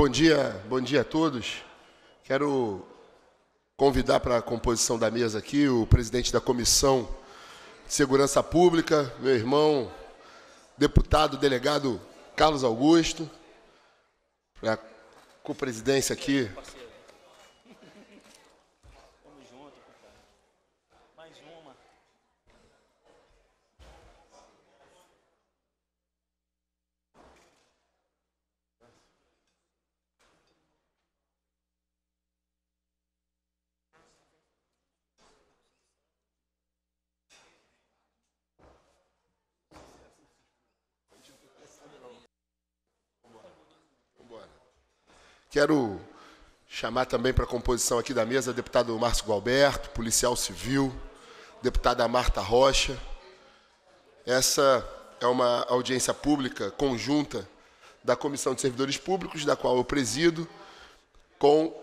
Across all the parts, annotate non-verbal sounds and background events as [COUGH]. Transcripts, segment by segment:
Bom dia, bom dia a todos. Quero convidar para a composição da mesa aqui o presidente da Comissão de Segurança Pública, meu irmão, deputado delegado Carlos Augusto, para a co-presidência aqui, Quero chamar também para a composição aqui da mesa deputado Márcio Galberto, policial civil, deputada Marta Rocha. Essa é uma audiência pública conjunta da Comissão de Servidores Públicos, da qual eu presido, com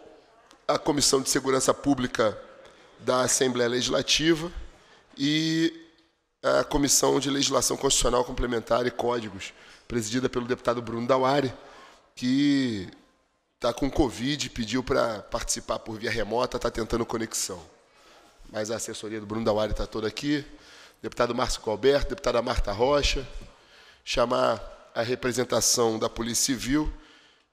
a Comissão de Segurança Pública da Assembleia Legislativa e a Comissão de Legislação Constitucional Complementar e Códigos, presidida pelo deputado Bruno Dauari, que está com Covid, pediu para participar por via remota, está tentando conexão. Mas a assessoria do Bruno Dauari está toda aqui, deputado Márcio Colberto, deputada Marta Rocha, chamar a representação da Polícia Civil.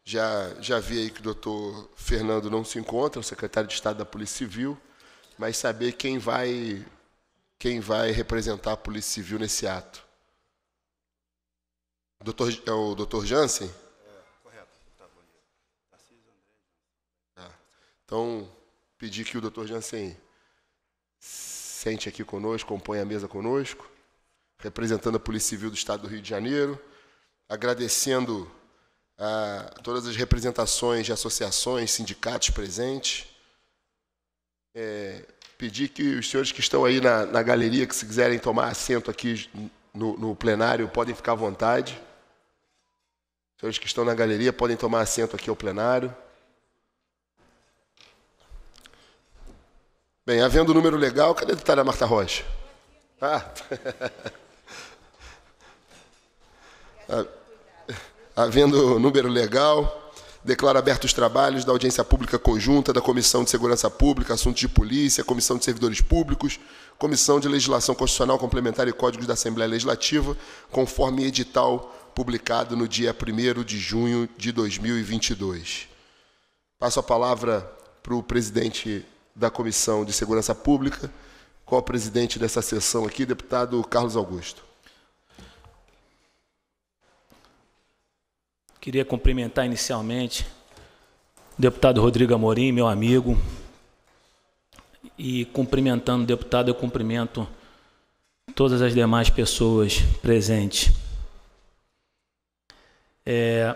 Já, já vi aí que o doutor Fernando não se encontra, o secretário de Estado da Polícia Civil, mas saber quem vai, quem vai representar a Polícia Civil nesse ato. Doutor, é o doutor Jansen? Então, pedi que o doutor Jansen sente aqui conosco, compõe a mesa conosco, representando a Polícia Civil do Estado do Rio de Janeiro, agradecendo a ah, todas as representações de associações, sindicatos presentes. É, pedir que os senhores que estão aí na, na galeria, que se quiserem tomar assento aqui no, no plenário, podem ficar à vontade. Os senhores que estão na galeria podem tomar assento aqui ao plenário. Bem, havendo número legal, cadê a detalhe da Marta Rocha? Ah. [LAUGHS] havendo número legal, declaro abertos os trabalhos da audiência pública conjunta da Comissão de Segurança Pública, Assuntos de Polícia, Comissão de Servidores Públicos, Comissão de Legislação Constitucional Complementar e Códigos da Assembleia Legislativa, conforme edital publicado no dia 1 de junho de 2022. Passo a palavra para o presidente da Comissão de Segurança Pública, o presidente dessa sessão aqui, deputado Carlos Augusto. Queria cumprimentar inicialmente o deputado Rodrigo Amorim, meu amigo, e cumprimentando o deputado, eu cumprimento todas as demais pessoas presentes. É,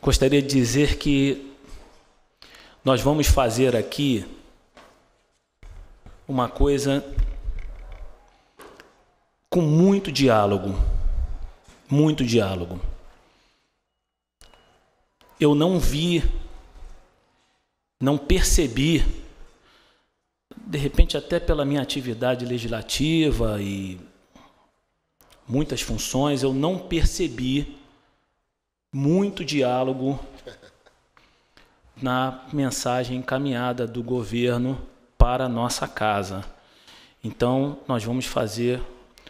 gostaria de dizer que nós vamos fazer aqui uma coisa com muito diálogo. Muito diálogo. Eu não vi, não percebi, de repente, até pela minha atividade legislativa e muitas funções, eu não percebi muito diálogo na mensagem encaminhada do governo para a nossa casa. Então, nós vamos fazer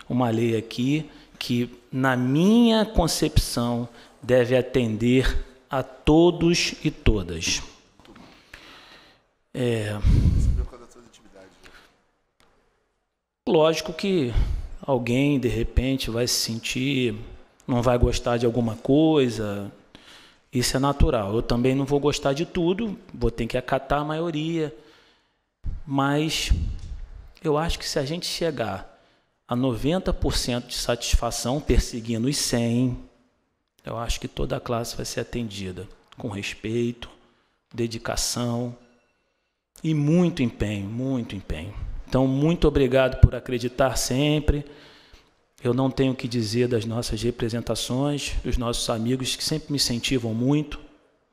uma lei aqui que, na minha concepção, deve atender a todos e todas. É... Lógico que alguém, de repente, vai se sentir, não vai gostar de alguma coisa, isso é natural. Eu também não vou gostar de tudo, vou ter que acatar a maioria. Mas eu acho que se a gente chegar a 90% de satisfação perseguindo os 100, eu acho que toda a classe vai ser atendida com respeito, dedicação e muito empenho, muito empenho. Então, muito obrigado por acreditar sempre. Eu não tenho o que dizer das nossas representações, dos nossos amigos que sempre me incentivam muito.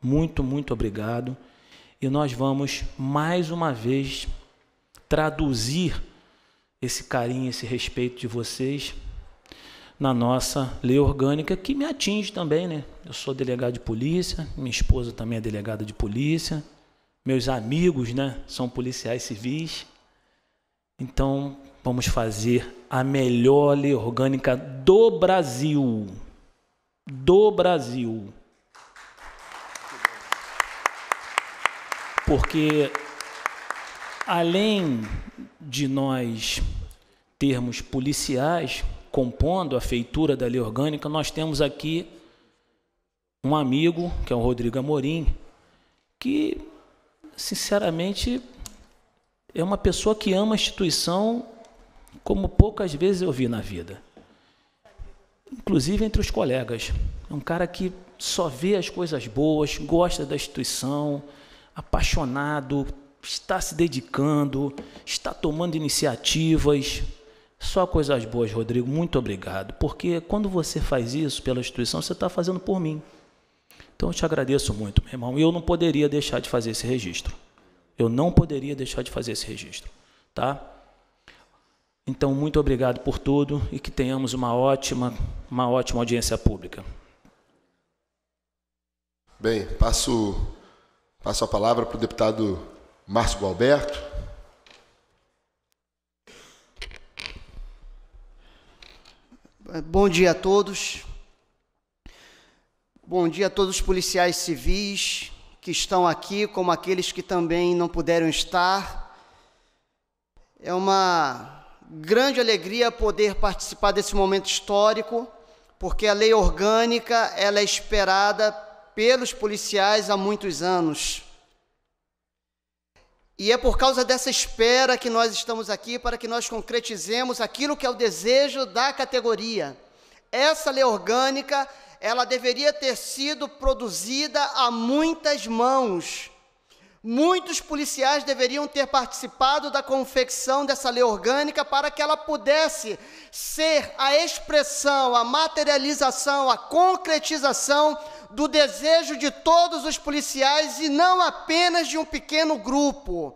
Muito, muito obrigado e nós vamos mais uma vez traduzir esse carinho, esse respeito de vocês na nossa lei orgânica que me atinge também, né? Eu sou delegado de polícia, minha esposa também é delegada de polícia, meus amigos, né, são policiais civis. Então, vamos fazer a melhor lei orgânica do Brasil. Do Brasil. Porque além de nós termos policiais compondo a feitura da lei orgânica, nós temos aqui um amigo, que é o Rodrigo Amorim, que, sinceramente, é uma pessoa que ama a instituição como poucas vezes eu vi na vida. Inclusive entre os colegas. É um cara que só vê as coisas boas, gosta da instituição, apaixonado, está se dedicando, está tomando iniciativas. Só coisas boas, Rodrigo. Muito obrigado. Porque quando você faz isso pela instituição, você está fazendo por mim. Então eu te agradeço muito, meu irmão. E eu não poderia deixar de fazer esse registro. Eu não poderia deixar de fazer esse registro, tá? Então, muito obrigado por tudo e que tenhamos uma ótima, uma ótima audiência pública. Bem, passo Passo a palavra para o deputado Márcio Gualberto. Bom dia a todos. Bom dia a todos os policiais civis que estão aqui, como aqueles que também não puderam estar. É uma grande alegria poder participar desse momento histórico, porque a lei orgânica ela é esperada pelos policiais há muitos anos. E é por causa dessa espera que nós estamos aqui para que nós concretizemos aquilo que é o desejo da categoria. Essa lei orgânica, ela deveria ter sido produzida a muitas mãos Muitos policiais deveriam ter participado da confecção dessa lei orgânica para que ela pudesse ser a expressão, a materialização, a concretização do desejo de todos os policiais e não apenas de um pequeno grupo.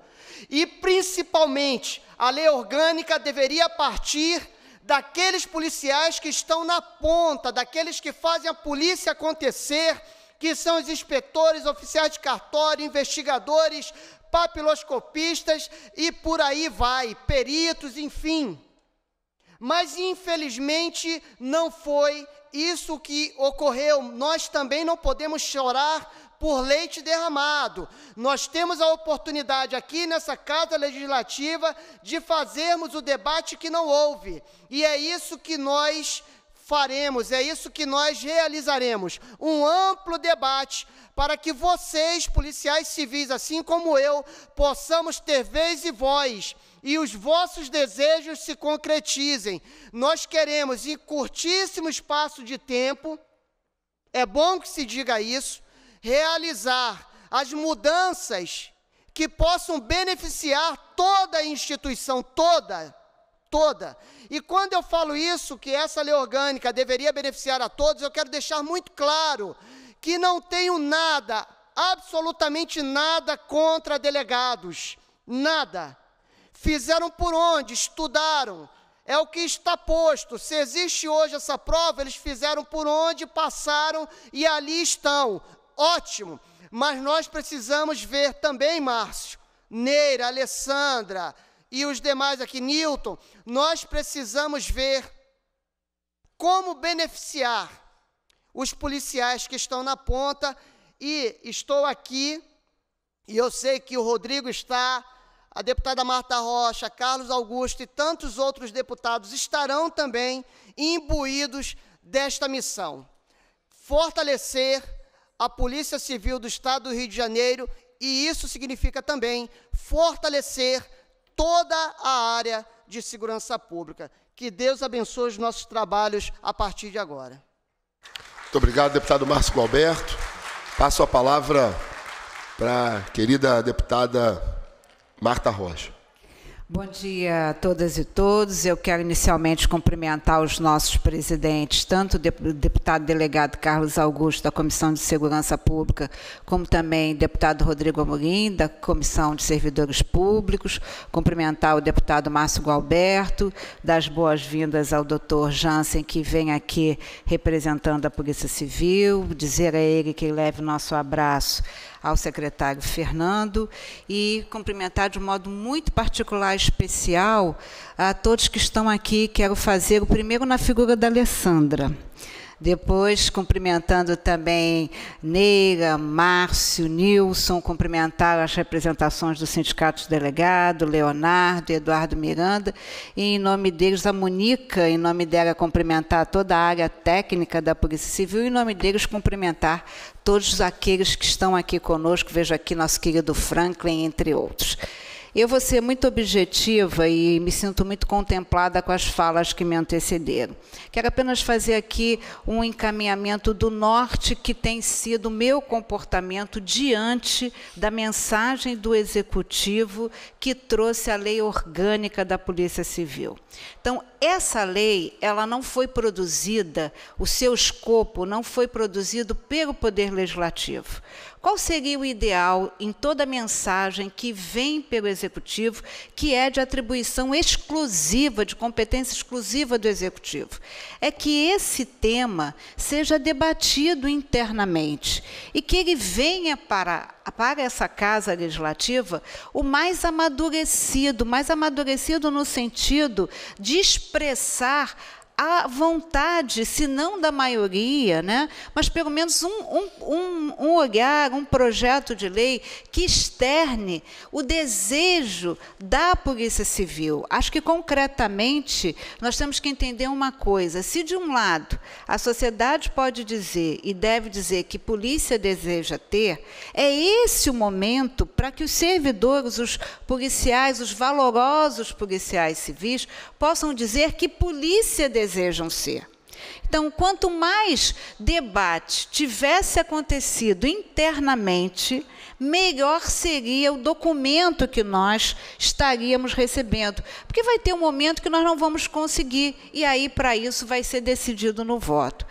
E principalmente, a lei orgânica deveria partir daqueles policiais que estão na ponta, daqueles que fazem a polícia acontecer que são os inspetores, oficiais de cartório, investigadores, papiloscopistas e por aí vai, peritos, enfim. Mas infelizmente não foi isso que ocorreu. Nós também não podemos chorar por leite derramado. Nós temos a oportunidade aqui nessa Casa Legislativa de fazermos o debate que não houve. E é isso que nós faremos, é isso que nós realizaremos, um amplo debate para que vocês, policiais civis, assim como eu, possamos ter vez e voz e os vossos desejos se concretizem. Nós queremos, em curtíssimo espaço de tempo, é bom que se diga isso, realizar as mudanças que possam beneficiar toda a instituição, toda toda. E quando eu falo isso, que essa lei orgânica deveria beneficiar a todos, eu quero deixar muito claro que não tenho nada, absolutamente nada contra delegados. Nada. Fizeram por onde? Estudaram. É o que está posto. Se existe hoje essa prova, eles fizeram por onde, passaram e ali estão. Ótimo. Mas nós precisamos ver também, Márcio, Neira, Alessandra, e os demais aqui, Newton, nós precisamos ver como beneficiar os policiais que estão na ponta. E estou aqui, e eu sei que o Rodrigo está, a deputada Marta Rocha, Carlos Augusto e tantos outros deputados estarão também imbuídos desta missão: fortalecer a Polícia Civil do Estado do Rio de Janeiro, e isso significa também fortalecer toda a área de segurança pública. Que Deus abençoe os nossos trabalhos a partir de agora. Muito obrigado, deputado Márcio Alberto. Passo a palavra para a querida deputada Marta Rocha. Bom dia a todas e todos. Eu quero inicialmente cumprimentar os nossos presidentes, tanto o deputado delegado Carlos Augusto, da Comissão de Segurança Pública, como também o deputado Rodrigo Amorim, da Comissão de Servidores Públicos. Cumprimentar o deputado Márcio Galberto, das boas-vindas ao doutor Jansen, que vem aqui representando a Polícia Civil. Dizer a ele que leve o nosso abraço ao secretário Fernando e cumprimentar de um modo muito particular e especial a todos que estão aqui. Quero fazer o primeiro na figura da Alessandra. Depois, cumprimentando também Neira, Márcio, Nilson, cumprimentar as representações do Sindicato Delegado, Leonardo, Eduardo Miranda, e em nome deles, a Monica, em nome dela, cumprimentar toda a área técnica da Polícia Civil, e em nome deles, cumprimentar todos aqueles que estão aqui conosco, vejo aqui nosso querido Franklin, entre outros. Eu vou ser muito objetiva e me sinto muito contemplada com as falas que me antecederam. Quero apenas fazer aqui um encaminhamento do norte que tem sido meu comportamento diante da mensagem do executivo que trouxe a lei orgânica da Polícia Civil. Então, essa lei, ela não foi produzida, o seu escopo não foi produzido pelo Poder Legislativo. Qual seria o ideal em toda mensagem que vem pelo executivo, que é de atribuição exclusiva, de competência exclusiva do executivo? É que esse tema seja debatido internamente e que ele venha para, para essa casa legislativa o mais amadurecido mais amadurecido no sentido de expressar a vontade, se não da maioria, né, mas pelo menos um, um, um, um olhar, um projeto de lei que externe o desejo da Polícia Civil. Acho que concretamente nós temos que entender uma coisa: se de um lado a sociedade pode dizer e deve dizer que polícia deseja ter, é esse o momento para que os servidores, os policiais, os valorosos policiais civis possam dizer que polícia deseja desejam ser. Então, quanto mais debate tivesse acontecido internamente, melhor seria o documento que nós estaríamos recebendo. Porque vai ter um momento que nós não vamos conseguir, e aí, para isso, vai ser decidido no voto.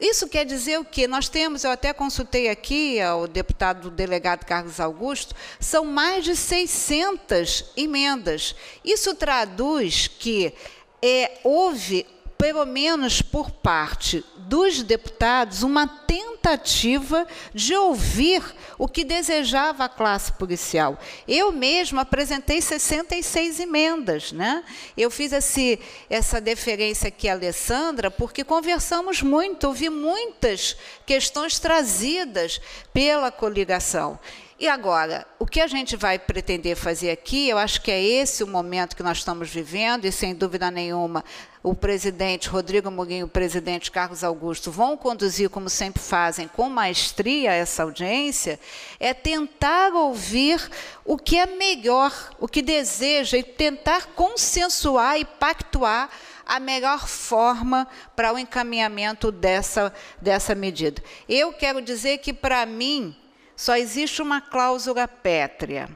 Isso quer dizer o quê? Nós temos, eu até consultei aqui ao deputado delegado Carlos Augusto, são mais de 600 emendas. Isso traduz que é, houve pelo menos por parte dos deputados, uma tentativa de ouvir o que desejava a classe policial. Eu mesma apresentei 66 emendas. Né? Eu fiz esse, essa deferência aqui à Alessandra, porque conversamos muito, ouvi muitas questões trazidas pela coligação. E agora, o que a gente vai pretender fazer aqui, eu acho que é esse o momento que nós estamos vivendo, e sem dúvida nenhuma, o presidente Rodrigo Mourinho e o presidente Carlos Augusto vão conduzir, como sempre fazem, com maestria essa audiência, é tentar ouvir o que é melhor, o que deseja, e tentar consensuar e pactuar a melhor forma para o encaminhamento dessa, dessa medida. Eu quero dizer que, para mim, só existe uma cláusula pétrea,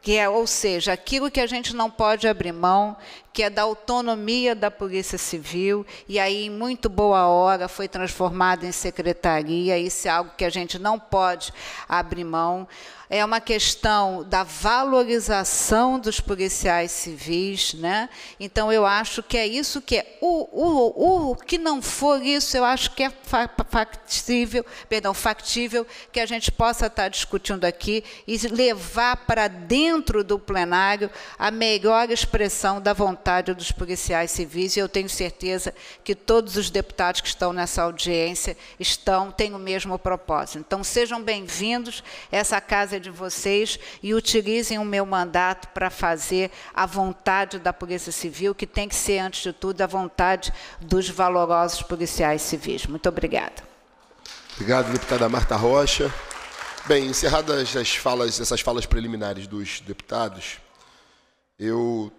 que é, ou seja, aquilo que a gente não pode abrir mão, que é da autonomia da Polícia Civil, e aí, em muito boa hora, foi transformada em secretaria. Isso é algo que a gente não pode abrir mão. É uma questão da valorização dos policiais civis, né? Então eu acho que é isso que é o, o, o que não for isso, eu acho que é factível, perdão, factível que a gente possa estar discutindo aqui e levar para dentro do plenário a melhor expressão da vontade vontade dos policiais civis e eu tenho certeza que todos os deputados que estão nessa audiência estão têm o mesmo propósito. Então sejam bem-vindos, essa casa é de vocês e utilizem o meu mandato para fazer a vontade da Polícia Civil, que tem que ser antes de tudo a vontade dos valorosos policiais civis. Muito obrigada. Obrigado, deputada Marta Rocha. Bem, encerradas as falas, essas falas preliminares dos deputados, eu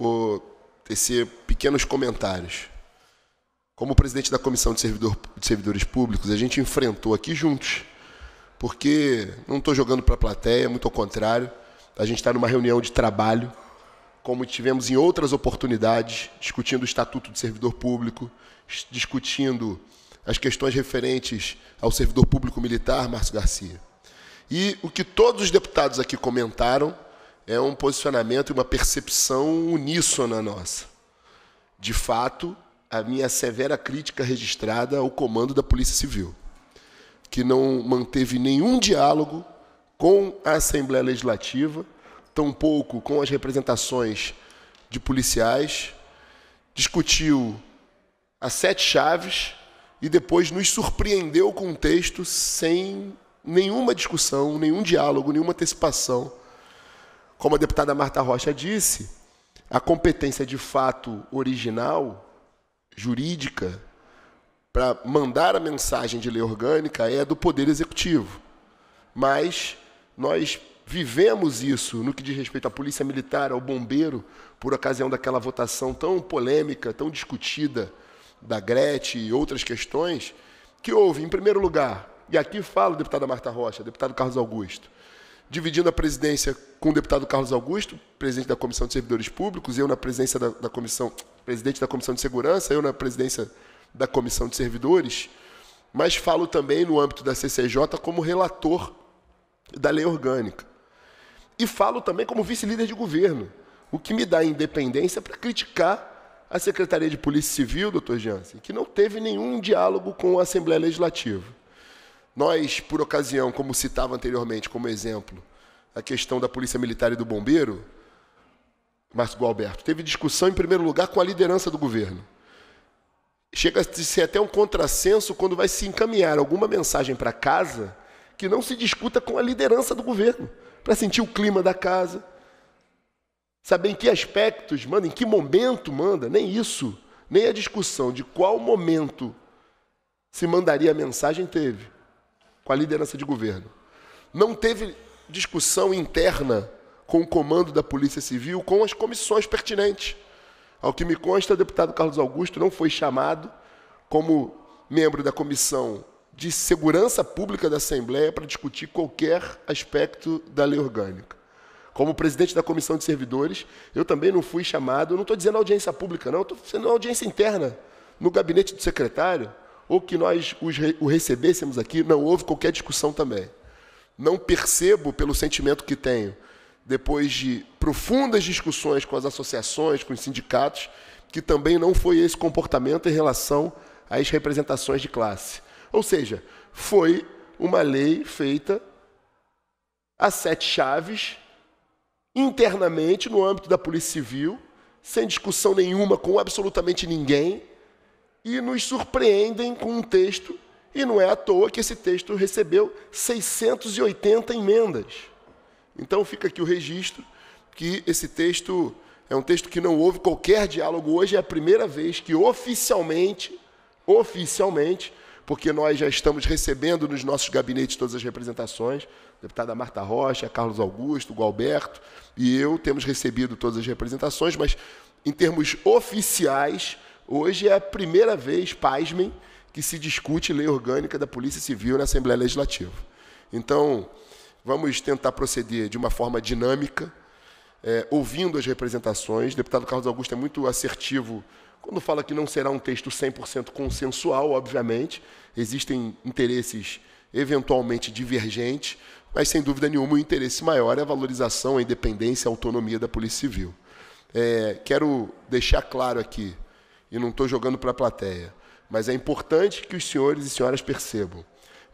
o, tecer pequenos comentários. Como presidente da Comissão de, Servidor, de Servidores Públicos, a gente enfrentou aqui juntos, porque não estou jogando para a plateia, é muito ao contrário, a gente está numa reunião de trabalho, como tivemos em outras oportunidades, discutindo o Estatuto de Servidor Público, discutindo as questões referentes ao servidor público militar, Márcio Garcia. E o que todos os deputados aqui comentaram é um posicionamento e uma percepção uníssona nossa. De fato, a minha severa crítica registrada ao comando da Polícia Civil, que não manteve nenhum diálogo com a Assembleia Legislativa, tampouco com as representações de policiais, discutiu as sete chaves e depois nos surpreendeu com um texto sem nenhuma discussão, nenhum diálogo, nenhuma antecipação como a deputada Marta Rocha disse, a competência de fato original, jurídica, para mandar a mensagem de lei orgânica é do Poder Executivo. Mas nós vivemos isso no que diz respeito à Polícia Militar, ao Bombeiro, por ocasião daquela votação tão polêmica, tão discutida da Grete e outras questões, que houve, em primeiro lugar, e aqui falo, deputada Marta Rocha, deputado Carlos Augusto, dividindo a presidência com o deputado Carlos Augusto, presidente da Comissão de Servidores Públicos, eu na presidência da, da comissão, presidente da Comissão de Segurança, eu na presidência da Comissão de Servidores, mas falo também no âmbito da CCJ como relator da lei orgânica. E falo também como vice-líder de governo, o que me dá independência para criticar a Secretaria de Polícia Civil, doutor Jansen, que não teve nenhum diálogo com a Assembleia Legislativa. Nós, por ocasião, como citava anteriormente como exemplo, a questão da Polícia Militar e do Bombeiro, Márcio Gualberto, teve discussão, em primeiro lugar, com a liderança do governo. Chega a ser até um contrassenso quando vai se encaminhar alguma mensagem para casa que não se discuta com a liderança do governo, para sentir o clima da casa, saber em que aspectos manda, em que momento manda, nem isso, nem a discussão de qual momento se mandaria a mensagem teve com a liderança de governo. Não teve discussão interna com o comando da Polícia Civil, com as comissões pertinentes. Ao que me consta, o deputado Carlos Augusto não foi chamado como membro da Comissão de Segurança Pública da Assembleia para discutir qualquer aspecto da lei orgânica. Como presidente da Comissão de Servidores, eu também não fui chamado, não estou dizendo audiência pública, não, estou dizendo audiência interna, no gabinete do secretário, ou que nós o recebêssemos aqui, não houve qualquer discussão também. Não percebo, pelo sentimento que tenho, depois de profundas discussões com as associações, com os sindicatos, que também não foi esse comportamento em relação às representações de classe. Ou seja, foi uma lei feita a sete chaves, internamente, no âmbito da Polícia Civil, sem discussão nenhuma com absolutamente ninguém, e nos surpreendem com um texto, e não é à toa que esse texto recebeu 680 emendas. Então fica aqui o registro que esse texto é um texto que não houve qualquer diálogo hoje, é a primeira vez que oficialmente, oficialmente, porque nós já estamos recebendo nos nossos gabinetes todas as representações, a deputada Marta Rocha, Carlos Augusto, Gualberto e eu temos recebido todas as representações, mas em termos oficiais, Hoje é a primeira vez, pasmem, que se discute lei orgânica da Polícia Civil na Assembleia Legislativa. Então, vamos tentar proceder de uma forma dinâmica, é, ouvindo as representações. O deputado Carlos Augusto é muito assertivo quando fala que não será um texto 100% consensual, obviamente. Existem interesses eventualmente divergentes, mas sem dúvida nenhuma o interesse maior é a valorização, a independência, a autonomia da Polícia Civil. É, quero deixar claro aqui e não estou jogando para a plateia, mas é importante que os senhores e senhoras percebam.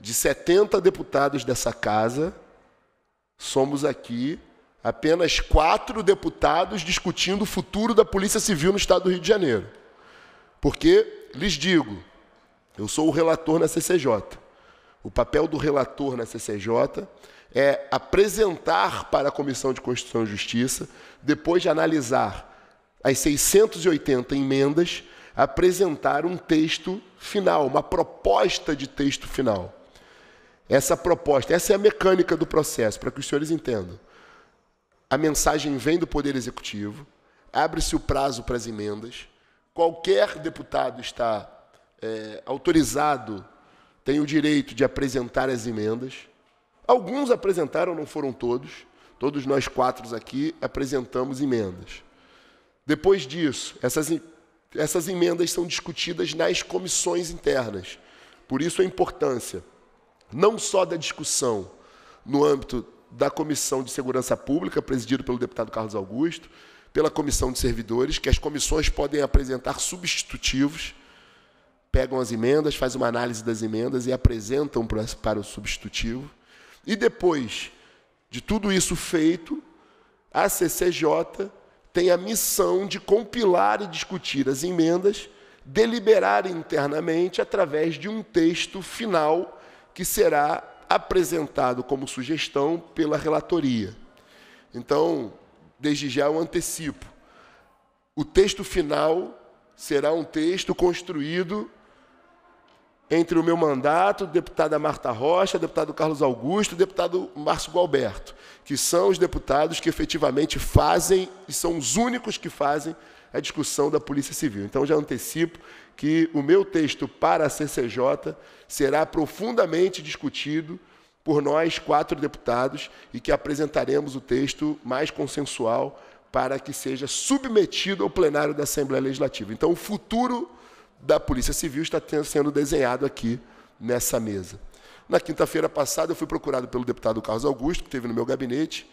De 70 deputados dessa casa, somos aqui apenas quatro deputados discutindo o futuro da Polícia Civil no Estado do Rio de Janeiro. Porque, lhes digo, eu sou o relator na CCJ. O papel do relator na CCJ é apresentar para a Comissão de Constituição e Justiça, depois de analisar as 680 emendas apresentaram um texto final, uma proposta de texto final. Essa proposta, essa é a mecânica do processo, para que os senhores entendam. A mensagem vem do Poder Executivo, abre-se o prazo para as emendas, qualquer deputado está é, autorizado, tem o direito de apresentar as emendas. Alguns apresentaram, não foram todos. Todos nós quatro aqui apresentamos emendas. Depois disso, essas, essas emendas são discutidas nas comissões internas. Por isso a importância, não só da discussão no âmbito da Comissão de Segurança Pública, presidido pelo deputado Carlos Augusto, pela Comissão de Servidores, que as comissões podem apresentar substitutivos, pegam as emendas, faz uma análise das emendas e apresentam para o substitutivo. E depois de tudo isso feito, a CCJ tem a missão de compilar e discutir as emendas, deliberar internamente através de um texto final que será apresentado como sugestão pela relatoria. Então, desde já eu antecipo. O texto final será um texto construído entre o meu mandato, deputada Marta Rocha, deputado Carlos Augusto, deputado Márcio Gualberto, que são os deputados que efetivamente fazem e são os únicos que fazem a discussão da Polícia Civil. Então já antecipo que o meu texto para a CCJ será profundamente discutido por nós quatro deputados e que apresentaremos o texto mais consensual para que seja submetido ao plenário da Assembleia Legislativa. Então o futuro da Polícia Civil está sendo desenhado aqui nessa mesa. Na quinta-feira passada, eu fui procurado pelo deputado Carlos Augusto, que esteve no meu gabinete,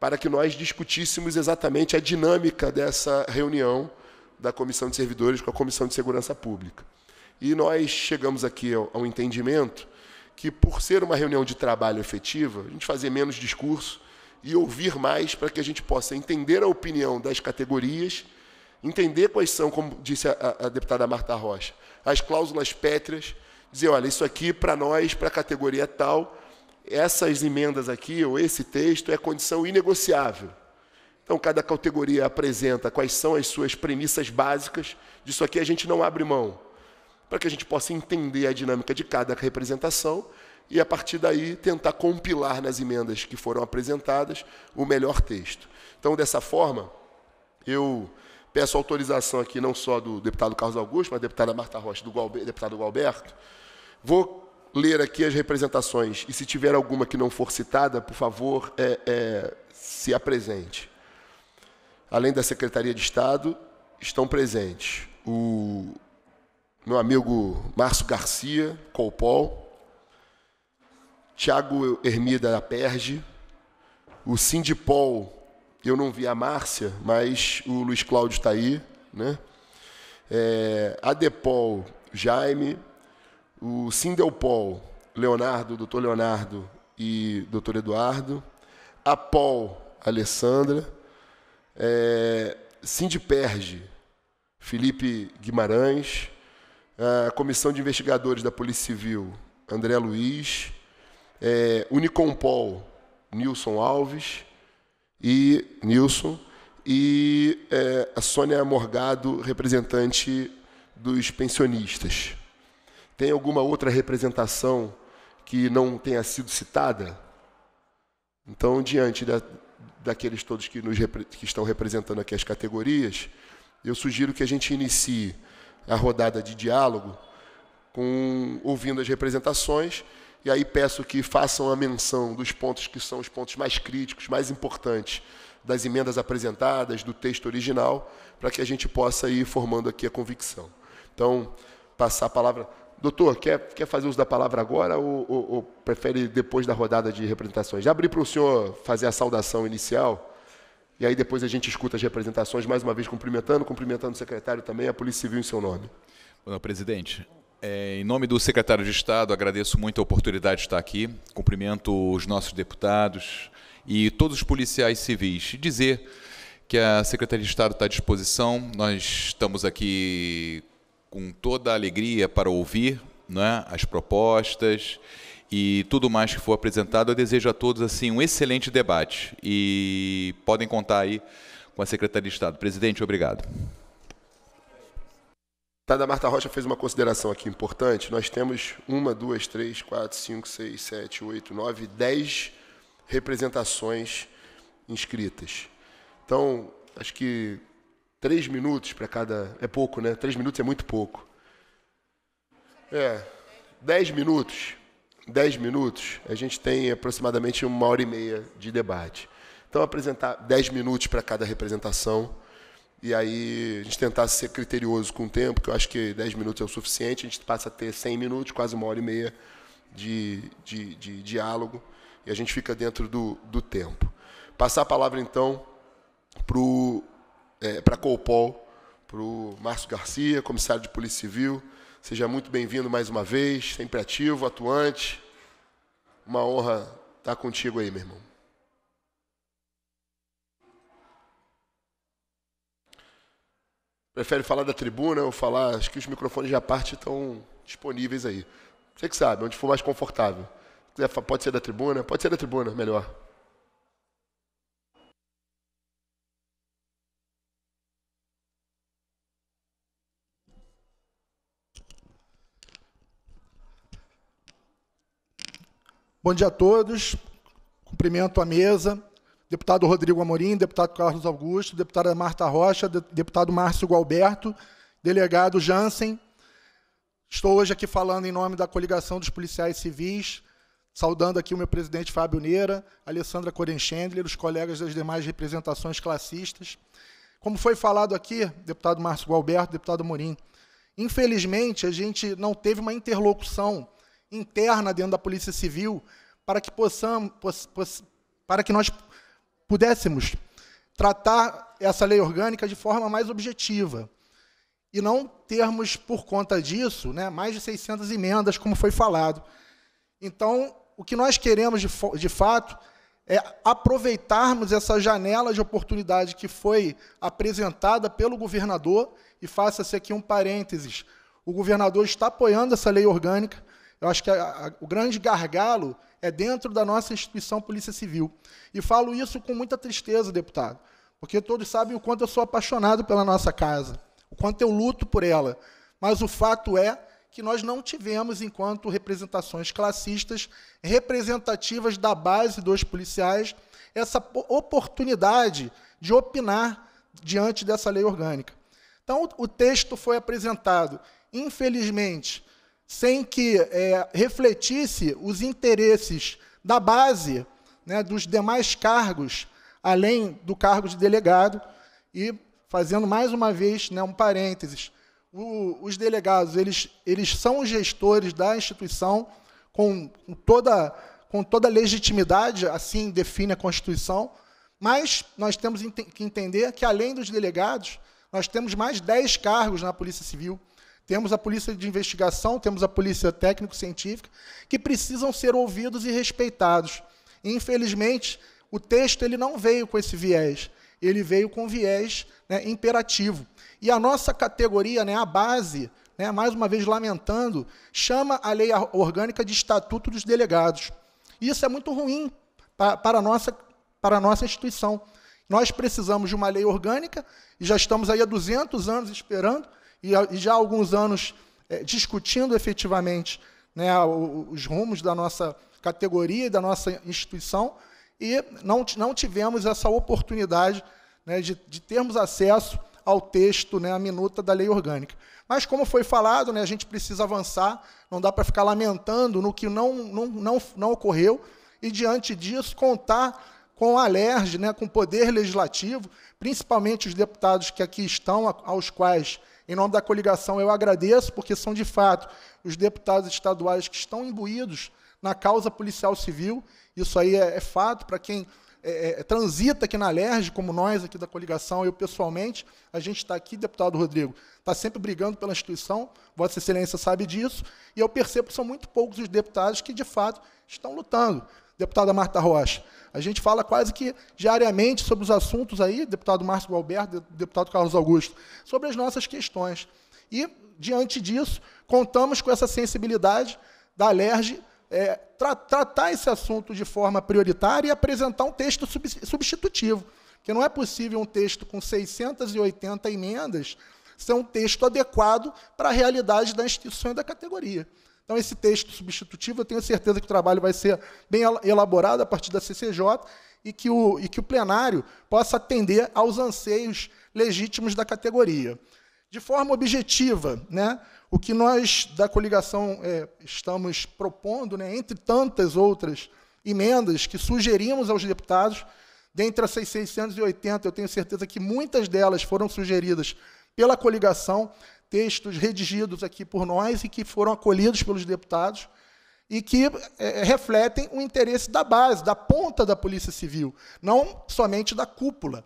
para que nós discutíssemos exatamente a dinâmica dessa reunião da Comissão de Servidores com a Comissão de Segurança Pública. E nós chegamos aqui ao, entendimento que, por ser uma reunião de trabalho efetiva, a gente fazer menos discurso e ouvir mais para que a gente possa entender a opinião das categorias entender quais são, como disse a, a deputada Marta Rocha, as cláusulas pétreas, dizer, olha, isso aqui para nós, para a categoria tal, essas emendas aqui, ou esse texto, é condição inegociável. Então, cada categoria apresenta quais são as suas premissas básicas, disso aqui a gente não abre mão, para que a gente possa entender a dinâmica de cada representação e, a partir daí, tentar compilar nas emendas que foram apresentadas o melhor texto. Então, dessa forma, eu Peço autorização aqui não só do deputado Carlos Augusto, mas da deputada Marta Rocha, do deputado Galberto. Vou ler aqui as representações e se tiver alguma que não for citada, por favor, é, é, se apresente. Além da Secretaria de Estado, estão presentes o meu amigo Márcio Garcia, Colpol, Tiago Hermida da Perge, o Sindipol eu não vi a Márcia, mas o Luiz Cláudio está aí, né? É, Adepol, Jaime, o Sindelpol, Leonardo, doutor Leonardo e doutor Eduardo, a Pol, Alessandra, é, Cindy Perge, Felipe Guimarães, a Comissão de Investigadores da Polícia Civil, André Luiz, é, Unicompol, Nilson Alves, e Nilson, e é, a Sônia Morgado, representante dos pensionistas. Tem alguma outra representação que não tenha sido citada? Então, diante da, daqueles todos que, nos, que estão representando aqui as categorias, eu sugiro que a gente inicie a rodada de diálogo com ouvindo as representações e aí peço que façam a menção dos pontos que são os pontos mais críticos, mais importantes das emendas apresentadas, do texto original, para que a gente possa ir formando aqui a convicção. Então, passar a palavra. Doutor, quer, quer fazer uso da palavra agora ou, ou, ou prefere depois da rodada de representações? Já abri para o senhor fazer a saudação inicial, e aí depois a gente escuta as representações, mais uma vez cumprimentando, cumprimentando o secretário também, a Polícia Civil em seu nome. Bom, presidente, é, em nome do secretário de Estado, agradeço muito a oportunidade de estar aqui. Cumprimento os nossos deputados e todos os policiais civis. E dizer que a Secretaria de Estado está à disposição. Nós estamos aqui com toda a alegria para ouvir né, as propostas e tudo mais que for apresentado. Eu desejo a todos assim um excelente debate e podem contar aí com a Secretaria de Estado. Presidente, obrigado. Tada tá, Marta Rocha fez uma consideração aqui importante. Nós temos uma, duas, três, quatro, cinco, seis, sete, oito, nove, dez representações inscritas. Então, acho que três minutos para cada. É pouco, né? Três minutos é muito pouco. É. Dez minutos. Dez minutos, a gente tem aproximadamente uma hora e meia de debate. Então, apresentar dez minutos para cada representação e aí a gente tentar ser criterioso com o tempo, que eu acho que 10 minutos é o suficiente, a gente passa a ter 100 minutos, quase uma hora e meia de, de, de diálogo, e a gente fica dentro do, do tempo. Passar a palavra, então, para é, a Colpol, para o Márcio Garcia, comissário de Polícia Civil. Seja muito bem-vindo mais uma vez, sempre ativo, atuante. Uma honra estar contigo aí, meu irmão. prefere falar da tribuna ou falar. Acho que os microfones já parte estão disponíveis aí. Você que sabe, onde for mais confortável. pode ser da tribuna, pode ser da tribuna, melhor. Bom dia a todos. Cumprimento a mesa deputado Rodrigo Amorim, deputado Carlos Augusto, deputada Marta Rocha, deputado Márcio Gualberto, delegado Jansen. Estou hoje aqui falando em nome da coligação dos policiais civis, saudando aqui o meu presidente Fábio Neira, Alessandra Corenchendler, os colegas das demais representações classistas. Como foi falado aqui, deputado Márcio Gualberto, deputado Amorim, infelizmente a gente não teve uma interlocução interna dentro da Polícia Civil para que possamos, poss, poss, para que nós pudéssemos tratar essa lei orgânica de forma mais objetiva e não termos por conta disso né, mais de 600 emendas, como foi falado. Então, o que nós queremos de, de fato é aproveitarmos essa janela de oportunidade que foi apresentada pelo governador, e faça-se aqui um parênteses: o governador está apoiando essa lei orgânica, eu acho que a, a, o grande gargalo é dentro da nossa instituição Polícia Civil. E falo isso com muita tristeza, deputado, porque todos sabem o quanto eu sou apaixonado pela nossa casa, o quanto eu luto por ela. Mas o fato é que nós não tivemos, enquanto representações classistas, representativas da base dos policiais, essa oportunidade de opinar diante dessa lei orgânica. Então, o texto foi apresentado. Infelizmente, sem que é, refletisse os interesses da base, né, dos demais cargos, além do cargo de delegado. E, fazendo mais uma vez né, um parênteses, o, os delegados eles, eles são os gestores da instituição com, toda, com toda legitimidade, assim define a Constituição, mas nós temos que entender que, além dos delegados, nós temos mais 10 cargos na Polícia Civil temos a polícia de investigação, temos a polícia técnico-científica, que precisam ser ouvidos e respeitados. Infelizmente, o texto ele não veio com esse viés, ele veio com viés né, imperativo. E a nossa categoria, né, a base, né, mais uma vez lamentando, chama a lei orgânica de Estatuto dos Delegados. E isso é muito ruim para, para, a nossa, para a nossa instituição. Nós precisamos de uma lei orgânica, e já estamos aí há 200 anos esperando, e, já há alguns anos é, discutindo efetivamente né, os rumos da nossa categoria e da nossa instituição, e não, não tivemos essa oportunidade né, de, de, termos acesso ao texto, né, à minuta da lei orgânica. Mas, como foi falado, né, a gente precisa avançar, não dá para ficar lamentando no que não, não, não, não ocorreu, e, diante disso, contar com a LERJ, né, com o Poder Legislativo, principalmente os deputados que aqui estão, aos quais em nome da coligação, eu agradeço, porque são de fato os deputados estaduais que estão imbuídos na causa policial civil. Isso aí é, é fato para quem é, é, é transita aqui na LERJ, como nós aqui da coligação, eu pessoalmente, a gente está aqui, deputado Rodrigo, está sempre brigando pela instituição, Vossa Excelência sabe disso, e eu percebo que são muito poucos os deputados que, de fato, estão lutando deputada Marta Rocha. A gente fala quase que diariamente sobre os assuntos aí, deputado Márcio Gualberto, deputado Carlos Augusto, sobre as nossas questões. E, diante disso, contamos com essa sensibilidade da Alerj é, tra tratar esse assunto de forma prioritária e apresentar um texto sub substitutivo. Porque não é possível um texto com 680 emendas ser um texto adequado para a realidade da instituição e da categoria. Então, esse texto substitutivo, eu tenho certeza que o trabalho vai ser bem elaborado a partir da CCJ e que o, e que o plenário possa atender aos anseios legítimos da categoria. De forma objetiva, né, o que nós da coligação é, estamos propondo, né, entre tantas outras emendas que sugerimos aos deputados, dentre as 680, eu tenho certeza que muitas delas foram sugeridas pela coligação, textos redigidos aqui por nós e que foram acolhidos pelos deputados e que é, é, refletem o interesse da base, da ponta da Polícia Civil, não somente da cúpula.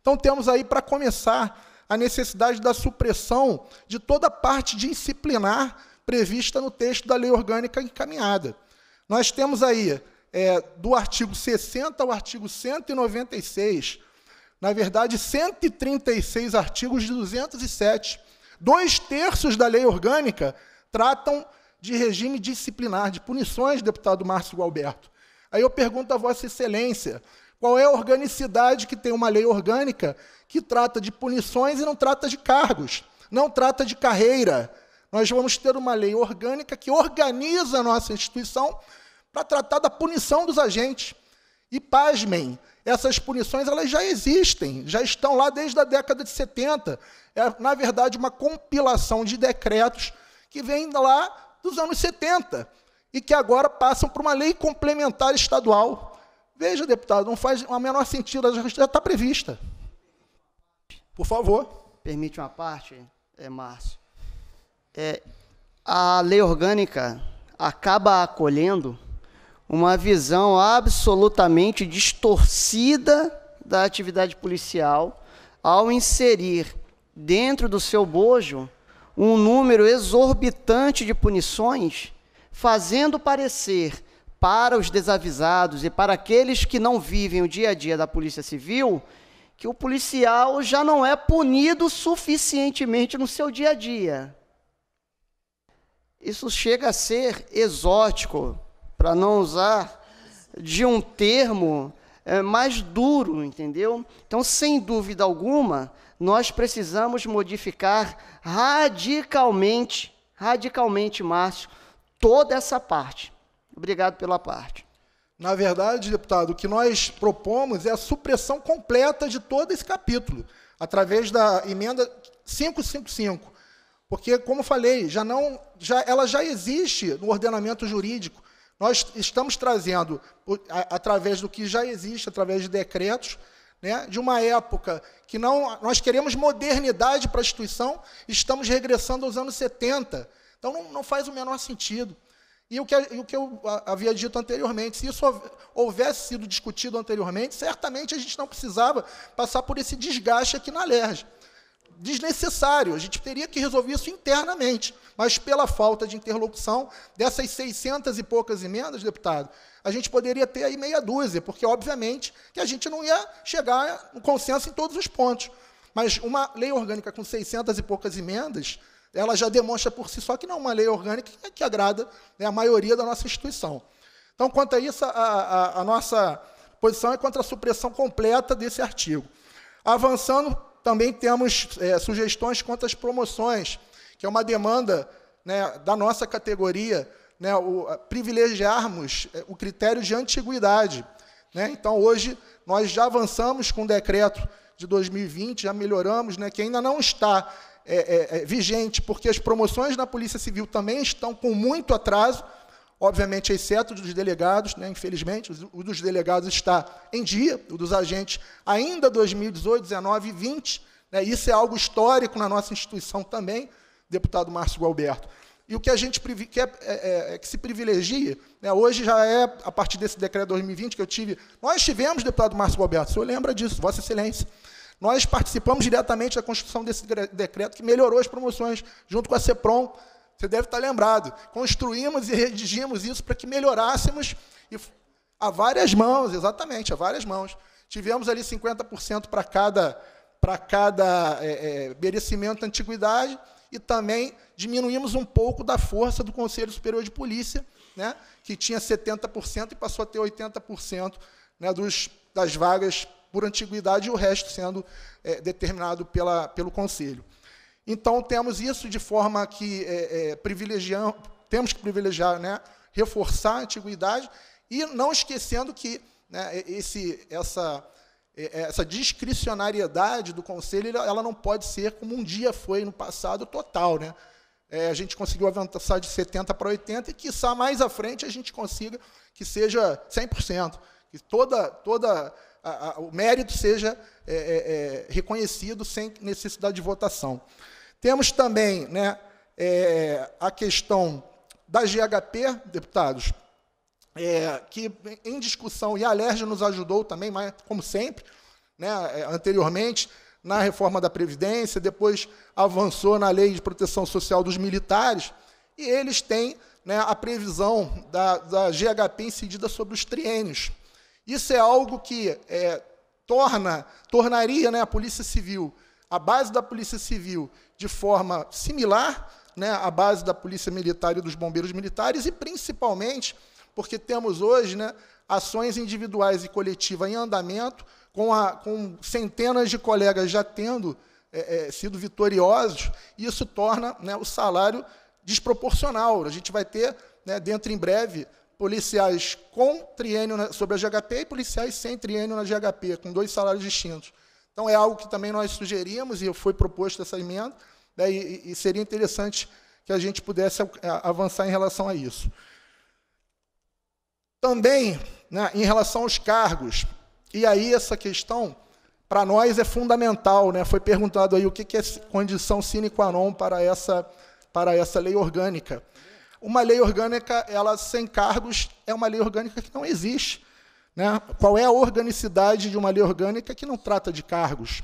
Então, temos aí, para começar, a necessidade da supressão de toda parte disciplinar prevista no texto da lei orgânica encaminhada. Nós temos aí, é, do artigo 60 ao artigo 196, na verdade, 136 artigos de 207 Dois terços da lei orgânica tratam de regime disciplinar, de punições, deputado Márcio Gualberto. Aí eu pergunto a Vossa Excelência, qual é a organicidade que tem uma lei orgânica que trata de punições e não trata de cargos, não trata de carreira? Nós vamos ter uma lei orgânica que organiza a nossa instituição para tratar da punição dos agentes. E pasmem, essas punições elas já existem, já estão lá desde a década de 70. É, na verdade, uma compilação de decretos que vem lá dos anos 70 e que agora passam por uma lei complementar estadual. Veja, deputado, não faz o menor sentido, já está prevista. Por favor. Permite uma parte, é, Márcio. É, a lei orgânica acaba acolhendo uma visão absolutamente distorcida da atividade policial ao inserir dentro do seu bojo um número exorbitante de punições, fazendo parecer para os desavisados e para aqueles que não vivem o dia a dia da Polícia Civil que o policial já não é punido suficientemente no seu dia a dia. Isso chega a ser exótico para não usar de um termo é, mais duro, entendeu? Então, sem dúvida alguma, nós precisamos modificar radicalmente, radicalmente, Márcio, toda essa parte. Obrigado pela parte. Na verdade, deputado, o que nós propomos é a supressão completa de todo esse capítulo, através da emenda 555. Porque, como falei, já não, já, ela já existe no ordenamento jurídico. Nós estamos trazendo, através do que já existe, através de decretos, né, de uma época que não nós queremos modernidade para a instituição, estamos regressando aos anos 70. Então não, não faz o menor sentido. E o que, e o que eu havia dito anteriormente, se isso houvesse sido discutido anteriormente, certamente a gente não precisava passar por esse desgaste aqui na LERJ desnecessário. A gente teria que resolver isso internamente. Mas pela falta de interlocução dessas 600 e poucas emendas, deputado, a gente poderia ter aí meia dúzia, porque obviamente que a gente não ia chegar no consenso em todos os pontos. Mas uma lei orgânica com 600 e poucas emendas, ela já demonstra por si só que não é uma lei orgânica que agrada né, a maioria da nossa instituição. Então, quanto a isso, a, a, a nossa posição é contra a supressão completa desse artigo. Avançando também temos é, sugestões quanto às promoções, que é uma demanda né, da nossa categoria, né, o, privilegiarmos é, o critério de antiguidade. Né? Então, hoje, nós já avançamos com o decreto de 2020, já melhoramos, né, que ainda não está é, é, é, vigente, porque as promoções na Polícia Civil também estão com muito atraso, obviamente, exceto dos delegados, né, infelizmente, o dos delegados está em dia, o dos agentes ainda 2018, 19 e 20. Né, isso é algo histórico na nossa instituição também, deputado Márcio Gualberto. E o que a gente quer é, é, é, é, que se privilegie, né, hoje já é, a partir desse decreto 2020 que eu tive, nós tivemos, deputado Márcio Gualberto, o senhor lembra disso, Vossa Excelência. Nós participamos diretamente da construção desse decreto que melhorou as promoções junto com a CEPROM, você deve estar lembrado. Construímos e redigimos isso para que melhorássemos e, a várias mãos, exatamente, a várias mãos. Tivemos ali 50% para cada, pra cada é, é, merecimento da antiguidade e também diminuímos um pouco da força do Conselho Superior de Polícia, né, que tinha 70% e passou a ter 80% né, dos, das vagas por antiguidade e o resto sendo é, determinado pela, pelo Conselho. Então temos isso de forma que é, é, privilegiamos, temos que privilegiar, né, reforçar a antiguidade e não esquecendo que né, esse, essa, é, essa discricionariedade do conselho ela não pode ser como um dia foi no passado total, né? É, a gente conseguiu avançar de 70 para 80 e quiçá mais à frente a gente consiga que seja 100%, que toda toda a, a, o mérito seja é, é, é reconhecido sem necessidade de votação. Temos também né, é, a questão da GHP, deputados, é, que em discussão, e a Alerja nos ajudou também, mas como sempre, né, é, anteriormente, na reforma da Previdência, depois avançou na lei de proteção social dos militares, e eles têm né, a previsão da, da GHP incidida sobre os triênios. Isso é algo que é, torna, tornaria né, a Polícia Civil a base da Polícia Civil de forma similar né, à base da Polícia Militar e dos Bombeiros Militares, e principalmente porque temos hoje né, ações individuais e coletivas em andamento, com, a, com centenas de colegas já tendo é, é, sido vitoriosos, e isso torna né, o salário desproporcional. A gente vai ter, né, dentro em breve, policiais com triênio sobre a GHP e policiais sem triênio na GHP, com dois salários distintos. Então, é algo que também nós sugerimos e foi proposto essa emenda, né, e, e seria interessante que a gente pudesse avançar em relação a isso. Também, né, em relação aos cargos, e aí essa questão, para nós, é fundamental. Né? Foi perguntado aí o que, que é condição sine qua non para essa, para essa lei orgânica. Uma lei orgânica, ela sem cargos, é uma lei orgânica que não existe. Né? Qual é a organicidade de uma lei orgânica que não trata de cargos?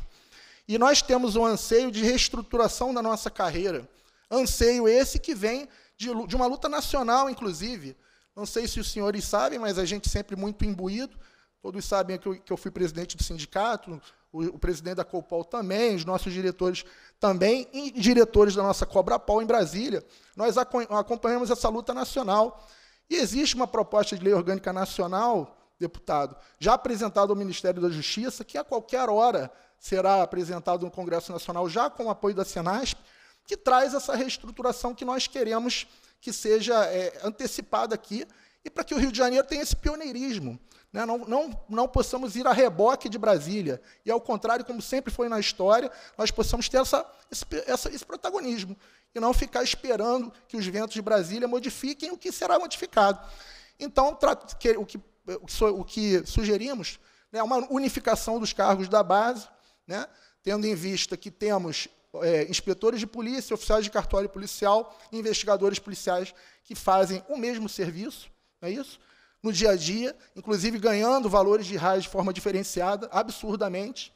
E nós temos um anseio de reestruturação da nossa carreira. Anseio esse que vem de, de uma luta nacional, inclusive. Não sei se os senhores sabem, mas a gente sempre muito imbuído. Todos sabem que eu, que eu fui presidente do sindicato, o, o, presidente da Copol também, os nossos diretores também, e diretores da nossa Cobra Pau em Brasília. Nós acompanhamos essa luta nacional. E existe uma proposta de lei orgânica nacional deputado, já apresentado ao Ministério da Justiça, que a qualquer hora será apresentado no Congresso Nacional, já com o apoio da Senasp, que traz essa reestruturação que nós queremos que seja é, antecipada aqui e para que o Rio de Janeiro tenha esse pioneirismo. Né? Não, não, não possamos ir a reboque de Brasília. E, ao contrário, como sempre foi na história, nós possamos ter essa, esse, essa, esse protagonismo e não ficar esperando que os ventos de Brasília modifiquem o que será modificado. Então, o que o que sugerimos é né, uma unificação dos cargos da base, né, tendo em vista que temos é, inspetores de polícia, oficiais de cartório policial, investigadores policiais que fazem o mesmo serviço, não é isso? No dia a dia, inclusive ganhando valores de RAIS de forma diferenciada, absurdamente,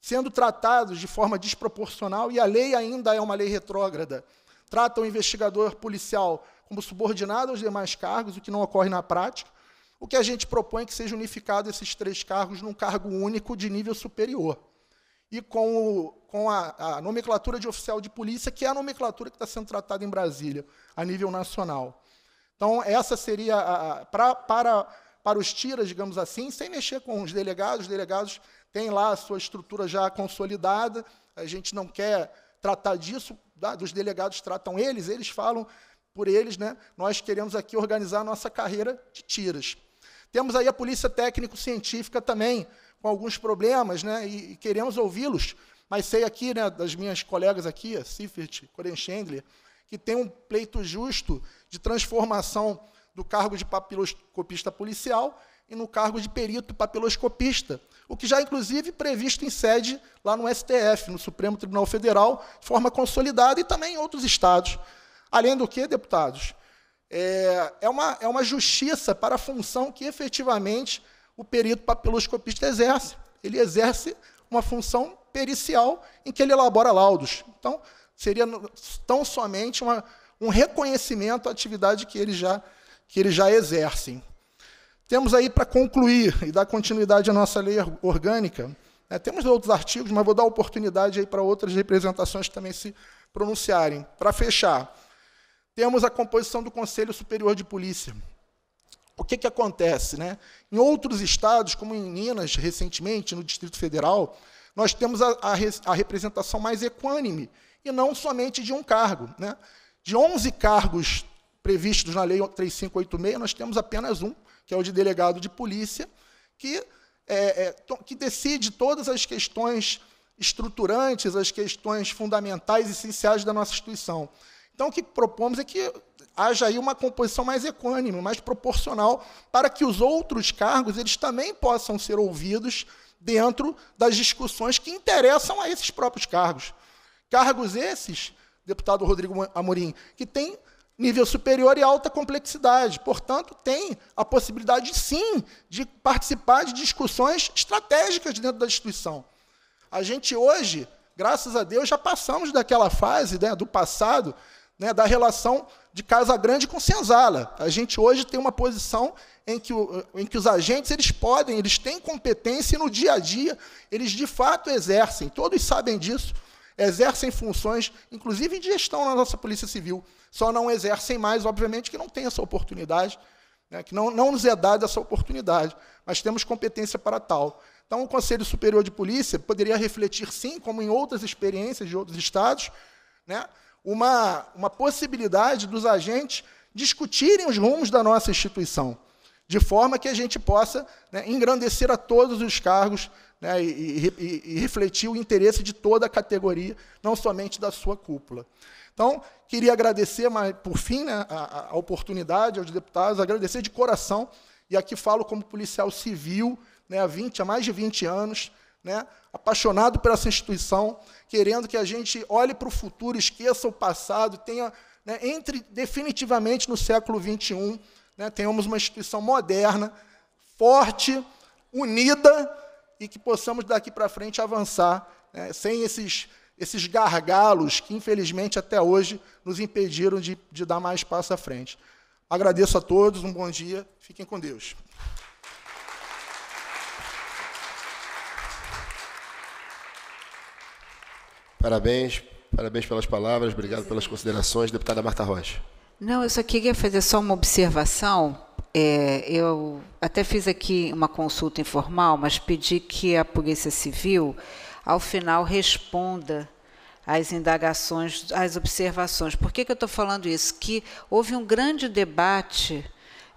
sendo tratados de forma desproporcional, e a lei ainda é uma lei retrógrada. Trata o investigador policial como subordinado aos demais cargos, o que não ocorre na prática, o que a gente propõe é que seja unificado esses três cargos num cargo único de nível superior. E com, o, com a, a nomenclatura de oficial de polícia, que é a nomenclatura que está sendo tratada em Brasília, a nível nacional. Então, essa seria, a, pra, para, para os tiras, digamos assim, sem mexer com os delegados, os delegados têm lá a sua estrutura já consolidada, a gente não quer tratar disso, dos delegados tratam eles, eles falam por eles, né? nós queremos aqui organizar a nossa carreira de tiras. Temos aí a polícia técnico-científica também, com alguns problemas, né? E, queremos ouvi-los. Mas sei aqui, né, das minhas colegas aqui, a Seifert, Korenschendler, que tem um pleito justo de transformação do cargo de papiloscopista policial e no cargo de perito papiloscopista, o que já inclusive previsto em sede lá no STF, no Supremo Tribunal Federal, de forma consolidada e também em outros estados. Além do que, deputados, é, é, uma, é uma justiça para a função que efetivamente o perito papiloscopista exerce. Ele exerce uma função pericial em que ele elabora laudos. Então, seria tão somente uma, um reconhecimento à atividade que ele já, que ele já exercem. Temos aí para concluir e dar continuidade à nossa lei orgânica. Né, temos outros artigos, mas vou dar oportunidade aí para outras representações também se pronunciarem. Para fechar, temos a composição do Conselho Superior de Polícia. O que, que acontece? Né? Em outros estados, como em Minas, recentemente, no Distrito Federal, nós temos a, a, a representação mais equânime, e não somente de um cargo. Né? De 11 cargos previstos na Lei 3586, nós temos apenas um, que é o de delegado de polícia, que, é, é, que decide todas as questões estruturantes, as questões fundamentais e essenciais da nossa instituição. Então, o que propomos é que haja aí uma composição mais equânime, mais proporcional, para que os outros cargos eles também possam ser ouvidos dentro das discussões que interessam a esses próprios cargos. Cargos esses, deputado Rodrigo Amorim, que têm nível superior e alta complexidade. Portanto, tem a possibilidade, sim, de participar de discussões estratégicas dentro da instituição. A gente hoje, graças a Deus, já passamos daquela fase né, do passado né, da relação de Casa Grande com Senzala. A gente hoje tem uma posição em que, em que os agentes eles podem, eles têm competência e no dia a dia eles de fato exercem, todos sabem disso, exercem funções, inclusive de gestão na nossa Polícia Civil. Só não exercem mais, obviamente, que não tem essa oportunidade, né, que não, não nos é dada essa oportunidade, mas temos competência para tal. Então, o Conselho Superior de Polícia poderia refletir, sim, como em outras experiências de outros estados, né, uma, uma possibilidade dos agentes discutirem os rumos da nossa instituição, de forma que a gente possa né, engrandecer a todos os cargos né, e, e, e, refletir o interesse de toda a categoria, não somente da sua cúpula. Então, queria agradecer, mas, por fim, né, a, a oportunidade aos deputados, agradecer de coração, e aqui falo como policial civil, né, há, 20, há mais de 20 anos, né, apaixonado por essa instituição, querendo que a gente olhe para o futuro, esqueça o passado, tenha, né, entre definitivamente no século XXI, né, tenhamos uma instituição moderna, forte, unida, e que possamos daqui para frente avançar, né, sem esses, esses gargalos que, infelizmente, até hoje nos impediram de, de dar mais passo à frente. Agradeço a todos, um bom dia, fiquem com Deus. Parabéns, parabéns pelas palavras, obrigado pelas considerações. Deputada Marta Rocha. Não, eu só queria fazer só uma observação. É, eu até fiz aqui uma consulta informal, mas pedi que a Polícia Civil, ao final, responda às indagações, às observações. Por que, que eu estou falando isso? Que houve um grande debate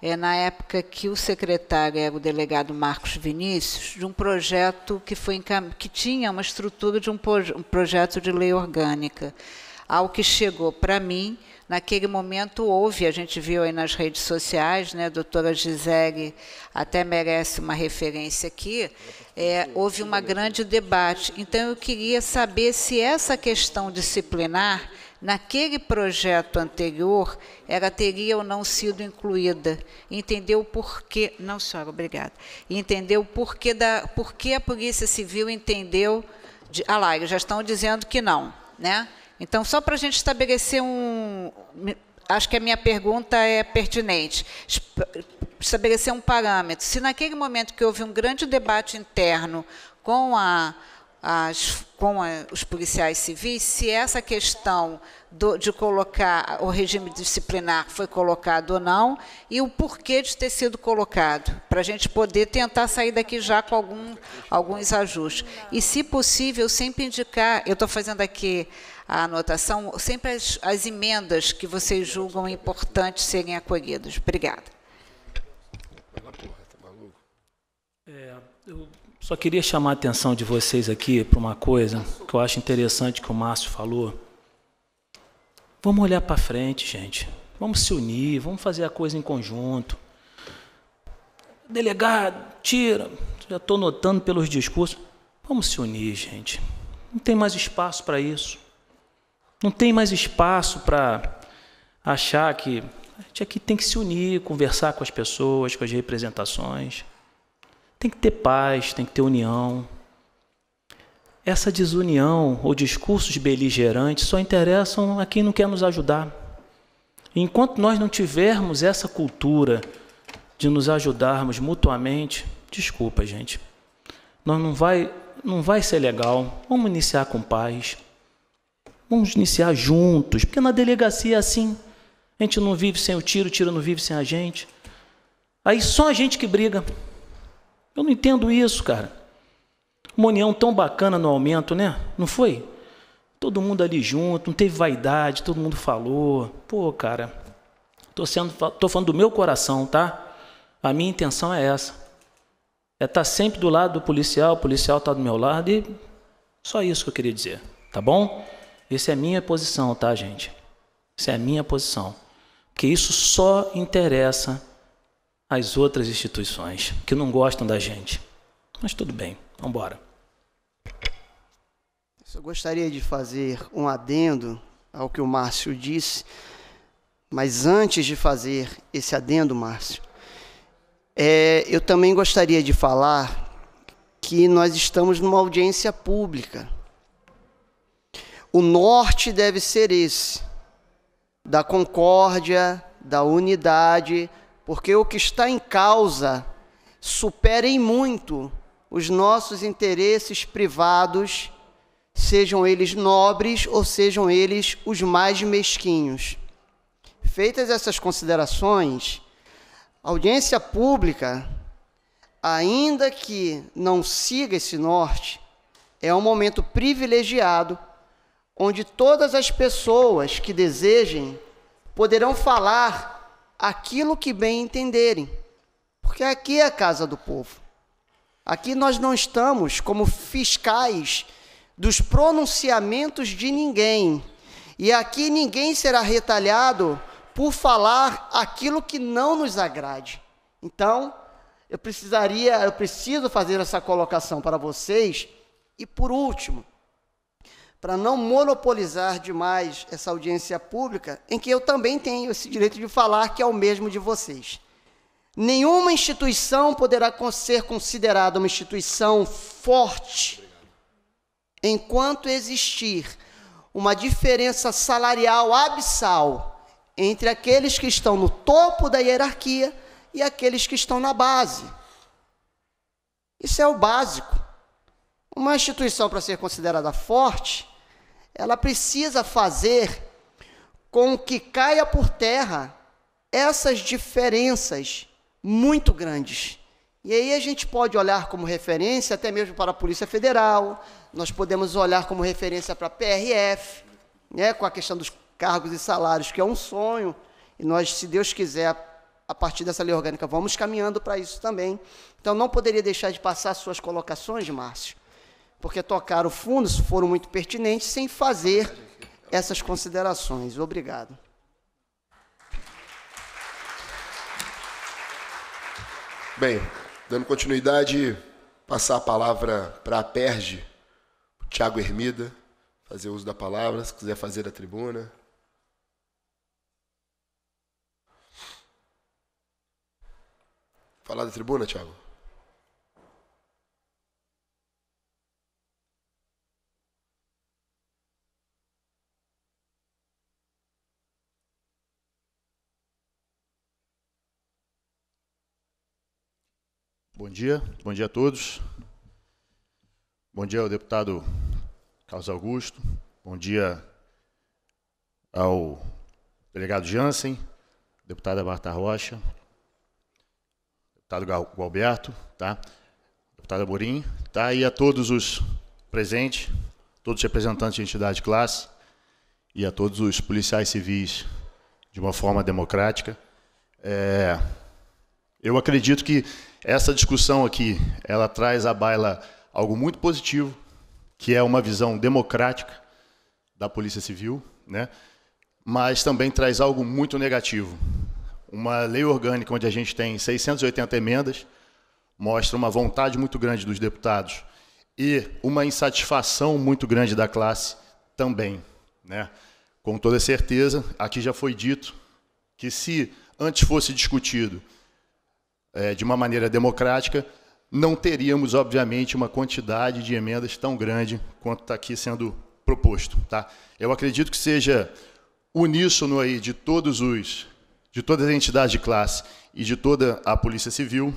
é, na época que o secretário era é o delegado Marcos Vinícius, de um projeto que, foi que tinha uma estrutura de um, um projeto de lei orgânica. Ao que chegou para mim, naquele momento houve, a gente viu aí nas redes sociais, né, a doutora Gisele até merece uma referência aqui, é, houve um grande debate. Então, eu queria saber se essa questão disciplinar naquele projeto anterior, ela teria ou não sido incluída. Entendeu o porquê. Não, senhora, obrigada. Entendeu o porquê, da, porquê a Polícia Civil entendeu. De, ah lá, eles já estão dizendo que não. Né? Então, só para a gente estabelecer um. Acho que a minha pergunta é pertinente. Estabelecer um parâmetro. Se naquele momento que houve um grande debate interno com a as, com a, os policiais civis, se essa questão do, de colocar o regime disciplinar foi colocado ou não e o porquê de ter sido colocado, para a gente poder tentar sair daqui já com algum, alguns ajustes. E, se possível, sempre indicar, eu estou fazendo aqui a anotação, sempre as, as emendas que vocês julgam importantes serem acolhidas. Obrigada. É, eu só queria chamar a atenção de vocês aqui para uma coisa que eu acho interessante que o Márcio falou. Vamos olhar para frente, gente. Vamos se unir, vamos fazer a coisa em conjunto. Delegado, tira. Já estou notando pelos discursos. Vamos se unir, gente. Não tem mais espaço para isso. Não tem mais espaço para achar que a gente aqui tem que se unir, conversar com as pessoas, com as representações. Tem que ter paz, tem que ter união. Essa desunião ou discursos beligerantes só interessam a quem não quer nos ajudar. Enquanto nós não tivermos essa cultura de nos ajudarmos mutuamente, desculpa, gente, nós não vai, não vai ser legal. Vamos iniciar com paz. Vamos iniciar juntos, porque na delegacia é assim. A gente não vive sem o tiro, o tiro não vive sem a gente. Aí só a gente que briga. Eu não entendo isso, cara. Uma união tão bacana no aumento, né? Não foi? Todo mundo ali junto, não teve vaidade, todo mundo falou. Pô, cara, tô, sendo, tô falando do meu coração, tá? A minha intenção é essa. É estar tá sempre do lado do policial, o policial tá do meu lado e só isso que eu queria dizer, tá bom? Essa é a minha posição, tá, gente? Essa é a minha posição. Porque isso só interessa as outras instituições que não gostam da gente. Mas tudo bem, vamos embora. Eu gostaria de fazer um adendo ao que o Márcio disse, mas antes de fazer esse adendo, Márcio, é, eu também gostaria de falar que nós estamos numa audiência pública. O norte deve ser esse, da concórdia, da unidade, porque o que está em causa supera em muito os nossos interesses privados, sejam eles nobres ou sejam eles os mais mesquinhos. Feitas essas considerações, a audiência pública, ainda que não siga esse norte, é um momento privilegiado onde todas as pessoas que desejem poderão falar aquilo que bem entenderem, porque aqui é a casa do povo. Aqui nós não estamos como fiscais dos pronunciamentos de ninguém, e aqui ninguém será retalhado por falar aquilo que não nos agrade. Então, eu precisaria, eu preciso fazer essa colocação para vocês. E por último, para não monopolizar demais essa audiência pública, em que eu também tenho esse direito de falar, que é o mesmo de vocês. Nenhuma instituição poderá ser considerada uma instituição forte enquanto existir uma diferença salarial abissal entre aqueles que estão no topo da hierarquia e aqueles que estão na base. Isso é o básico. Uma instituição para ser considerada forte, ela precisa fazer com que caia por terra essas diferenças muito grandes. E aí a gente pode olhar como referência até mesmo para a Polícia Federal, nós podemos olhar como referência para a PRF, né, com a questão dos cargos e salários, que é um sonho, e nós, se Deus quiser, a partir dessa lei orgânica, vamos caminhando para isso também. Então não poderia deixar de passar suas colocações, Márcio, porque tocaram fundos foram muito pertinentes sem fazer essas considerações. Obrigado. Bem, dando continuidade, passar a palavra para a PERJ, Tiago Hermida, fazer uso da palavra, se quiser fazer a tribuna. Falar da tribuna, Tiago? Bom dia, bom dia a todos. Bom dia ao deputado Carlos Augusto, bom dia ao delegado Jansen, deputada Marta Rocha, deputado Galberto, tá? deputada Morim, tá? e a todos os presentes, todos os representantes de entidade classe e a todos os policiais civis de uma forma democrática. É, eu acredito que essa discussão aqui, ela traz à baila algo muito positivo, que é uma visão democrática da Polícia Civil, né? mas também traz algo muito negativo. Uma lei orgânica onde a gente tem 680 emendas mostra uma vontade muito grande dos deputados e uma insatisfação muito grande da classe também. Né? Com toda certeza, aqui já foi dito que se antes fosse discutido é, de uma maneira democrática, não teríamos, obviamente, uma quantidade de emendas tão grande quanto está aqui sendo proposto. Tá? Eu acredito que seja uníssono aí de todos os, de todas as entidades de classe e de toda a Polícia Civil,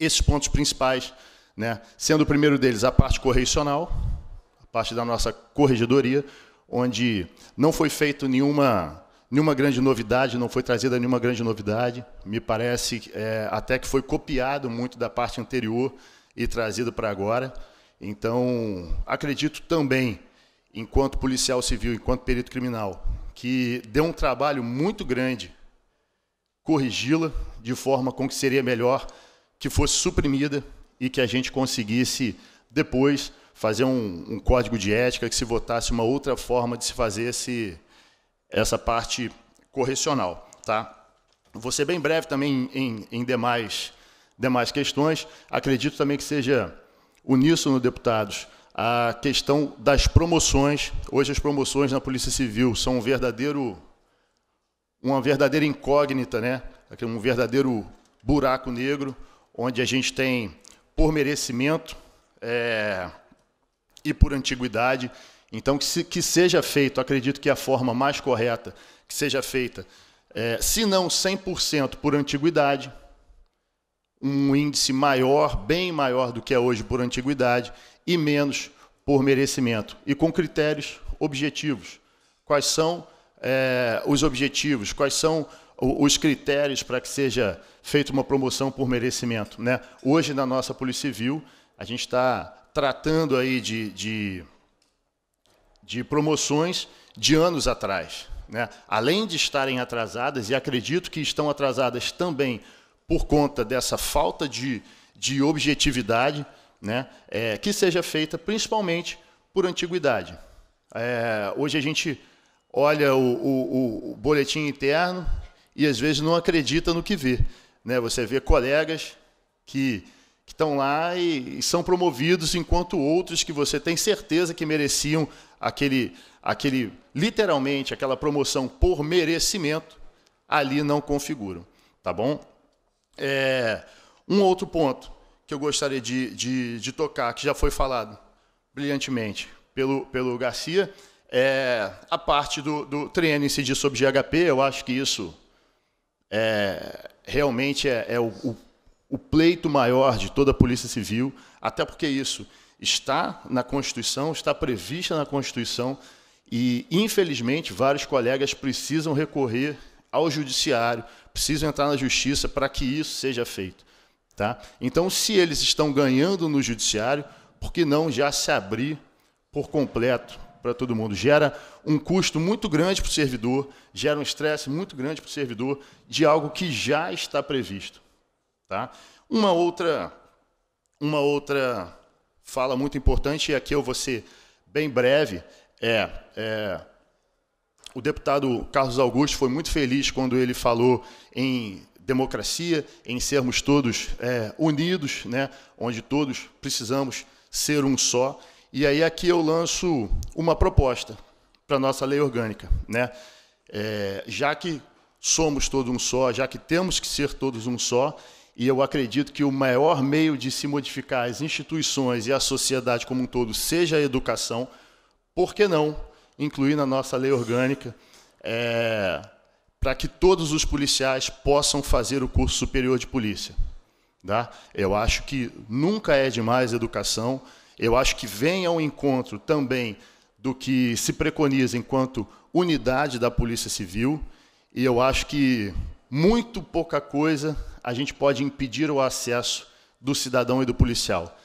esses pontos principais, né? sendo o primeiro deles a parte correicional, a parte da nossa corregedoria, onde não foi feito nenhuma nenhuma grande novidade, não foi trazida nenhuma grande novidade. Me parece é, até que foi copiado muito da parte anterior e trazido para agora. Então, acredito também, enquanto policial civil, enquanto perito criminal, que deu um trabalho muito grande corrigi-la de forma com que seria melhor que fosse suprimida e que a gente conseguisse depois fazer um, um código de ética que se votasse uma outra forma de se fazer esse, essa parte correcional, tá? Vou ser bem breve também em, em demais, demais questões. Acredito também que seja uníssono, deputados, a questão das promoções. Hoje as promoções na Polícia Civil são um verdadeiro, uma verdadeira incógnita, né? um verdadeiro buraco negro, onde a gente tem por merecimento é, e por antiguidade então, que, se, que seja feito, acredito que é a forma mais correta que seja feita, é, se não 100% por antiguidade, um índice maior, bem maior do que é hoje por antiguidade, e menos por merecimento, e com critérios objetivos. Quais são é, os objetivos, quais são os critérios para que seja feita uma promoção por merecimento. Né? Hoje, na nossa Polícia Civil, a gente está tratando aí de, de de promoções de anos atrás. Né? Além de estarem atrasadas, e acredito que estão atrasadas também por conta dessa falta de, de objetividade, né? É, que seja feita principalmente por antiguidade. É, hoje a gente olha o, o, o, boletim interno e às vezes não acredita no que vê. Né? Você vê colegas que estão lá e, e, são promovidos, enquanto outros que você tem certeza que mereciam aquele, aquele literalmente aquela promoção por merecimento ali não configuram, tá bom? É, um outro ponto que eu gostaria de, de, de, tocar, que já foi falado brilhantemente pelo, pelo Garcia, é a parte do, do treino incidir sobre GHP. Eu acho que isso é, realmente é, é o, o, o pleito maior de toda a Polícia Civil, até porque isso está na Constituição, está prevista na Constituição e, infelizmente, vários colegas precisam recorrer ao judiciário, precisam entrar na justiça para que isso seja feito. Tá? Então, se eles estão ganhando no judiciário, por que não já se abrir por completo para todo mundo? Gera um custo muito grande para o servidor, gera um estresse muito grande para o servidor de algo que já está previsto. Tá? Uma outra, uma outra fala muito importante, e aqui eu vou ser bem breve, é, é o deputado Carlos Augusto foi muito feliz quando ele falou em democracia, em sermos todos é, unidos, né, onde todos precisamos ser um só. E aí aqui eu lanço uma proposta para a nossa lei orgânica. Né? É, já que somos todos um só, já que temos que ser todos um só, e eu acredito que o maior meio de se modificar as instituições e a sociedade como um todo seja a educação. Por que não incluir na nossa lei orgânica é, para que todos os policiais possam fazer o curso superior de polícia? Tá? Eu acho que nunca é demais educação. Eu acho que vem ao encontro também do que se preconiza enquanto unidade da Polícia Civil. E eu acho que muito pouca coisa a gente pode impedir o acesso do cidadão e do policial.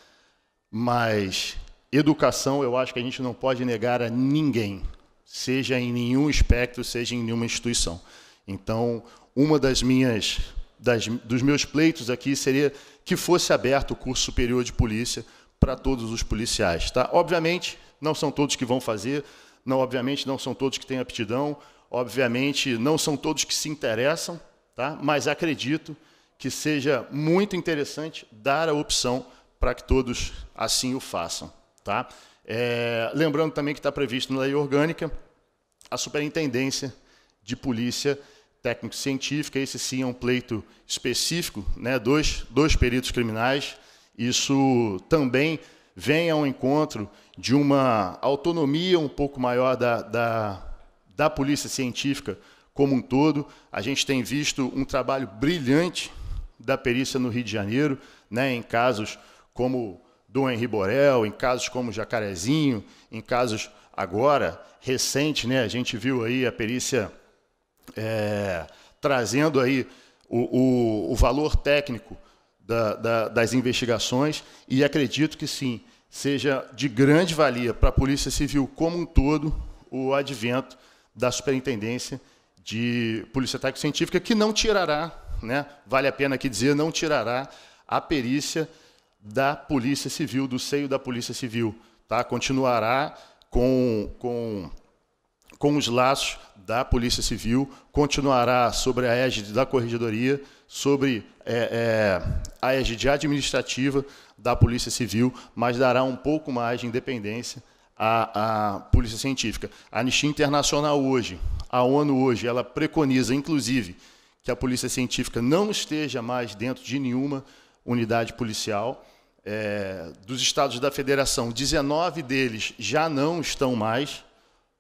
Mas educação, eu acho que a gente não pode negar a ninguém, seja em nenhum espectro, seja em nenhuma instituição. Então, uma das minhas das, dos meus pleitos aqui seria que fosse aberto o curso superior de polícia para todos os policiais, tá? Obviamente, não são todos que vão fazer, não obviamente não são todos que têm aptidão, obviamente não são todos que se interessam, tá? Mas acredito que seja muito interessante dar a opção para que todos assim o façam. Tá? É, lembrando também que está previsto na lei orgânica a superintendência de polícia técnico-científica, esse sim é um pleito específico, né? dois, dois peritos criminais, isso também vem ao encontro de uma autonomia um pouco maior da, da, da polícia científica como um todo. A gente tem visto um trabalho brilhante da perícia no Rio de Janeiro, né, em casos como do Henri Borel, em casos como Jacarezinho, em casos agora recentes, né, a gente viu aí a perícia é, trazendo aí o, o, o valor técnico da, da, das investigações e acredito que sim seja de grande valia para a Polícia Civil como um todo o advento da Superintendência de Polícia Técnico Científica, que não tirará né, vale a pena aqui dizer, não tirará a perícia da Polícia Civil, do seio da Polícia Civil. Tá? Continuará com, com, com os laços da Polícia Civil, continuará sobre a égide da Corregedoria, sobre é, é, a égide administrativa da Polícia Civil, mas dará um pouco mais de independência à, à Polícia Científica. A Anistia Internacional hoje, a ONU hoje, ela preconiza, inclusive, que a polícia científica não esteja mais dentro de nenhuma unidade policial. É, dos estados da federação, 19 deles já não estão mais,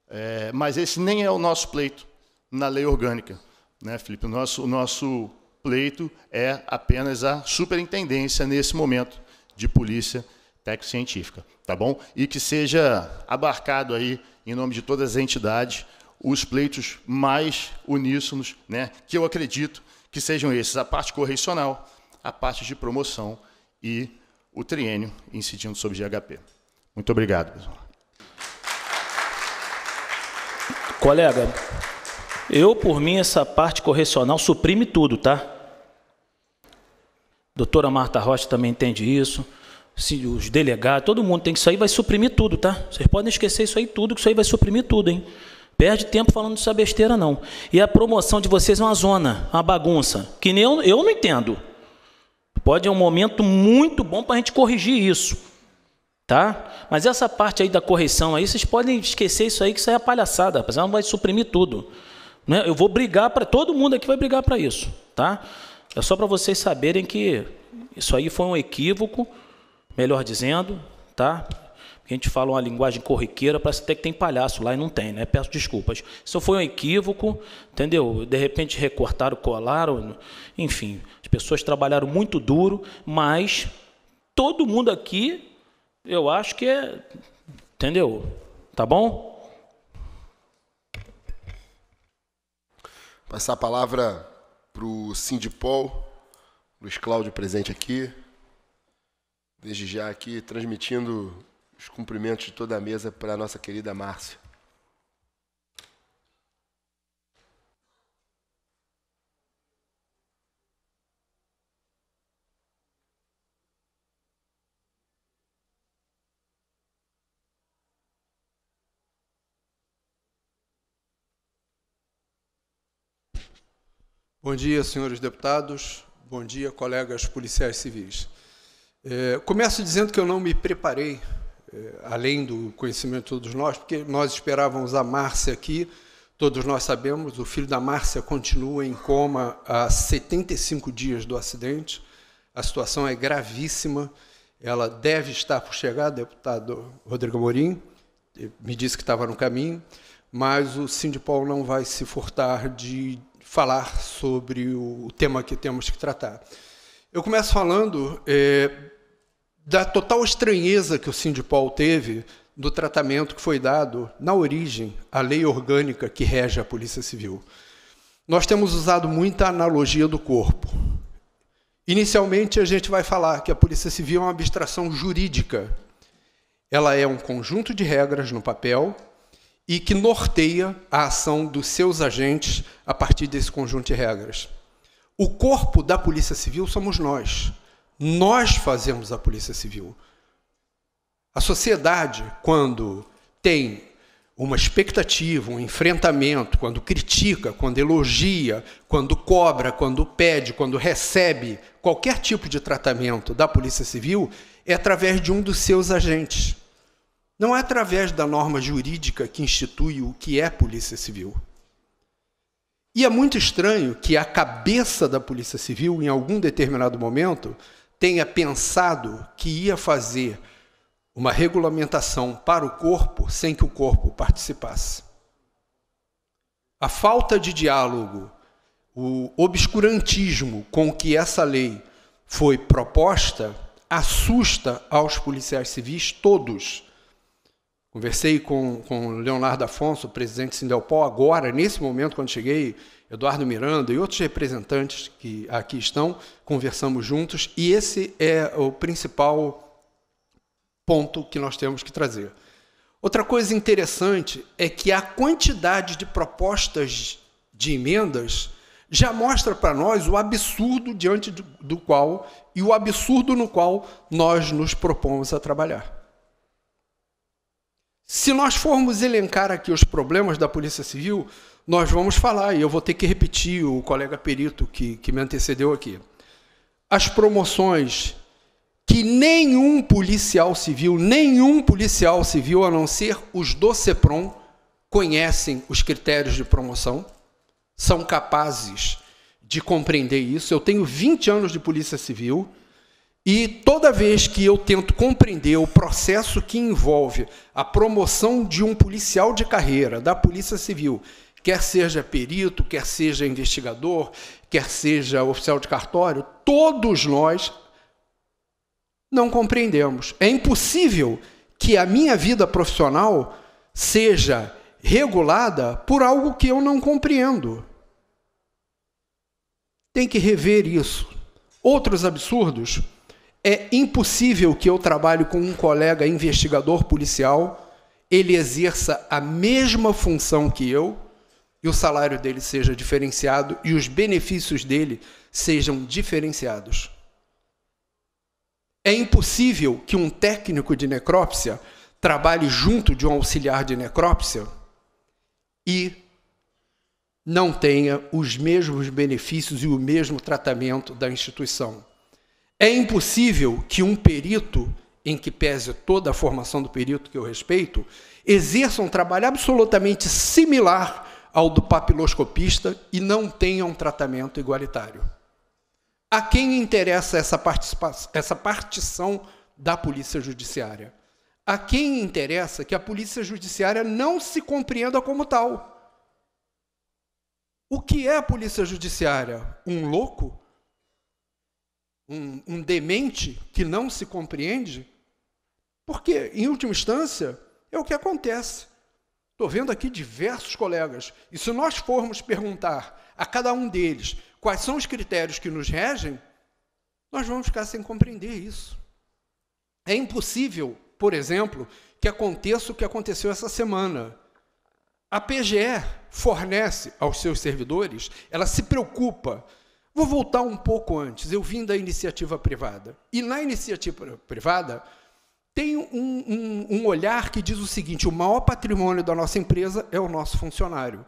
é, mas esse nem é o nosso pleito na lei orgânica, né, Felipe? O nosso, o nosso pleito é apenas a superintendência nesse momento de polícia técnico-científica, tá bom? E que seja abarcado aí, em nome de todas as entidades, os pleitos mais uníssonos, né, que eu acredito que sejam esses: a parte correcional, a parte de promoção e o triênio incidindo sobre GHP. Muito obrigado, pessoal. Colega, eu por mim essa parte correcional suprime tudo, tá? Doutora Marta Rocha também entende isso. os delegados, todo mundo tem que sair, vai suprimir tudo, tá? Vocês podem esquecer isso aí tudo, que isso aí vai suprimir tudo, hein? perde tempo falando dessa besteira, não. E a promoção de vocês é uma zona, uma bagunça, que nem eu, eu não entendo. Pode é um momento muito bom para a gente corrigir isso, tá? Mas essa parte aí da correção aí, vocês podem esquecer isso aí, que isso aí é palhaçada, rapaz. Ela vai suprimir tudo. Né? Eu vou brigar para... Todo mundo aqui vai brigar para isso, tá? É só para vocês saberem que isso aí foi um equívoco, melhor dizendo, tá? a gente fala uma linguagem corriqueira, parece até que tem palhaço lá e não tem, né? Peço desculpas. Isso foi um equívoco, entendeu? De repente recortaram, colaram, enfim. As pessoas trabalharam muito duro, mas todo mundo aqui, eu acho que é. Entendeu? Tá bom? Passar a palavra para o Sindipol, Luiz Cláudio presente aqui. Desde já aqui, transmitindo os cumprimentos de toda a mesa para a nossa querida Márcia. Bom dia, senhores deputados. Bom dia, colegas policiais civis. É, começo dizendo que eu não me preparei eh, além do conhecimento de todos nós, porque nós esperávamos a Márcia aqui, todos nós sabemos, o filho da Márcia continua em coma há 75 dias do acidente, a situação é gravíssima, ela deve estar por chegar, deputado Rodrigo Morim, eh, me disse que estava no caminho, mas o Sindipol não vai se furtar de falar sobre o tema que temos que tratar. Eu começo falando eh, da total estranheza que o Cindy Paul teve do tratamento que foi dado, na origem, à lei orgânica que rege a Polícia Civil. Nós temos usado muita analogia do corpo. Inicialmente, a gente vai falar que a Polícia Civil é uma abstração jurídica. Ela é um conjunto de regras no papel e que norteia a ação dos seus agentes a partir desse conjunto de regras. O corpo da Polícia Civil somos nós. Nós fazemos a Polícia Civil. A sociedade, quando tem uma expectativa, um enfrentamento, quando critica, quando elogia, quando cobra, quando pede, quando recebe qualquer tipo de tratamento da Polícia Civil, é através de um dos seus agentes. Não é através da norma jurídica que institui o que é Polícia Civil. E é muito estranho que a cabeça da Polícia Civil, em algum determinado momento, tenha pensado que ia fazer uma regulamentação para o corpo sem que o corpo participasse. A falta de diálogo, o obscurantismo com que essa lei foi proposta assusta aos policiais civis todos. Conversei com, o Leonardo Afonso, presidente Sindelpol, agora, nesse momento, quando cheguei, Eduardo Miranda e outros representantes que aqui estão, conversamos juntos, e esse é o principal ponto que nós temos que trazer. Outra coisa interessante é que a quantidade de propostas de emendas já mostra para nós o absurdo diante do qual e o absurdo no qual nós nos propomos a trabalhar. Se nós formos elencar aqui os problemas da Polícia Civil, nós vamos falar, e eu vou ter que repetir o colega perito que, que me antecedeu aqui. As promoções que nenhum policial civil, nenhum policial civil, a não ser os do CEPROM, conhecem os critérios de promoção, são capazes de compreender isso. Eu tenho 20 anos de Polícia Civil e toda vez que eu tento compreender o processo que envolve a promoção de um policial de carreira da Polícia Civil, quer seja perito, quer seja investigador, quer seja oficial de cartório, todos nós não compreendemos. É impossível que a minha vida profissional seja regulada por algo que eu não compreendo. Tem que rever isso. Outros absurdos é impossível que eu trabalhe com um colega investigador policial, ele exerça a mesma função que eu e o salário dele seja diferenciado e os benefícios dele sejam diferenciados. É impossível que um técnico de necrópsia trabalhe junto de um auxiliar de necrópsia e não tenha os mesmos benefícios e o mesmo tratamento da instituição. É impossível que um perito, em que pese toda a formação do perito que eu respeito, exerça um trabalho absolutamente similar ao do papiloscopista e não tenha um tratamento igualitário. A quem interessa essa, essa partição da Polícia Judiciária? A quem interessa que a Polícia Judiciária não se compreenda como tal? O que é a Polícia Judiciária? Um louco? um, um demente que não se compreende? Porque, em última instância, é o que acontece. Estou vendo aqui diversos colegas, e se nós formos perguntar a cada um deles quais são os critérios que nos regem, nós vamos ficar sem compreender isso. É impossível, por exemplo, que aconteça o que aconteceu essa semana. A PGE fornece aos seus servidores, ela se preocupa Vou voltar um pouco antes. Eu vim da iniciativa privada. E na iniciativa privada, tem um, um, um, olhar que diz o seguinte: o maior patrimônio da nossa empresa é o nosso funcionário.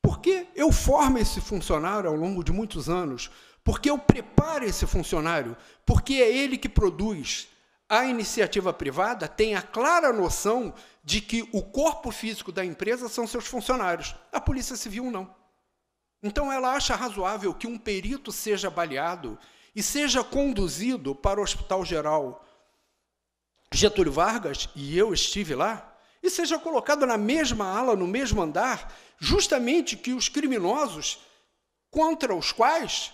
Porque eu formo esse funcionário ao longo de muitos anos, porque eu preparo esse funcionário, porque é ele que produz. A iniciativa privada tem a clara noção de que o corpo físico da empresa são seus funcionários, a Polícia Civil não. Então ela acha razoável que um perito seja baleado e seja conduzido para o Hospital Geral Getúlio Vargas, e eu estive lá, e seja colocado na mesma ala, no mesmo andar, justamente que os criminosos contra os quais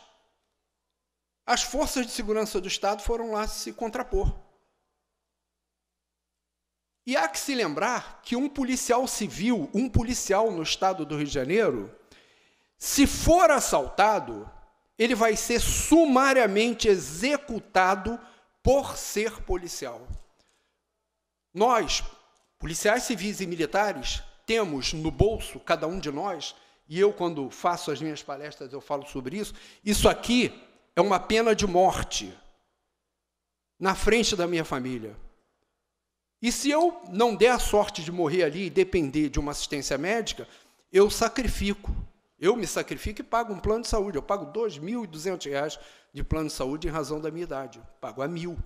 as forças de segurança do Estado foram lá se contrapor. E há que se lembrar que um policial civil, um policial no estado do Rio de Janeiro, se for assaltado, ele vai ser sumariamente executado por ser policial. Nós, policiais civis e militares, temos no bolso, cada um de nós, e eu, quando faço as minhas palestras, eu falo sobre isso. Isso aqui é uma pena de morte na frente da minha família. E se eu não der a sorte de morrer ali e depender de uma assistência médica, eu sacrifico eu me sacrifico e pago um plano de saúde. Eu pago R$ 2.200 de plano de saúde em razão da minha idade. Eu pago a mil.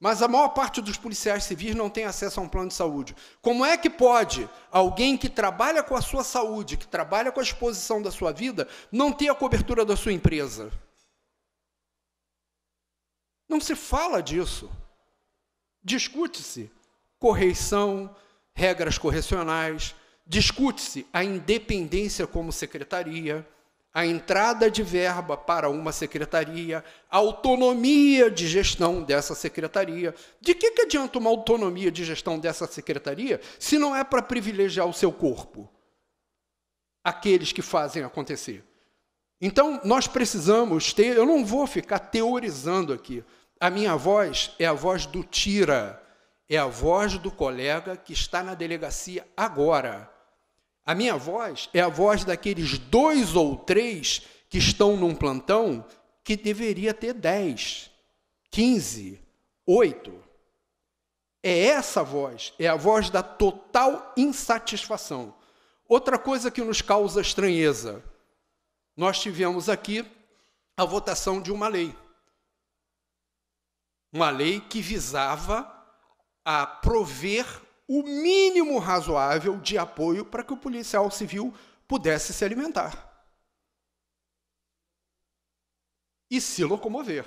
Mas a maior parte dos policiais civis não tem acesso a um plano de saúde. Como é que pode alguém que trabalha com a sua saúde, que trabalha com a exposição da sua vida, não ter a cobertura da sua empresa? Não se fala disso. Discute-se correição, regras correcionais, Discute-se a independência como secretaria, a entrada de verba para uma secretaria, a autonomia de gestão dessa secretaria. De que, que adianta uma autonomia de gestão dessa secretaria se não é para privilegiar o seu corpo? Aqueles que fazem acontecer. Então, nós precisamos ter. Eu não vou ficar teorizando aqui. A minha voz é a voz do tira, é a voz do colega que está na delegacia agora a minha voz é a voz daqueles dois ou três que estão num plantão que deveria ter 10, 15, 8. É essa voz, é a voz da total insatisfação. Outra coisa que nos causa estranheza: nós tivemos aqui a votação de uma lei. Uma lei que visava a prover o mínimo razoável de apoio para que o policial civil pudesse se alimentar e se locomover.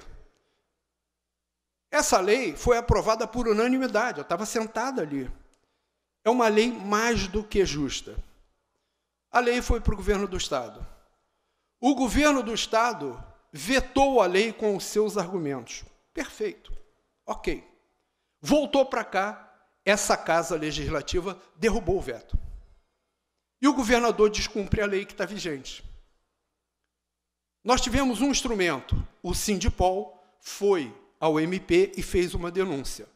Essa lei foi aprovada por unanimidade, eu estava sentada ali. É uma lei mais do que justa. A lei foi para o governo do Estado. O governo do Estado vetou a lei com os seus argumentos. Perfeito. Ok. Voltou para cá essa casa legislativa derrubou o veto. E o governador descumpre a lei que está vigente. Nós tivemos um instrumento. O Sindipol foi ao MP e fez uma denúncia.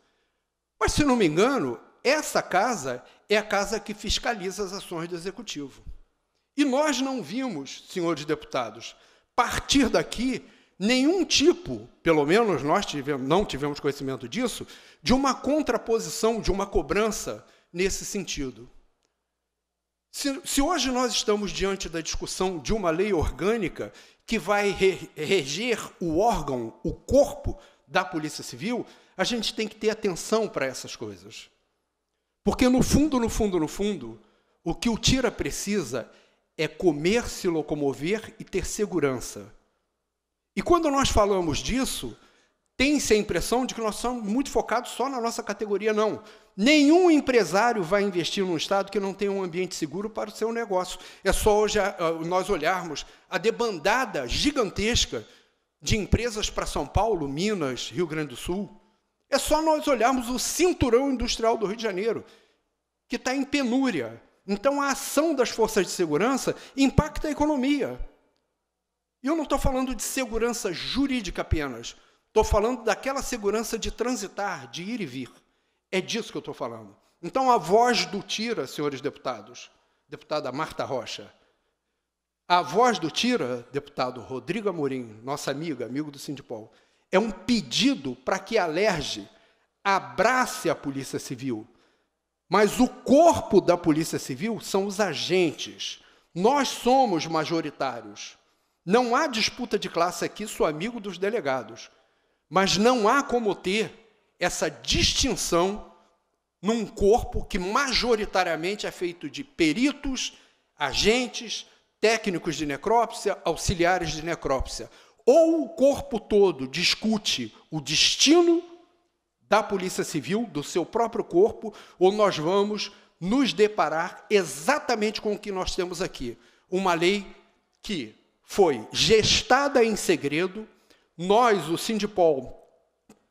Mas, se não me engano, essa casa é a casa que fiscaliza as ações do Executivo. E nós não vimos, senhores deputados, partir daqui nenhum tipo, pelo menos nós tivemos, não tivemos conhecimento disso, de uma contraposição, de uma cobrança nesse sentido. Se, se hoje nós estamos diante da discussão de uma lei orgânica que vai re, reger o órgão, o corpo da Polícia Civil, a gente tem que ter atenção para essas coisas. Porque no fundo, no fundo, no fundo, o que o Tira precisa é comer, se locomover e ter segurança. E quando nós falamos disso, tem-se a impressão de que nós somos muito focados só na nossa categoria, não. Nenhum empresário vai investir num Estado que não tenha um ambiente seguro para o seu negócio. É só hoje nós olharmos a debandada gigantesca de empresas para São Paulo, Minas, Rio Grande do Sul. É só nós olharmos o cinturão industrial do Rio de Janeiro, que está em penúria. Então, a ação das forças de segurança impacta a economia. E eu não estou falando de segurança jurídica apenas. Estou falando daquela segurança de transitar, de ir e vir. É disso que eu estou falando. Então, a voz do Tira, senhores deputados, deputada Marta Rocha, a voz do Tira, deputado Rodrigo Amorim, nossa amiga, amigo do Sindipol, é um pedido para que a abrace a Polícia Civil. Mas o corpo da Polícia Civil são os agentes. Nós somos majoritários. Não há disputa de classe aqui, sou amigo dos delegados. Mas não há como ter essa distinção num corpo que majoritariamente é feito de peritos, agentes, técnicos de necrópsia, auxiliares de necrópsia. Ou o corpo todo discute o destino da Polícia Civil, do seu próprio corpo, ou nós vamos nos deparar exatamente com o que nós temos aqui: uma lei que foi gestada em segredo. Nós, o Sindipol,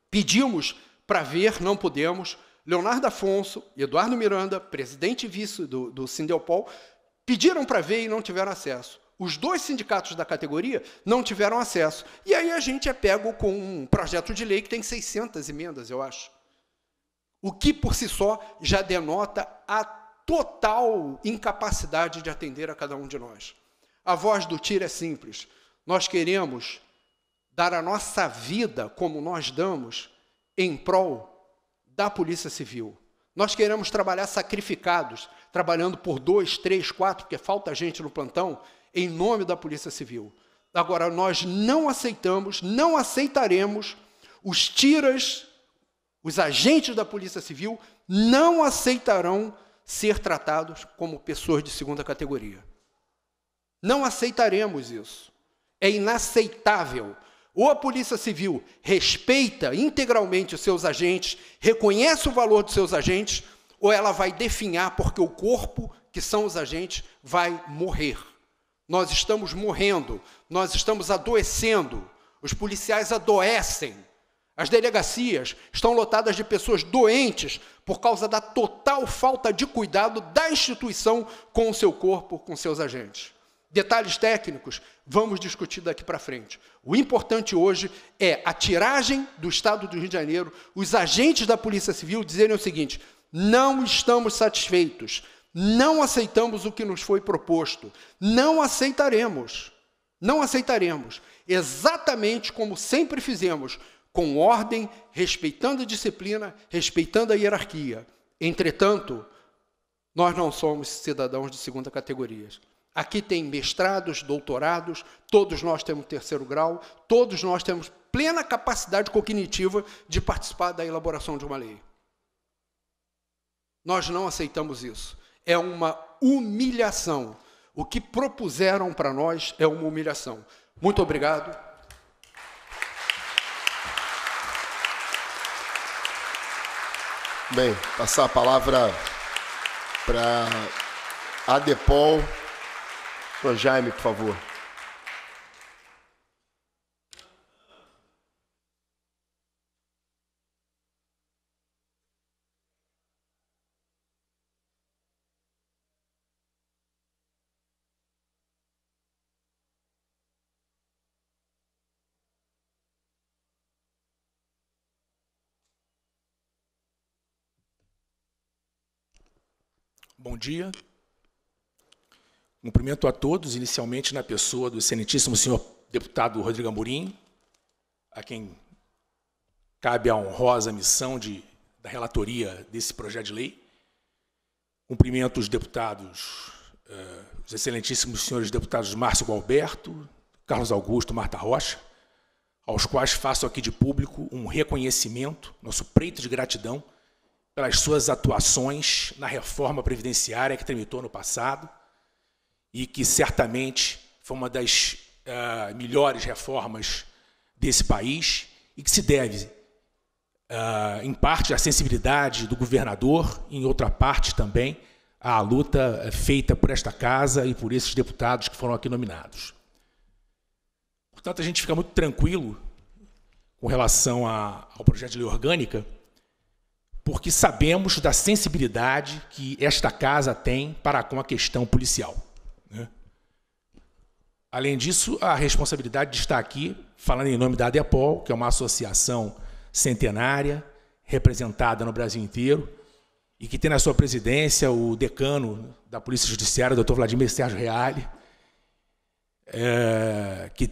pedimos para ver, não pudemos. Leonardo Afonso, Eduardo Miranda, presidente e vice do, do Sindipol, pediram para ver e não tiveram acesso. Os dois sindicatos da categoria não tiveram acesso. E aí a gente é pego com um projeto de lei que tem 600 emendas, eu acho. O que por si só já denota a total incapacidade de atender a cada um de nós. A voz do tiro é simples. Nós queremos dar a nossa vida, como nós damos, em prol da Polícia Civil. Nós queremos trabalhar sacrificados, trabalhando por dois, três, quatro, porque falta gente no plantão, em nome da Polícia Civil. Agora, nós não aceitamos, não aceitaremos os tiras, os agentes da Polícia Civil não aceitarão ser tratados como pessoas de segunda categoria. Não aceitaremos isso. É inaceitável. Ou a Polícia Civil respeita integralmente os seus agentes, reconhece o valor dos seus agentes, ou ela vai definhar porque o corpo, que são os agentes, vai morrer. Nós estamos morrendo, nós estamos adoecendo, os policiais adoecem. As delegacias estão lotadas de pessoas doentes por causa da total falta de cuidado da instituição com o seu corpo, com seus agentes. Detalhes técnicos vamos discutir daqui para frente. O importante hoje é a tiragem do Estado do Rio de Janeiro, os agentes da Polícia Civil dizerem o seguinte: não estamos satisfeitos, não aceitamos o que nos foi proposto, não aceitaremos, não aceitaremos, exatamente como sempre fizemos, com ordem, respeitando a disciplina, respeitando a hierarquia. Entretanto, nós não somos cidadãos de segunda categoria. Aqui tem mestrados, doutorados, todos nós temos terceiro grau, todos nós temos plena capacidade cognitiva de participar da elaboração de uma lei. Nós não aceitamos isso. É uma humilhação. O que propuseram para nós é uma humilhação. Muito obrigado. Bem, passar a palavra para a Depol. Sr. Jaime, por favor. Bom dia. Cumprimento a todos, inicialmente na pessoa do excelentíssimo senhor deputado Rodrigo Amorim, a quem cabe a honrosa missão de, da relatoria desse projeto de lei. Cumprimento os deputados, eh, os excelentíssimos senhores deputados Márcio Galberto, Carlos Augusto, Marta Rocha, aos quais faço aqui de público um reconhecimento, nosso preito de gratidão, pelas suas atuações na reforma previdenciária que tramitou no passado e que certamente foi uma das uh, melhores reformas desse país e que se deve, uh, em parte, à sensibilidade do governador, em outra parte também à luta eh, feita por esta casa e por esses deputados que foram aqui nominados. Portanto, a gente fica muito tranquilo com relação a, ao projeto de lei orgânica, porque sabemos da sensibilidade que esta casa tem para com a questão policial. Além disso, a responsabilidade de estar aqui, falando em nome da ADEPOL, que é uma associação centenária, representada no Brasil inteiro, e que tem na sua presidência o decano da Polícia Judiciária, o doutor Vladimir Sérgio Reale, é, que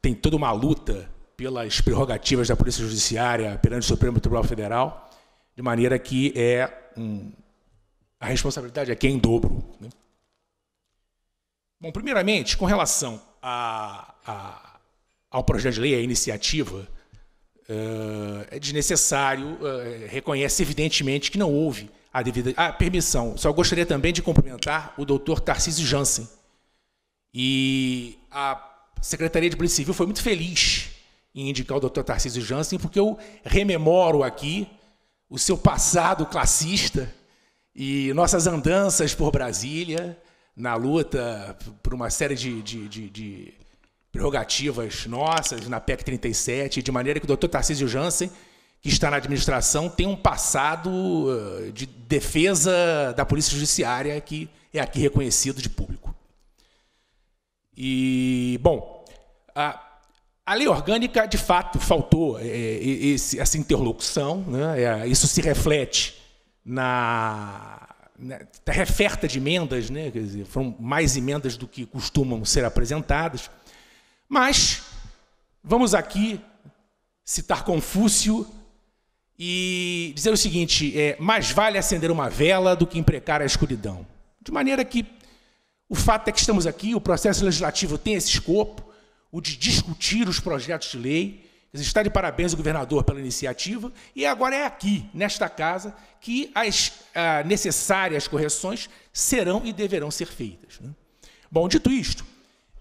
tem toda uma luta pelas prerrogativas da Polícia Judiciária perante o Supremo Tribunal Federal, de maneira que é um, a responsabilidade aqui é em dobro. Né? Bom, primeiramente, com relação a, a, ao projeto de lei, à iniciativa, uh, é desnecessário, uh, reconhece evidentemente que não houve a devida Ah, permissão. Só gostaria também de cumprimentar o doutor Tarcísio Jansen. E a Secretaria de Polícia Civil foi muito feliz em indicar o doutor Tarcísio Jansen, porque eu rememoro aqui o seu passado classista e nossas andanças por Brasília, na luta por uma série de, de, de, de prerrogativas nossas na PEC 37, de maneira que o doutor Tarcísio Jansen, que está na administração, tem um passado eh, de defesa da Polícia Judiciária que é aqui reconhecido de público. E, bom, a, a lei orgânica, de fato, faltou é, esse, essa interlocução, né? é, isso se reflete na referta né, de emendas, né? Quer dizer, foram mais emendas do que costumam ser apresentadas. Mas vamos aqui citar Confúcio e dizer o seguinte: é, mais vale acender uma vela do que imprecar a escuridão. De maneira que o fato é que estamos aqui, o processo legislativo tem esse escopo, o de discutir os projetos de lei Está de parabéns o governador pela iniciativa e agora é aqui, nesta casa, que as ah, necessárias correções serão e deverão ser feitas. Né? Bom, dito isto,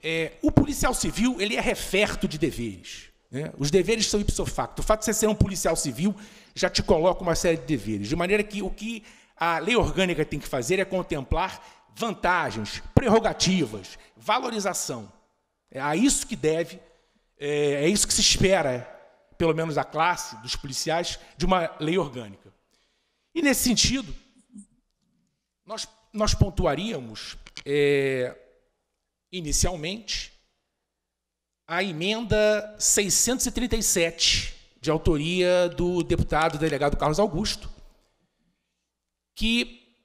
é, o policial civil ele é referto de deveres. Né? Os deveres são ipso facto. O fato de você ser um policial civil já te coloca uma série de deveres, de maneira que o que a lei orgânica tem que fazer é contemplar vantagens, prerrogativas, valorização. É a isso que deve é, é isso que se espera, pelo menos da classe, dos policiais, de uma lei orgânica. E nesse sentido, nós, nós pontuaríamos, é, inicialmente, a emenda 637, de autoria do deputado delegado Carlos Augusto, que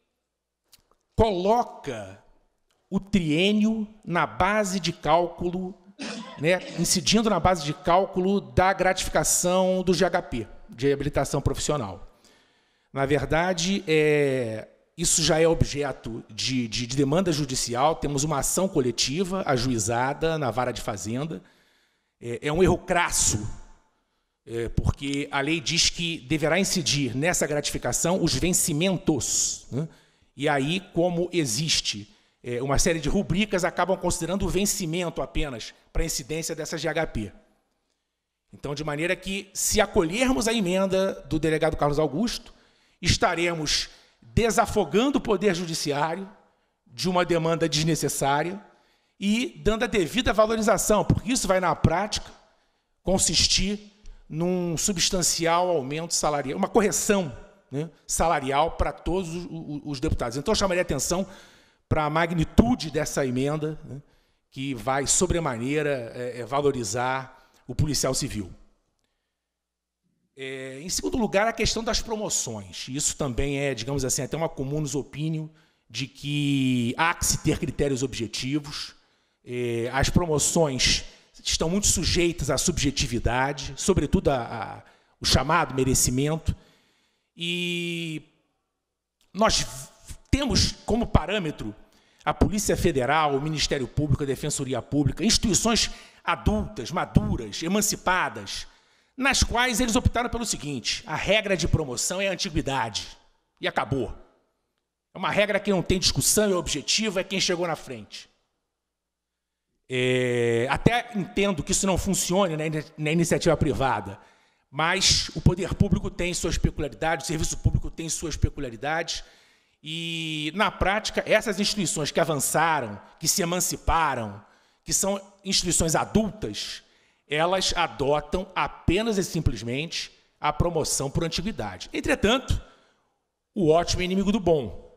coloca o triênio na base de cálculo né, incidindo na base de cálculo da gratificação do GHP, de habilitação profissional. Na verdade, é, isso já é objeto de, de, de, demanda judicial, temos uma ação coletiva ajuizada na vara de fazenda. É, é um erro crasso, é, porque a lei diz que deverá incidir nessa gratificação os vencimentos. Né? E aí, como existe é, uma série de rubricas acabam considerando o vencimento apenas para a incidência dessa GHP. Então, de maneira que, se acolhermos a emenda do delegado Carlos Augusto, estaremos desafogando o Poder Judiciário de uma demanda desnecessária e dando a devida valorização, porque isso vai, na prática, consistir num substancial aumento salarial, uma correção né, salarial para todos os deputados. Então, eu chamaria a atenção para a magnitude dessa emenda, né, que vai sobremaneira é, é, valorizar o policial civil. É, em segundo lugar, a questão das promoções. Isso também é, digamos assim, até uma comunis opinião de que há que se ter critérios objetivos. É, as promoções estão muito sujeitas à subjetividade, sobretudo ao a, o chamado merecimento. E nós temos como parâmetro a Polícia Federal, o Ministério Público, a Defensoria Pública, instituições adultas, maduras, emancipadas, nas quais eles optaram pelo seguinte: a regra de promoção é a antiguidade. E acabou. É uma regra que não tem discussão, é objetiva, é quem chegou na frente. É, até entendo que isso não funcione na, in na iniciativa privada, mas o poder público tem suas peculiaridades, o serviço público tem suas peculiaridades e, na prática, essas instituições que avançaram, que se emanciparam, que são instituições adultas, elas adotam apenas e simplesmente a promoção por antiguidade. Entretanto, o ótimo é inimigo do bom.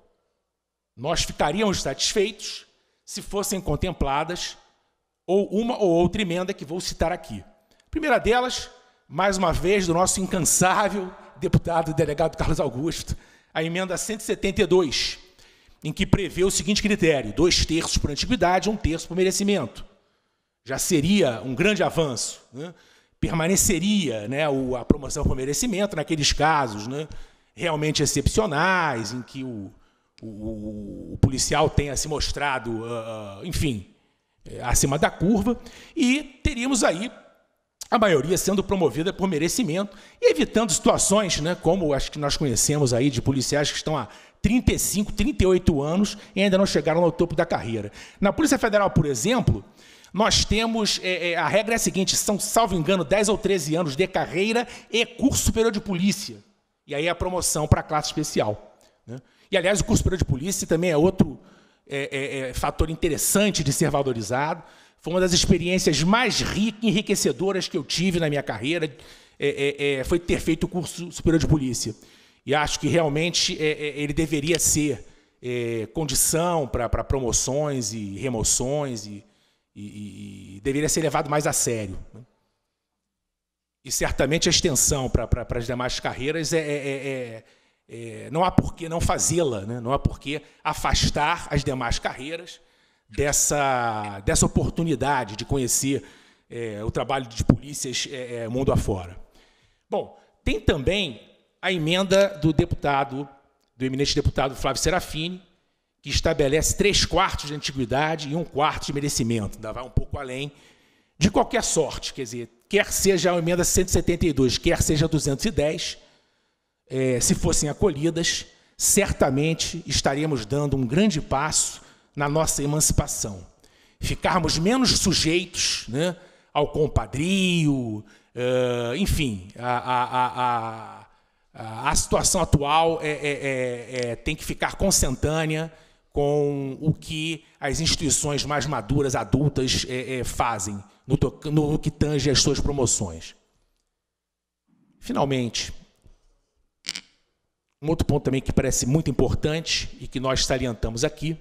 Nós ficaríamos satisfeitos se fossem contempladas ou uma ou outra emenda que vou citar aqui. primeira delas, mais uma vez, do nosso incansável deputado e delegado Carlos Augusto, a emenda 172, em que prevê o seguinte critério: dois terços por antiguidade, um terço por merecimento. Já seria um grande avanço. Né? Permaneceria né, a promoção por merecimento naqueles casos né, realmente excepcionais, em que o, o, o policial tenha se mostrado, uh, enfim, eh, acima da curva, e teríamos aí a maioria sendo promovida por merecimento e evitando situações, né, como as que nós conhecemos aí de policiais que estão há 35, 38 anos e ainda não chegaram ao topo da carreira. Na Polícia Federal, por exemplo, nós temos é, é, a regra é a seguinte: são, salvo engano, 10 ou 13 anos de carreira e curso superior de polícia. E aí a promoção para a classe especial. Né? E, aliás, o curso superior de polícia também é outro é, é, é fator interessante de ser valorizado foi uma das experiências mais ricas, enriquecedoras que eu tive na minha carreira. É, é, é, foi ter feito o curso superior de polícia. E acho que realmente é, é, ele deveria ser condição para promoções e remoções e, e, e, deveria ser levado mais a sério. Né? E certamente a extensão para, as demais carreiras é, é, não há por que não fazê-la, né? não há por que afastar as demais carreiras dessa, dessa oportunidade de conhecer é, o trabalho de polícias é, é, mundo afora. Bom, tem também a emenda do deputado, do eminente deputado Flávio Serafini, que estabelece três quartos de antiguidade e um quarto de merecimento, ainda vai um pouco além, de qualquer sorte, quer dizer, quer seja a emenda 172, quer seja 210, é, se fossem acolhidas, certamente estaríamos dando um grande passo na nossa emancipação. Ficarmos menos sujeitos né, ao compadrio, uh, enfim, a, a, a, a, situação atual é, é, é, é, tem que ficar consentânea com o que as instituições mais maduras, adultas, é, é, fazem no, no que tange as suas promoções. Finalmente, um outro ponto também que parece muito importante e que nós salientamos aqui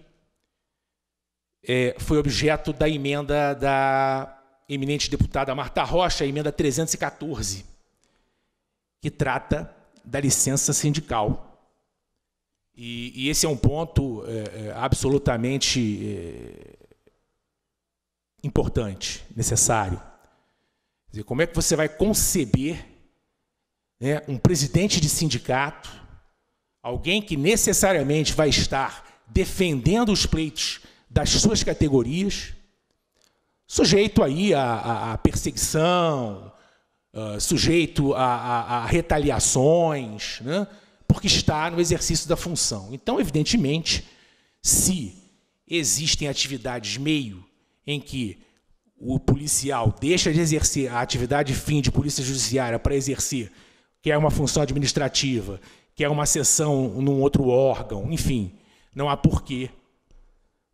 é, foi objeto da emenda da eminente deputada Marta Rocha, emenda 314, que trata da licença sindical. E, e esse é um ponto é, é, absolutamente é, importante, necessário. Quer dizer, como é que você vai conceber né, um presidente de sindicato, alguém que necessariamente vai estar defendendo os pleitos das suas categorias, sujeito aí a, perseguição, uh, sujeito a, a, retaliações, né? porque está no exercício da função. Então, evidentemente, se existem atividades meio em que o policial deixa de exercer a atividade fim de polícia judiciária para exercer, que é uma função administrativa, que é uma sessão num outro órgão, enfim, não há porquê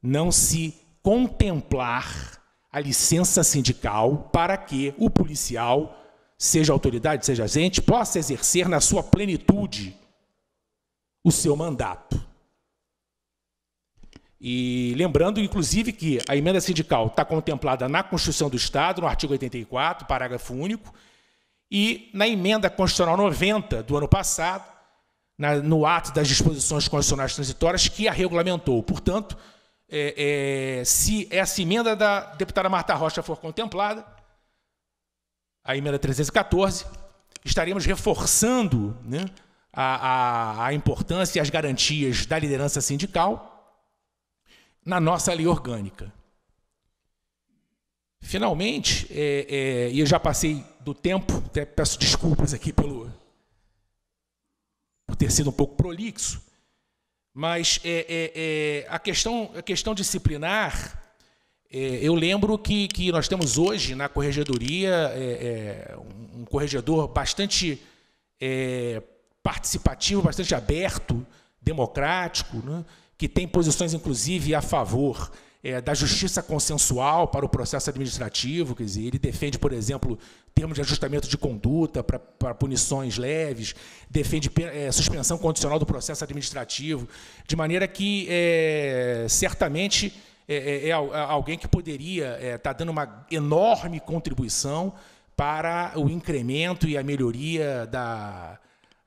não se contemplar a licença sindical para que o policial, seja autoridade, seja agente, possa exercer na sua plenitude o seu mandato. E lembrando, inclusive, que a emenda sindical está contemplada na Constituição do Estado, no artigo 84, parágrafo único, e na emenda constitucional 90 do ano passado, na, no ato das disposições constitucionais transitórias que a regulamentou. Portanto, é, é, se essa é emenda da deputada Marta Rocha for contemplada, a emenda 314, estaremos reforçando né, a, a, a importância e as garantias da liderança sindical na nossa lei orgânica. Finalmente, é, é, e é, eu já passei do tempo, até peço desculpas aqui pelo, por ter sido um pouco prolixo, mas é, é, é, a, questão, a questão disciplinar, é, eu lembro que, que nós temos hoje na corregedoria é, um corregedor bastante participativo, bastante aberto, democrático, né? que tem posições, inclusive, a favor é, da justiça consensual para o processo administrativo, quer dizer, ele defende, por exemplo, termos de ajustamento de conduta para punições leves, defende é, suspensão condicional do processo administrativo, de maneira que eh, eh, é, certamente é, é, alguém que poderia estar tá dando uma enorme contribuição para o incremento e a melhoria da,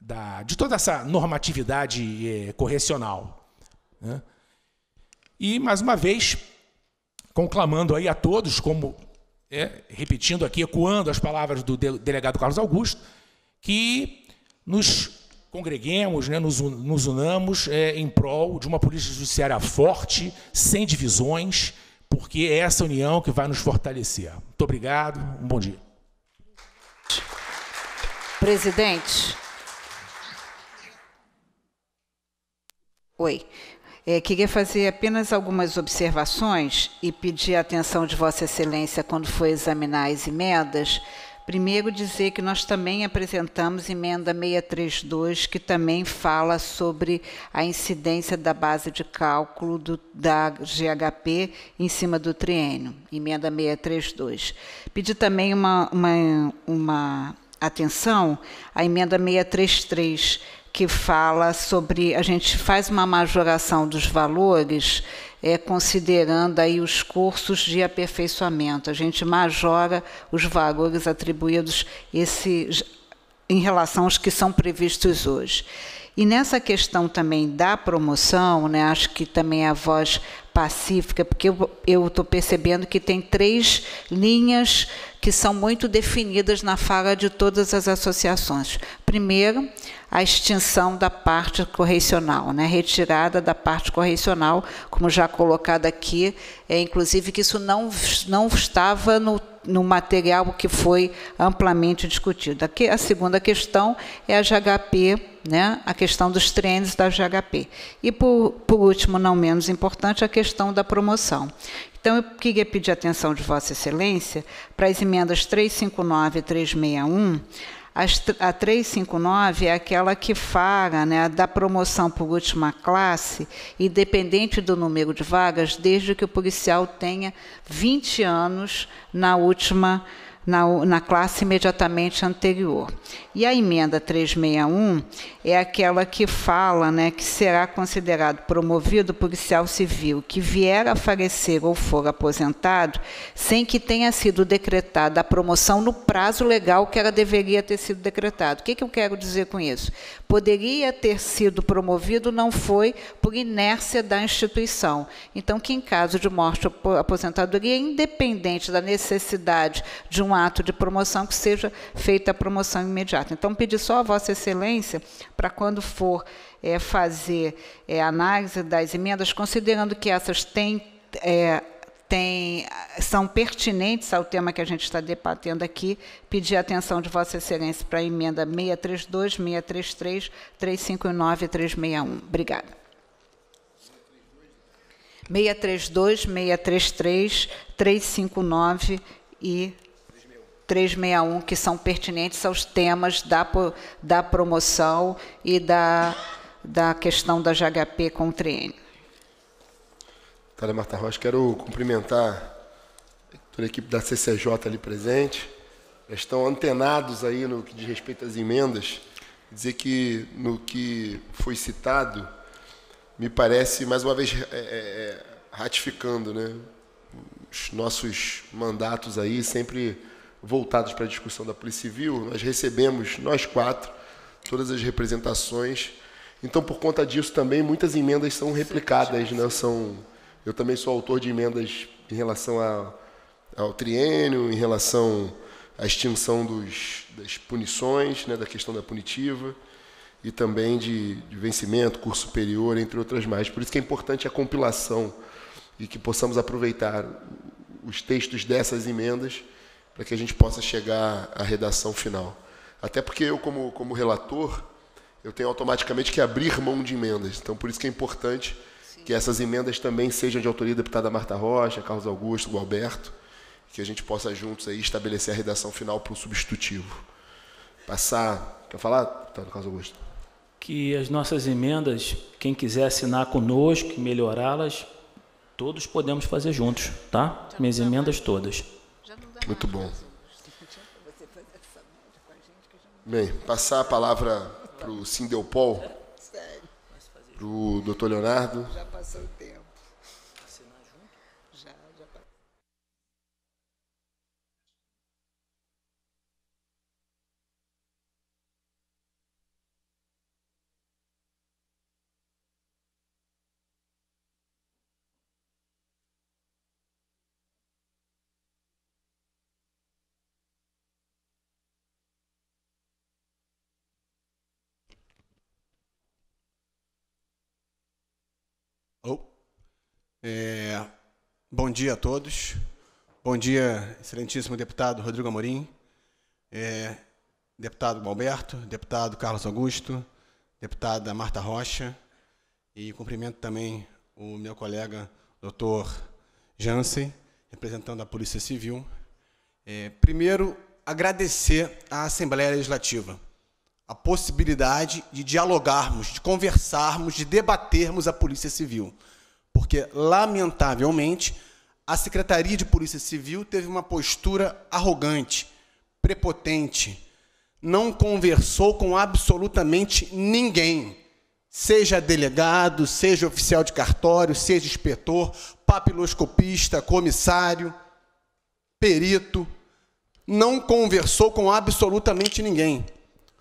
da de toda essa normatividade correcional. Né? E, mais uma vez, conclamando aí a todos, como é, repetindo aqui, ecoando as palavras do delegado Carlos Augusto, que nos congreguemos, né, nos, nos unamos é, em prol de uma polícia judiciária forte, sem divisões, porque é essa união que vai nos fortalecer. Muito obrigado, um bom dia. Presidente. Oi. É, queria fazer apenas algumas observações e pedir a atenção de Vossa Excelência quando for examinar as emendas. Primeiro, dizer que nós também apresentamos emenda 632, que também fala sobre a incidência da base de cálculo do, da GHP em cima do triênio, emenda 632. Pedi também uma, uma, uma atenção à emenda 633 que fala sobre a gente faz uma majoração dos valores é, considerando aí os cursos de aperfeiçoamento. A gente majora os valores atribuídos esse, em relação aos que são previstos hoje. E nessa questão também da promoção, né, acho que também é a voz pacífica, porque eu estou percebendo que tem três linhas que são muito definidas na fala de todas as associações. Primeiro, a extinção da parte correcional, né, retirada da parte correcional, como já colocado aqui, é inclusive que isso não, não estava no no material que foi amplamente discutido. Aqui, a segunda questão é a GHP, né, a questão dos trends da GHP. E, por, por último, não menos importante, a questão da promoção. Então, eu queria pedir a atenção de Vossa Excelência para as emendas 359 e 361, a 359 é aquela que fala né, da promoção por última classe, independente do número de vagas, desde que o policial tenha 20 anos na última classe na, na classe imediatamente anterior. E a emenda 361 é aquela que fala né, que será considerado promovido policial civil que vier a falecer ou for aposentado sem que tenha sido decretada a promoção no prazo legal que ela deveria ter sido decretada. O que, que eu quero dizer com isso? poderia ter sido promovido, não foi por inércia da instituição. Então, que em caso de morte ou aposentadoria, independente da necessidade de um ato de promoção, que seja feita a promoção imediata. Então, pedi só a Vossa Excelência para quando for é, fazer é, análise das emendas, considerando que essas têm é, tem, são pertinentes ao tema que a gente está debatendo aqui, pedir a atenção de Vossa Excelência para a emenda 632, 633, 359 e 361. Obrigada. 632, 633, 359 e 361, que são pertinentes aos temas da, da promoção e da, da questão da GHP com o triênio. Tadeu Marta Rocha, quero cumprimentar toda a equipe da CCJ ali presente. Já estão antenados aí no que diz respeito às emendas. Dizer que no que foi citado, me parece, mais uma vez, é, é, é, ratificando né, os nossos mandatos aí, sempre voltados para a discussão da Polícia Civil. Nós recebemos, nós quatro, todas as representações. Então, por conta disso também, muitas emendas são replicadas, né, são eu também sou autor de emendas em relação a, ao triênio, em relação à extinção dos, das punições, né, da questão da punitiva, e também de, de vencimento, curso superior, entre outras mais. Por isso que é importante a compilação e que possamos aproveitar os textos dessas emendas para que a gente possa chegar à redação final. Até porque eu, como, como relator, eu tenho automaticamente que abrir mão de emendas. Então, por isso que é importante que essas emendas também sejam de autoria da deputada Marta Rocha, Carlos Augusto, Gualberto, que a gente possa juntos aí estabelecer a redação final para o substitutivo. Passar. Quer falar, deputado Carlos Augusto? Que as nossas emendas, quem quiser assinar conosco e melhorá-las, todos podemos fazer juntos, tá? Minhas emendas todas. Muito bom. Bem, passar a palavra para o Sindelpol do Dr. Leonardo. Já passou É, bom dia a todos. Bom dia, excelentíssimo deputado Rodrigo Amorim, é, deputado Balberto, deputado Carlos Augusto, deputada Marta Rocha, e cumprimento também o meu colega doutor Jansen, representando a Polícia Civil. É, primeiro, agradecer à Assembleia Legislativa a possibilidade de dialogarmos, de conversarmos, de debatermos a Polícia Civil porque, lamentavelmente, a Secretaria de Polícia Civil teve uma postura arrogante, prepotente, não conversou com absolutamente ninguém, seja delegado, seja oficial de cartório, seja inspetor, papiloscopista, comissário, perito, não conversou com absolutamente ninguém,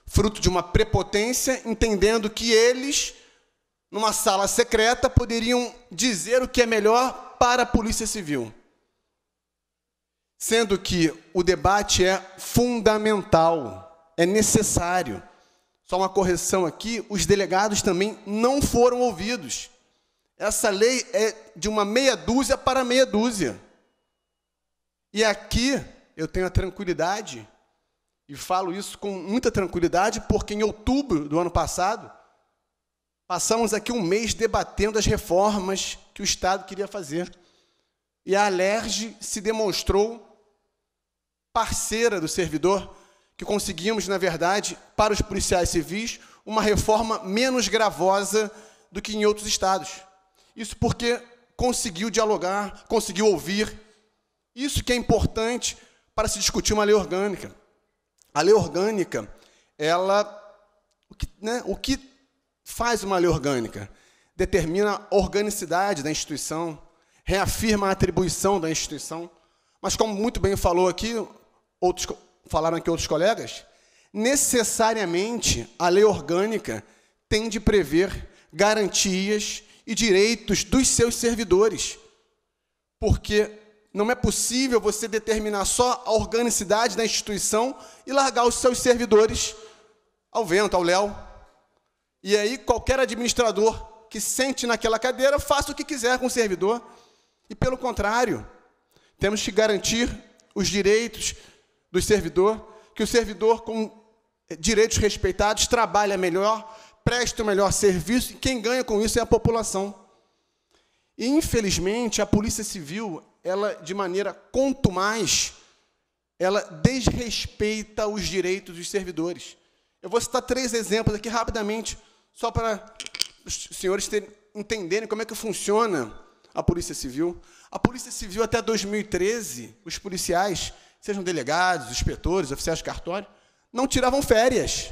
fruto de uma prepotência, entendendo que eles numa sala secreta, poderiam dizer o que é melhor para a Polícia Civil. Sendo que o debate é fundamental, é necessário. Só uma correção aqui: os delegados também não foram ouvidos. Essa lei é de uma meia dúzia para meia dúzia. E aqui eu tenho a tranquilidade, e falo isso com muita tranquilidade, porque em outubro do ano passado, Passamos aqui um mês debatendo as reformas que o Estado queria fazer. E a Alerj se demonstrou parceira do servidor, que conseguimos, na verdade, para os policiais civis, uma reforma menos gravosa do que em outros estados. Isso porque conseguiu dialogar, conseguiu ouvir. Isso que é importante para se discutir uma lei orgânica. A lei orgânica, ela. O que, né, o que faz uma lei orgânica, determina a organicidade da instituição, reafirma a atribuição da instituição. Mas, como muito bem falou aqui, outros, falaram aqui outros colegas, necessariamente a lei orgânica tem de prever garantias e direitos dos seus servidores. Porque não é possível você determinar só a organicidade da instituição e largar os seus servidores ao vento, ao léu. E aí qualquer administrador que sente naquela cadeira faça o que quiser com o servidor. E pelo contrário, temos que garantir os direitos do servidor, que o servidor com eh, direitos respeitados trabalha melhor, presta o melhor serviço, e quem ganha com isso é a população. E, infelizmente, a Polícia Civil, ela de maneira contumaz, ela desrespeita os direitos dos servidores. Eu vou citar três exemplos aqui rapidamente só para os senhores terem, entenderem como é que funciona a Polícia Civil. A Polícia Civil, até 2013, os policiais, sejam delegados, inspetores, oficiais de cartório, não tiravam férias.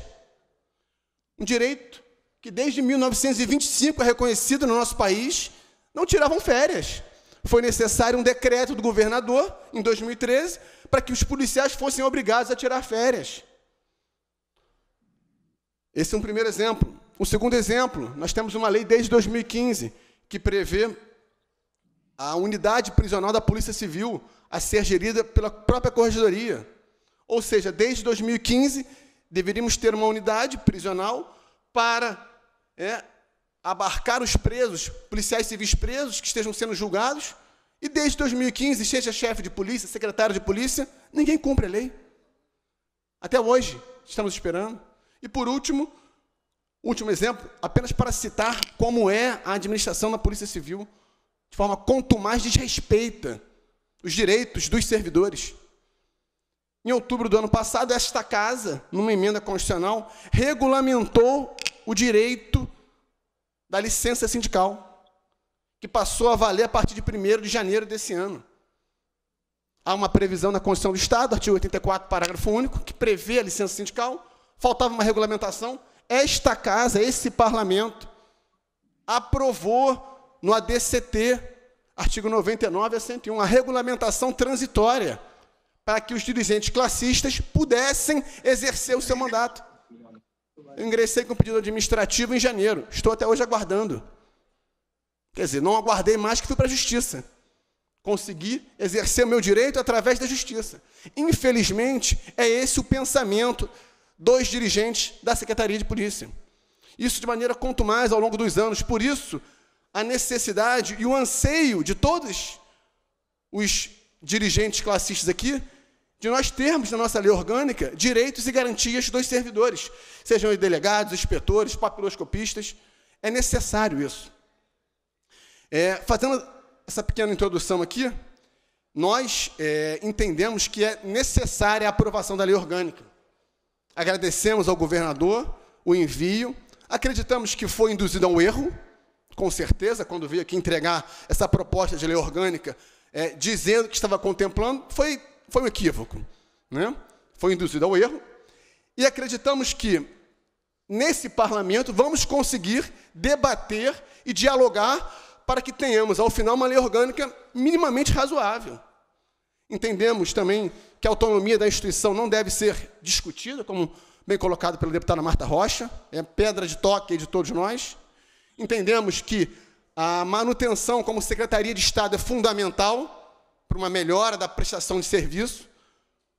Um direito que desde 1925 é reconhecido no nosso país, não tiravam férias. Foi necessário um decreto do governador, em 2013, para que os policiais fossem obrigados a tirar férias. Esse é um primeiro exemplo. O segundo exemplo, nós temos uma lei desde 2015 que prevê a unidade prisional da Polícia Civil a ser gerida pela própria Corregedoria. Ou seja, desde 2015 deveríamos ter uma unidade prisional para é, abarcar os presos, policiais civis presos que estejam sendo julgados, e desde 2015, seja chefe de polícia, secretário de polícia, ninguém cumpre a lei. Até hoje, estamos esperando. E por último, Último exemplo, apenas para citar como é a administração da Polícia Civil, de forma quanto mais desrespeita os direitos dos servidores. Em outubro do ano passado, esta casa, numa emenda constitucional, regulamentou o direito da licença sindical, que passou a valer a partir de 1 de janeiro desse ano. Há uma previsão na Constituição do Estado, artigo 84, parágrafo único, que prevê a licença sindical, faltava uma regulamentação, esta casa, esse parlamento, aprovou no ADCT, artigo 99 a 101, a regulamentação transitória para que os dirigentes classistas pudessem exercer o seu mandato. Eu ingressei com pedido administrativo em janeiro, estou até hoje aguardando. Quer dizer, não aguardei mais que fui para a justiça. Consegui exercer o meu direito através da justiça. Infelizmente, é esse o pensamento dois dirigentes da Secretaria de Polícia. Isso de maneira mais ao longo dos anos. Por isso, a necessidade e o anseio de todos os dirigentes classistas aqui de nós termos na nossa lei orgânica direitos e garantias dos servidores, sejam eles delegados, inspetores, papiloscopistas. É necessário isso. É, fazendo essa pequena introdução aqui, nós é, entendemos que é necessária a aprovação da lei orgânica. Agradecemos ao governador o envio. Acreditamos que foi induzido a um erro, com certeza, quando veio aqui entregar essa proposta de lei orgânica, é, dizendo que estava contemplando, foi, foi um equívoco. Né? Foi induzido ao erro. E acreditamos que, nesse parlamento, vamos conseguir debater e dialogar para que tenhamos, ao final, uma lei orgânica minimamente razoável. Entendemos também que a autonomia da instituição não deve ser discutida, como bem colocado pela deputada Marta Rocha, é pedra de toque de todos nós. Entendemos que a manutenção como Secretaria de Estado é fundamental para uma melhora da prestação de serviço,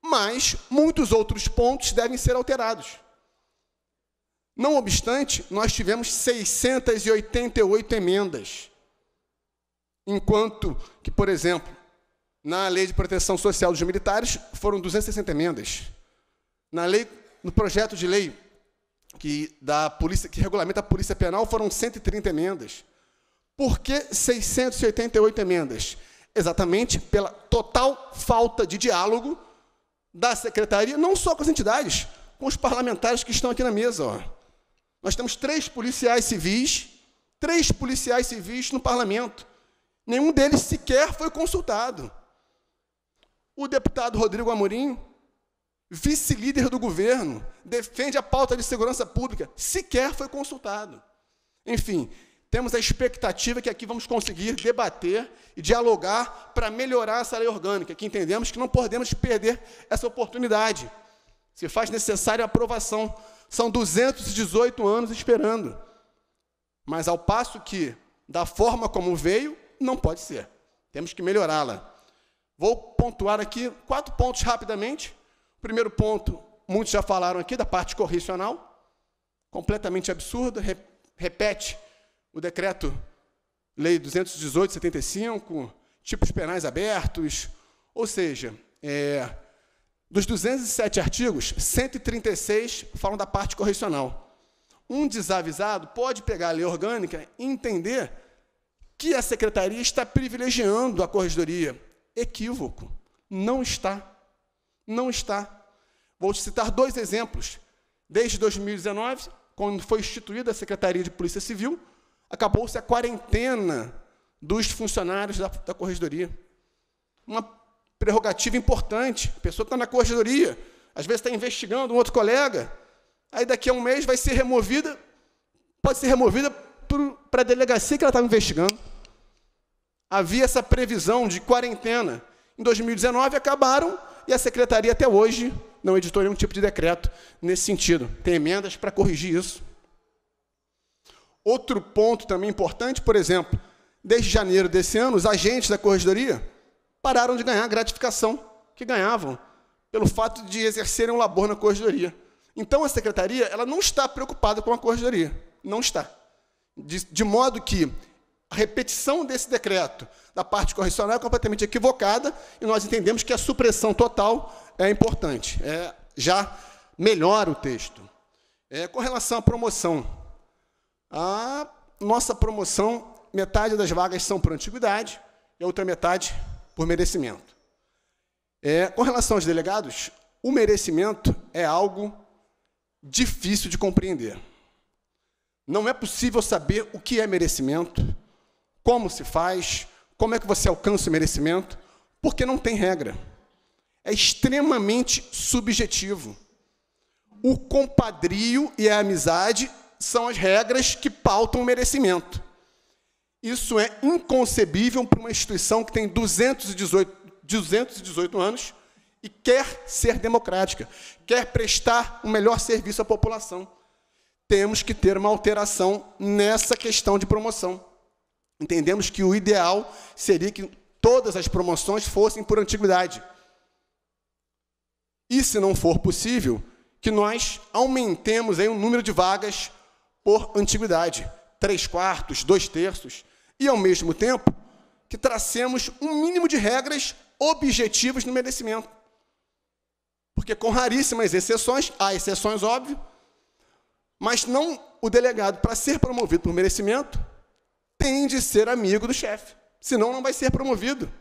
mas muitos outros pontos devem ser alterados. Não obstante, nós tivemos 688 emendas, enquanto que, por exemplo, na lei de proteção social dos militares, foram 260 emendas. Na lei, no projeto de lei que, da polícia, que regulamenta a Polícia Penal, foram 130 emendas. Por que 688 emendas? Exatamente pela total falta de diálogo da secretaria, não só com as entidades, com os parlamentares que estão aqui na mesa. Ó. Nós temos três policiais civis, três policiais civis no parlamento. Nenhum deles sequer foi consultado. O deputado Rodrigo Amorim, vice-líder do governo, defende a pauta de segurança pública, sequer foi consultado. Enfim, temos a expectativa que aqui vamos conseguir debater e dialogar para melhorar essa lei orgânica, que entendemos que não podemos perder essa oportunidade. Se faz necessária a aprovação. São 218 anos esperando. Mas ao passo que, da forma como veio, não pode ser. Temos que melhorá-la. Vou pontuar aqui quatro pontos rapidamente. O primeiro ponto, muitos já falaram aqui, da parte correcional, completamente absurda, re, repete o decreto lei 218 75, tipos penais abertos, ou seja, é, dos 207 artigos, 136 falam da parte correcional. Um desavisado pode pegar a lei orgânica e entender que a secretaria está privilegiando a corregedoria equívoco. Não está. Não está. Vou citar dois exemplos. Desde 2019, quando foi instituída a Secretaria de Polícia Civil, acabou-se a quarentena dos funcionários da, da corregedoria. Uma prerrogativa importante. A pessoa está na corregedoria, às vezes está investigando um outro colega, aí daqui a um mês vai ser removida, pode ser removida para a delegacia que ela estava investigando. Havia essa previsão de quarentena. Em 2019 acabaram e a secretaria até hoje não editou nenhum tipo de decreto nesse sentido. Tem emendas para corrigir isso. Outro ponto também importante, por exemplo, desde janeiro desse ano, os agentes da corregedoria pararam de ganhar a gratificação que ganhavam pelo fato de exercerem um labor na corregedoria. Então a secretaria, ela não está preocupada com a corregedoria, não está. De, de modo que a repetição desse decreto da parte correcional é completamente equivocada e nós entendemos que a supressão total é importante. É, já melhora o texto. É, com relação à promoção, a nossa promoção, metade das vagas são por antiguidade e a outra metade por merecimento. É, com relação aos delegados, o merecimento é algo difícil de compreender. Não é possível saber o que é merecimento, como se faz, como é que você alcança o merecimento, porque não tem regra. É extremamente subjetivo. O compadrio e a amizade são as regras que pautam o merecimento. Isso é inconcebível para uma instituição que tem 218, 218 anos e quer ser democrática, quer prestar o um melhor serviço à população. Temos que ter uma alteração nessa questão de promoção. Entendemos que o ideal seria que todas as promoções fossem por antiguidade. E se não for possível, que nós aumentemos aí o número de vagas por antiguidade, três quartos, dois terços, e ao mesmo tempo que tracemos um mínimo de regras objetivas no merecimento. Porque com raríssimas exceções, há exceções, óbvio, mas não o delegado para ser promovido por merecimento tem de ser amigo do chefe, senão não vai ser promovido.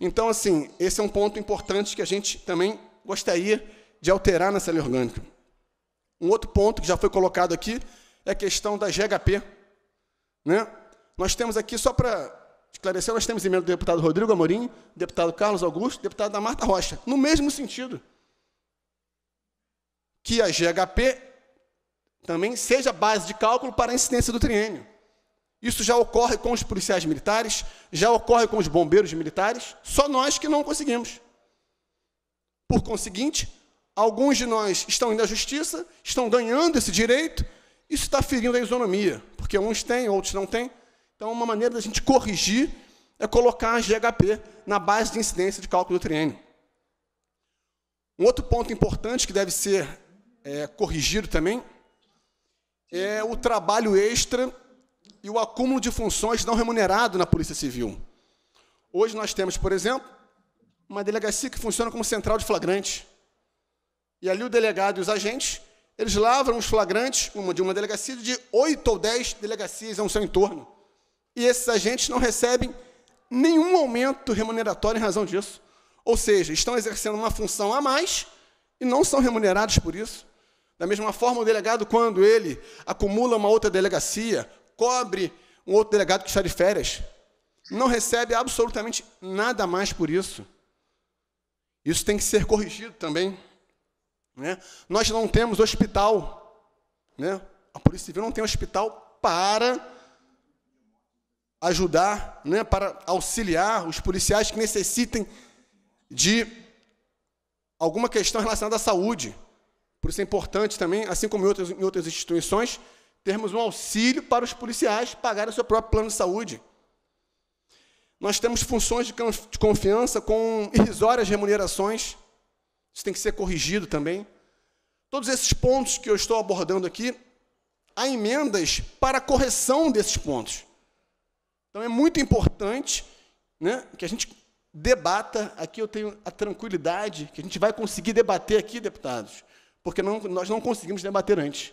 Então, assim, esse é um ponto importante que a gente também gostaria de alterar na célula orgânica. Um outro ponto que já foi colocado aqui é a questão da GHP. Né? Nós temos aqui, só para esclarecer, nós temos em mente do deputado Rodrigo Amorim, deputado Carlos Augusto, deputado da Marta Rocha, no mesmo sentido. Que a GHP também seja base de cálculo para a incidência do triênio. Isso já ocorre com os policiais militares, já ocorre com os bombeiros militares, só nós que não conseguimos. Por conseguinte, alguns de nós estão indo à justiça, estão ganhando esse direito, isso está ferindo a isonomia, porque uns têm, outros não têm. Então, uma maneira da gente corrigir é colocar a GHP na base de incidência de cálculo do triênio. Um outro ponto importante que deve ser é, corrigido também é o trabalho extra e o acúmulo de funções não remunerado na Polícia Civil. Hoje nós temos, por exemplo, uma delegacia que funciona como central de flagrante. E ali o delegado e os agentes, eles lavram os flagrantes uma de uma delegacia de oito ou dez delegacias ao é seu entorno. E esses agentes não recebem nenhum aumento remuneratório em razão disso. Ou seja, estão exercendo uma função a mais e não são remunerados por isso. Da mesma forma, o delegado, quando ele acumula uma outra delegacia, cobre um outro delegado que está de férias, não recebe absolutamente nada mais por isso. Isso tem que ser corrigido também. Né? Nós não temos hospital. Né? A Polícia Civil não tem hospital para ajudar, né? para auxiliar os policiais que necessitem de alguma questão relacionada à saúde. Por isso é importante também, assim como em outras, em outras instituições, termos um auxílio para os policiais pagarem o seu próprio plano de saúde. Nós temos funções de confiança com irrisórias remunerações. Isso tem que ser corrigido também. Todos esses pontos que eu estou abordando aqui, há emendas para correção desses pontos. Então é muito importante né, que a gente debata. Aqui eu tenho a tranquilidade que a gente vai conseguir debater aqui, deputados, porque não, nós não conseguimos debater antes.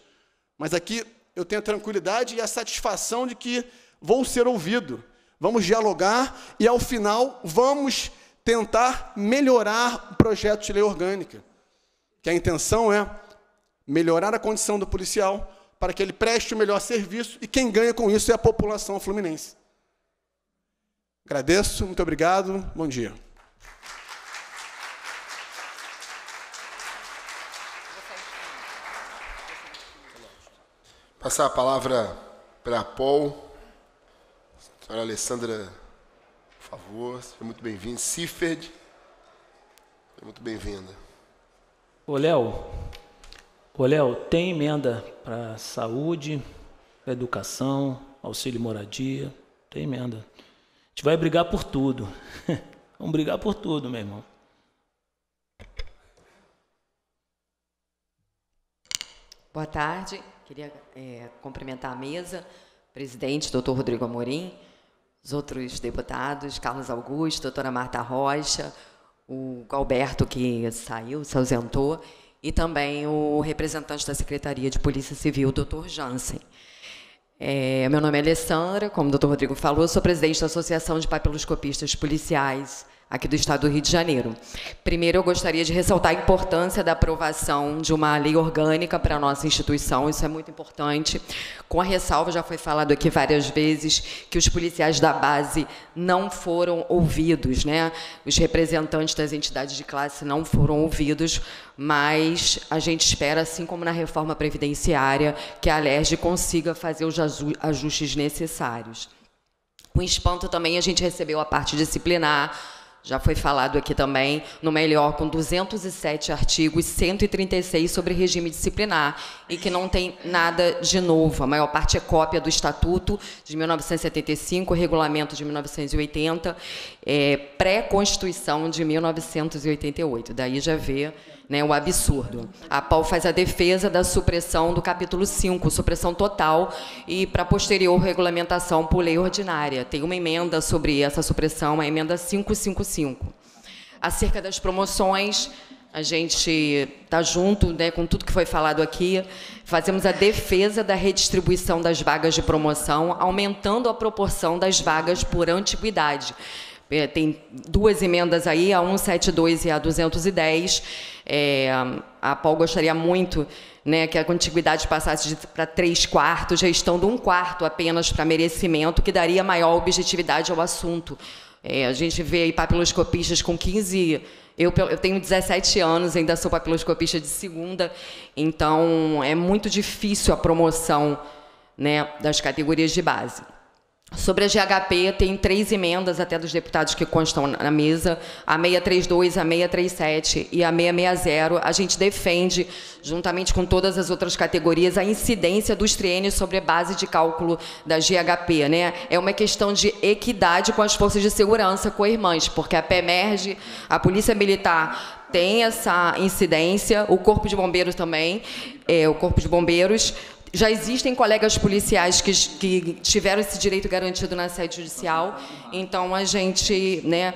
Mas aqui eu tenho a tranquilidade e a satisfação de que vou ser ouvido. Vamos dialogar e, ao final, vamos tentar melhorar o projeto de lei orgânica. Que a intenção é melhorar a condição do policial para que ele preste o melhor serviço e quem ganha com isso é a população fluminense. Agradeço, muito obrigado, bom dia. Passar a palavra para Paul. Senhora Alessandra, por favor, seja muito bem-vinda. Cifred, seja muito bem-vinda. Ô, Léo. Ô, Léo, tem emenda para saúde, educação, auxílio moradia? Tem emenda. A gente vai brigar por tudo. [LAUGHS] Vamos brigar por tudo, meu irmão. Boa tarde. Queria é, cumprimentar a mesa, presidente, doutor Rodrigo Amorim, os outros deputados, Carlos Augusto, doutora Marta Rocha, o Galberto, que saiu, se ausentou, e também o representante da Secretaria de Polícia Civil, doutor Jansen. É, meu nome é Alessandra, como o doutor Rodrigo falou, sou presidente da Associação de Papeloscopistas Policiais aqui do Estado do Rio de Janeiro. Primeiro, eu gostaria de ressaltar a importância da aprovação de uma lei orgânica para a nossa instituição, isso é muito importante. Com a ressalva, já foi falado aqui várias vezes, que os policiais da base não foram ouvidos, né? os representantes das entidades de classe não foram ouvidos, mas a gente espera, assim como na reforma previdenciária, que a LERJ consiga fazer os ajustes necessários. Com espanto também a gente recebeu a parte disciplinar, já foi falado aqui também, no melhor, com 207 artigos, 136 sobre regime disciplinar, e que não tem nada de novo. A maior parte é cópia do Estatuto de 1975, Regulamento de 1980, é, eh, pré-Constituição de 1988. Daí já vê né, o absurdo. A PAU faz a defesa da supressão do capítulo 5, supressão total, e para posterior regulamentação por lei ordinária. Tem uma emenda sobre essa supressão, a emenda 555. Acerca das promoções, a gente está junto né, com tudo que foi falado aqui. Fazemos a defesa da redistribuição das vagas de promoção, aumentando a proporção das vagas por antiguidade. É, tem duas emendas aí, a 172 e a 210. É, a Paul gostaria muito né, que a contiguidade passasse para três quartos, de um quarto apenas para merecimento, que daria maior objetividade ao assunto. É, a gente vê aí papiloscopistas com 15 eu, eu, tenho 17 anos, ainda sou papiloscopista de segunda, então é muito difícil a promoção né, das categorias de base. Sobre a GHP, tem três emendas até dos deputados que constam na mesa, a 632, a 637 e a 660. A gente defende, juntamente com todas as outras categorias, a incidência dos triênios sobre a base de cálculo da GHP. Né? É uma questão de equidade com as forças de segurança co-irmãs, porque a PEMERG, a Polícia Militar, tem essa incidência, o Corpo de Bombeiros também, é, o Corpo de Bombeiros, já existem colegas policiais que, que tiveram esse direito garantido na sede judicial, então a gente né,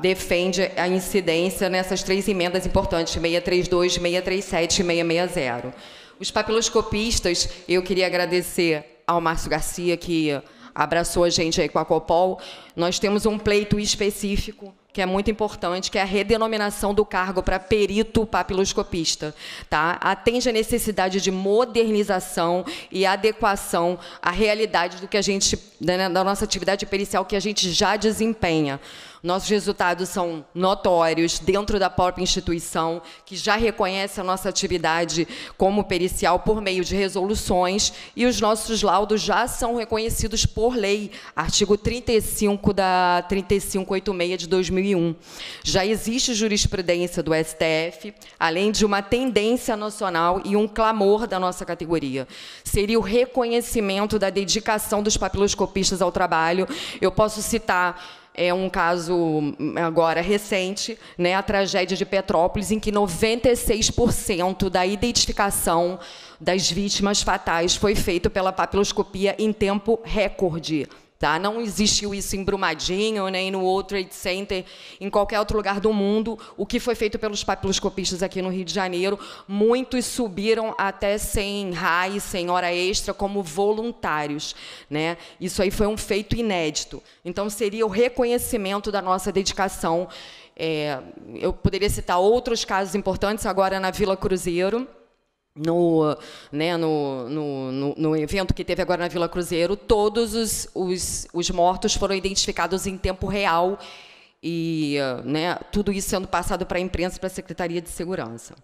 defende a incidência nessas três emendas importantes, 632, 637 e 660. Os papiloscopistas, eu queria agradecer ao Márcio Garcia, que abraçou a gente aí com a Copol. Nós temos um pleito específico que é muito importante, que é a redenominação do cargo para perito papiloscopista. Tá? Atende a necessidade de modernização e adequação à realidade do que a gente, da né, nossa atividade pericial que a gente já desempenha. Nossos resultados são notórios dentro da própria instituição, que já reconhece a nossa atividade como pericial por meio de resoluções, e os nossos laudos já são reconhecidos por lei, artigo 35 da 3586 de 2001. Já existe jurisprudência do STF, além de uma tendência nacional e um clamor da nossa categoria. Seria o reconhecimento da dedicação dos papiloscopistas ao trabalho. Eu posso citar é um caso hum, agora recente, né, a tragédia de Petrópolis, em que 96% da identificação das vítimas fatais foi feito pela papiloscopia em tempo recorde tá? Não existiu isso em Brumadinho, nem no World Trade Center, em qualquer outro lugar do mundo. O que foi feito pelos papiloscopistas aqui no Rio de Janeiro, muitos subiram até sem RAI, sem hora extra, como voluntários, né? Isso aí foi um feito inédito. Então seria o reconhecimento da nossa dedicação. É, eu poderia citar outros casos importantes agora na Vila Cruzeiro no, né, no, no, no, evento que teve agora na Vila Cruzeiro, todos os, os, os mortos foram identificados em tempo real e né, tudo isso sendo passado para a imprensa para a Secretaria de Segurança.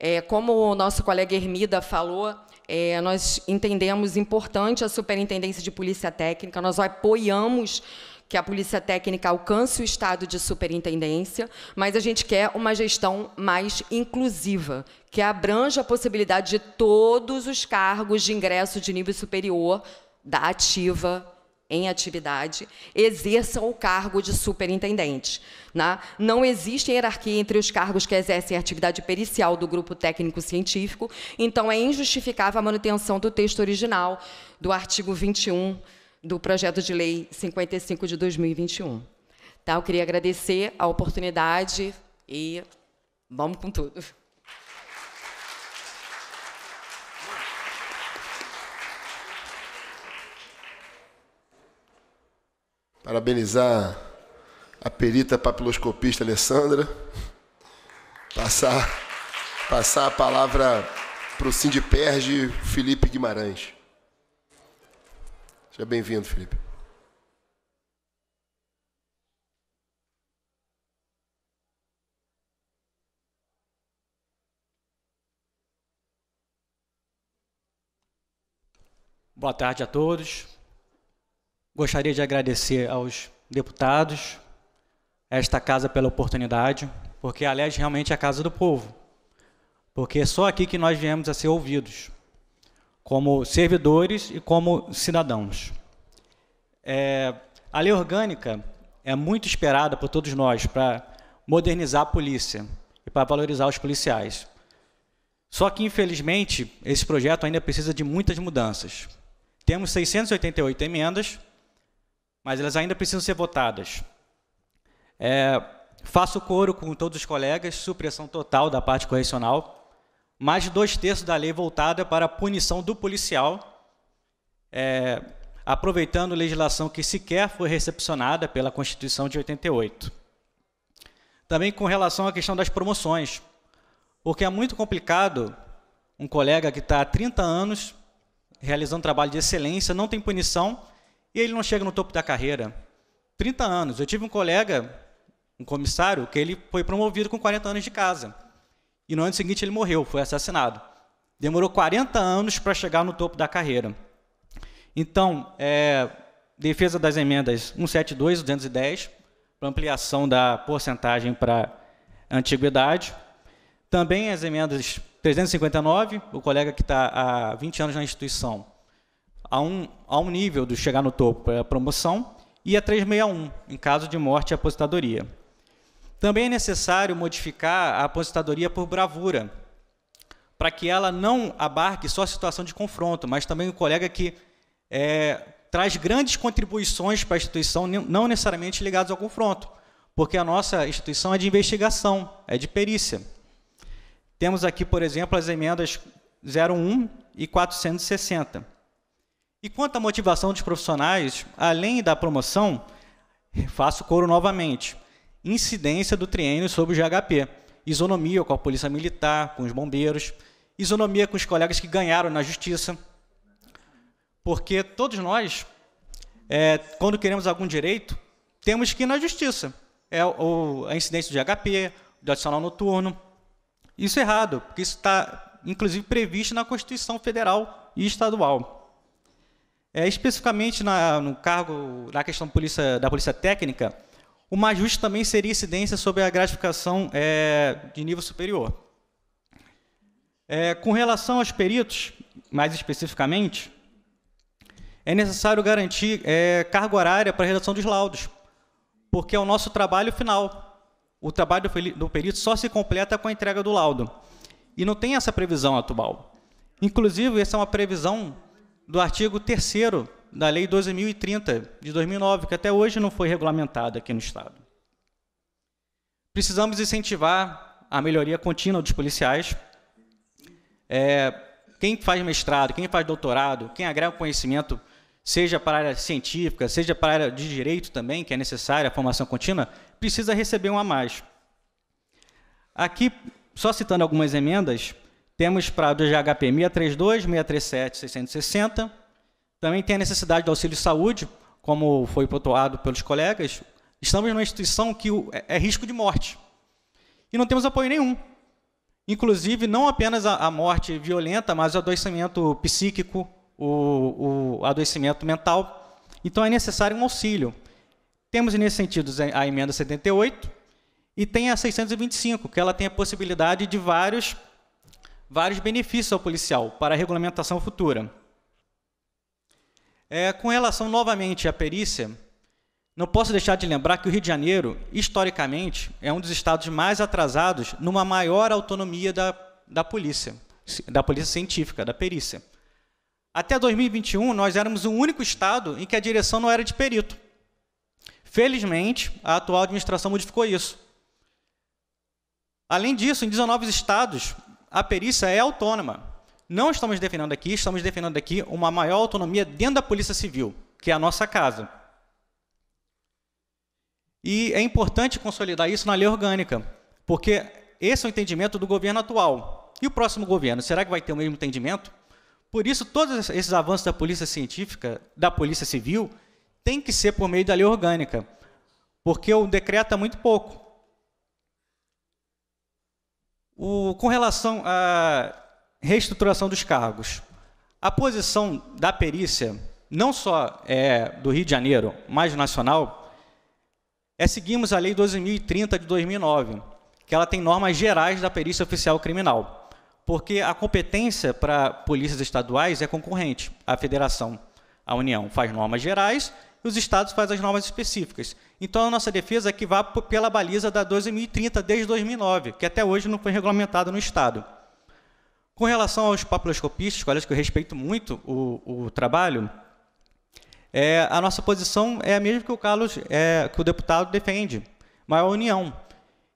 É, como o nosso colega Hermida falou, é, nós entendemos importante a Superintendência de Polícia Técnica, nós apoiamos que a polícia técnica alcance o estado de superintendência, mas a gente quer uma gestão mais inclusiva, que abranja a possibilidade de todos os cargos de ingresso de nível superior da ativa em atividade exerçam o cargo de superintendente. Né? Não existe hierarquia entre os cargos que exercem a atividade pericial do grupo técnico-científico, então é injustificável a manutenção do texto original do artigo 21 do projeto de lei 55 de 2021. Tá? Eu queria agradecer a oportunidade e vamos com tudo. Parabenizar a perita papiloscopista Alessandra. Passar, passar a palavra para o Sindiperge Felipe Guimarães. Seja bem-vindo, Felipe. Boa tarde a todos. Gostaria de agradecer aos deputados, esta casa pela oportunidade, porque aliás, realmente é a casa do povo. Porque é só aqui que nós viemos a ser ouvidos como servidores e como cidadãos. É, a lei orgânica é muito esperada por todos nós para modernizar a polícia e para valorizar os policiais. Só que, infelizmente, esse projeto ainda precisa de muitas mudanças. Temos 688 emendas, mas elas ainda precisam ser votadas. É, faço coro com todos os colegas, supressão total da parte correcional mais de dois terços da lei voltada para a punição do policial, é, aproveitando legislação que sequer foi recepcionada pela Constituição de 88. Também com relação à questão das promoções, porque é muito complicado um colega que está há 30 anos realizando trabalho de excelência, não tem punição e ele não chega no topo da carreira. 30 anos. Eu tive um colega, um comissário, que ele foi promovido com 40 anos de casa. E no ano seguinte ele morreu, foi assassinado. Demorou 40 anos para chegar no topo da carreira. Então, é, defesa das emendas 172 e 210, para ampliação da porcentagem para antiguidade. Também as emendas 359, o colega que está há 20 anos na instituição, a um, a um nível de chegar no topo é a promoção, e a 361, em caso de morte e aposentadoria. Também é necessário modificar a aposentadoria por bravura, para que ela não abarque só a situação de confronto, mas também o colega que é, traz grandes contribuições para a instituição, não necessariamente ligados ao confronto, porque a nossa instituição é de investigação, é de perícia. Temos aqui, por exemplo, as emendas 01 e 460. E quanto à motivação dos profissionais, além da promoção, faço coro novamente incidência do triênio sobre o GHP, isonomia com a Polícia Militar, com os bombeiros, isonomia com os colegas que ganharam na Justiça, porque todos nós, é, quando queremos algum direito, temos que ir na Justiça. É o, a incidência do GHP, do adicional noturno. Isso é errado, porque isso está, inclusive, previsto na Constituição Federal e Estadual. É, especificamente na, no cargo, na questão polícia, da polícia técnica, o mais justo também seria incidência sobre a gratificação é, de nível superior. É, com relação aos peritos, mais especificamente, é necessário garantir é, carga horária para a redação dos laudos, porque é o nosso trabalho final. O trabalho do perito só se completa com a entrega do laudo. E não tem essa previsão atual. Inclusive, essa é uma previsão do artigo 3 da Lei 12.030 de 2009, que até hoje não foi regulamentada aqui no Estado. Precisamos incentivar a melhoria contínua dos policiais. É, quem faz mestrado, quem faz doutorado, quem agrega conhecimento, seja para a área científica, seja para a área de direito também, que é necessária a formação contínua, precisa receber um a mais. Aqui, só citando algumas emendas, temos para do GHP 632, 637, 660, também tem a necessidade do auxílio saúde, como foi pontuado pelos colegas. Estamos numa instituição que é, é risco de morte. E não temos apoio nenhum. Inclusive, não apenas a, morte violenta, mas o adoecimento psíquico, o, o adoecimento mental. Então, é necessário um auxílio. Temos, nesse sentido, a emenda 78 e tem a 625, que ela tem a possibilidade de vários, vários benefícios ao policial para a regulamentação futura. É, com relação novamente à perícia, não posso deixar de lembrar que o Rio de Janeiro, historicamente, é um dos estados mais atrasados numa maior autonomia da, da polícia, da polícia científica, da perícia. Até 2021, nós éramos o único estado em que a direção não era de perito. Felizmente, a atual administração modificou isso. Além disso, em 19 estados, a perícia é autônoma não estamos defendendo aqui, estamos defendendo aqui uma maior autonomia dentro da Polícia Civil, que é a nossa casa. E é importante consolidar isso na lei orgânica, porque esse é o entendimento do governo atual. E o próximo governo, será que vai ter o mesmo entendimento? Por isso, todos esses avanços da polícia científica, da polícia civil, tem que ser por meio da lei orgânica, porque o decreto é muito pouco. O, com relação a reestruturação dos cargos. A posição da perícia, não só é, do Rio de Janeiro, mas nacional, é seguimos a Lei 12.030 de 2009, que ela tem normas gerais da perícia oficial criminal, porque a competência para polícias estaduais é concorrente. A federação, a União, faz normas gerais e os estados fazem as normas específicas. Então, a nossa defesa é que vá pela baliza da 12.030 desde 2009, que até hoje não foi regulamentada no estado. Com relação aos papiloscopistas, colegas que eu respeito muito o, o trabalho, é, a nossa posição é a mesma que o Carlos, é, que o deputado defende, maior união.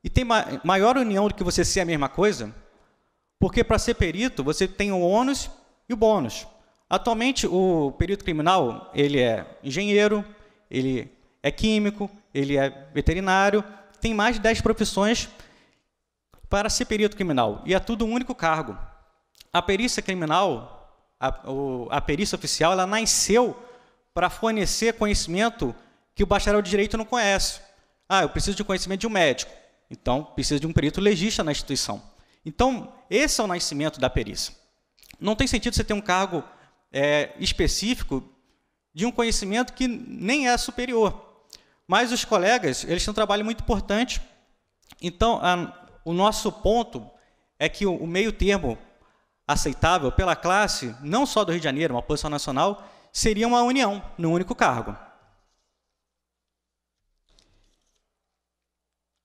E tem ma maior união do que você ser a mesma coisa, porque para ser perito você tem o ônus e o bônus. Atualmente o perito criminal ele é engenheiro, ele é químico, ele é veterinário, tem mais de 10 profissões para ser perito criminal e é tudo um único cargo a perícia criminal, a, o, a perícia oficial, ela nasceu para fornecer conhecimento que o bacharel de direito não conhece. Ah, eu preciso de conhecimento de um médico. Então, precisa de um perito legista na instituição. Então, esse é o nascimento da perícia. Não tem sentido você ter um cargo é, específico de um conhecimento que nem é superior. Mas os colegas, eles têm um trabalho muito importante. Então, a, o nosso ponto é que o, o meio termo aceitável pela classe, não só do Rio de Janeiro, uma posição nacional, seria uma união num único cargo.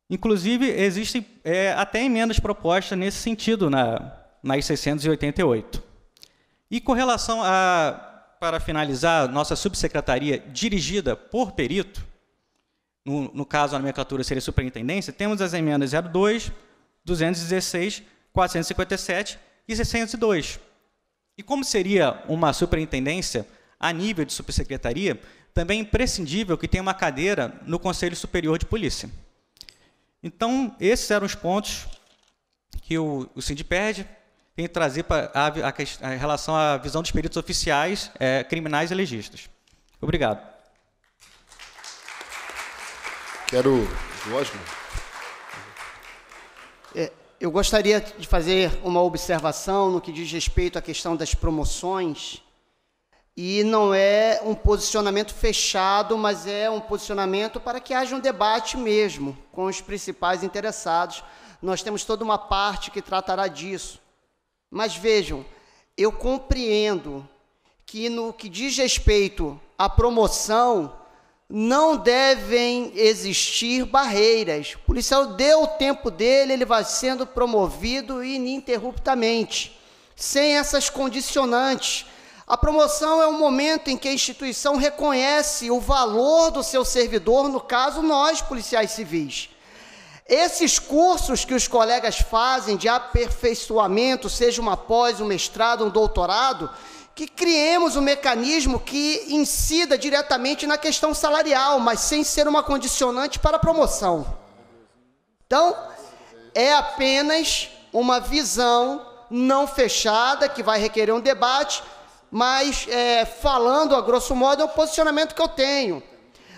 Inclusive, existem é, até emendas propostas nesse sentido na, nas 688. E com relação a, para finalizar, nossa subsecretaria dirigida por perito, no, no caso a nomenclatura seria superintendência, temos as emendas 02, 216, 457 e 602. E como seria uma superintendência a nível de subsecretaria, também é imprescindível que tenha uma cadeira no Conselho Superior de Polícia. Então, esses eram os pontos que o, o Sindiperd tem que trazer para a, a, a, relação à visão dos peritos oficiais, é, criminais e legistas. Obrigado. Quero, lógico, eu gostaria de fazer uma observação no que diz respeito à questão das promoções. E não é um posicionamento fechado, mas é um posicionamento para que haja um debate mesmo com os principais interessados. Nós temos toda uma parte que tratará disso. Mas vejam, eu compreendo que no que diz respeito à promoção, não devem existir barreiras. O policial deu o tempo dele, ele vai sendo promovido ininterruptamente, sem essas condicionantes. A promoção é um momento em que a instituição reconhece o valor do seu servidor, no caso, nós, policiais civis. Esses cursos que os colegas fazem de aperfeiçoamento, seja uma pós, um mestrado, um doutorado, que criemos um mecanismo que incida diretamente na questão salarial, mas sem ser uma condicionante para a promoção. Então, é apenas uma visão não fechada, que vai requerer um debate, mas é, falando a grosso modo, é o posicionamento que eu tenho.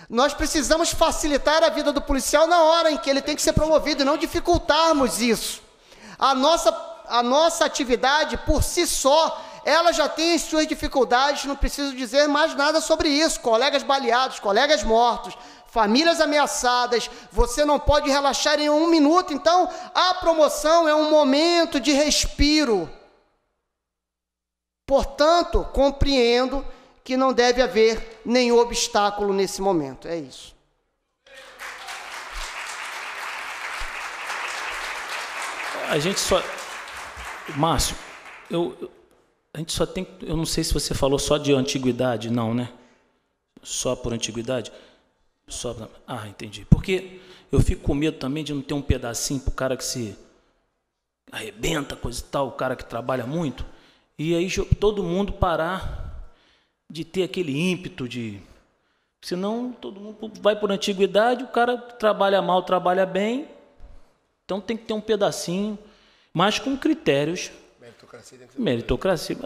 Nós precisamos facilitar a vida do policial na hora em que ele tem que ser promovido, não dificultarmos isso. A nossa, a nossa atividade por si só ela já tem suas dificuldades, não preciso dizer mais nada sobre isso. Colegas baleados, colegas mortos, famílias ameaçadas, você não pode relaxar em um minuto. Então, a promoção é um momento de respiro. Portanto, compreendo que não deve haver nenhum obstáculo nesse momento. É isso. A gente só. Márcio, eu, a gente só tem. Eu não sei se você falou só de antiguidade, não, né? Só por antiguidade? Só. Ah, entendi. Porque eu fico com medo também de não ter um pedacinho pro cara que se arrebenta, coisa e tal, o cara que trabalha muito. E aí todo mundo parar de ter aquele ímpeto de. Senão todo mundo vai por antiguidade, o cara trabalha mal, trabalha bem. Então tem que ter um pedacinho, mas com critérios meritocracia Meritocracia.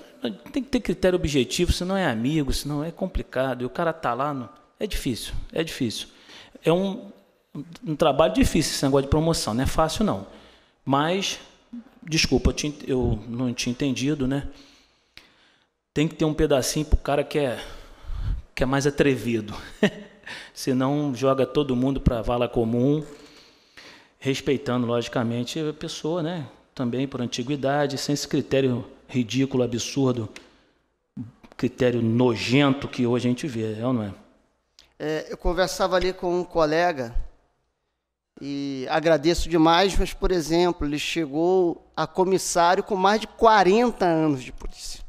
Tem que ter critério objetivo, senão é amigo, senão é complicado. E o cara tá lá. No... É difícil, é difícil. É um, um trabalho difícil esse negócio de promoção, não é fácil não. Mas, desculpa, eu, te, eu não tinha entendido, né? Tem que ter um pedacinho pro cara que é, que é mais atrevido. [LAUGHS] senão joga todo mundo para vala comum, respeitando, logicamente, a pessoa, né? também por antiguidade, sem esse critério ridículo, absurdo, critério nojento que hoje a gente vê, é ou não é? é eu conversava ali com um colega e agradeço demais, mas, por exemplo, ele chegou a comissário com mais de 40 anos de polícia.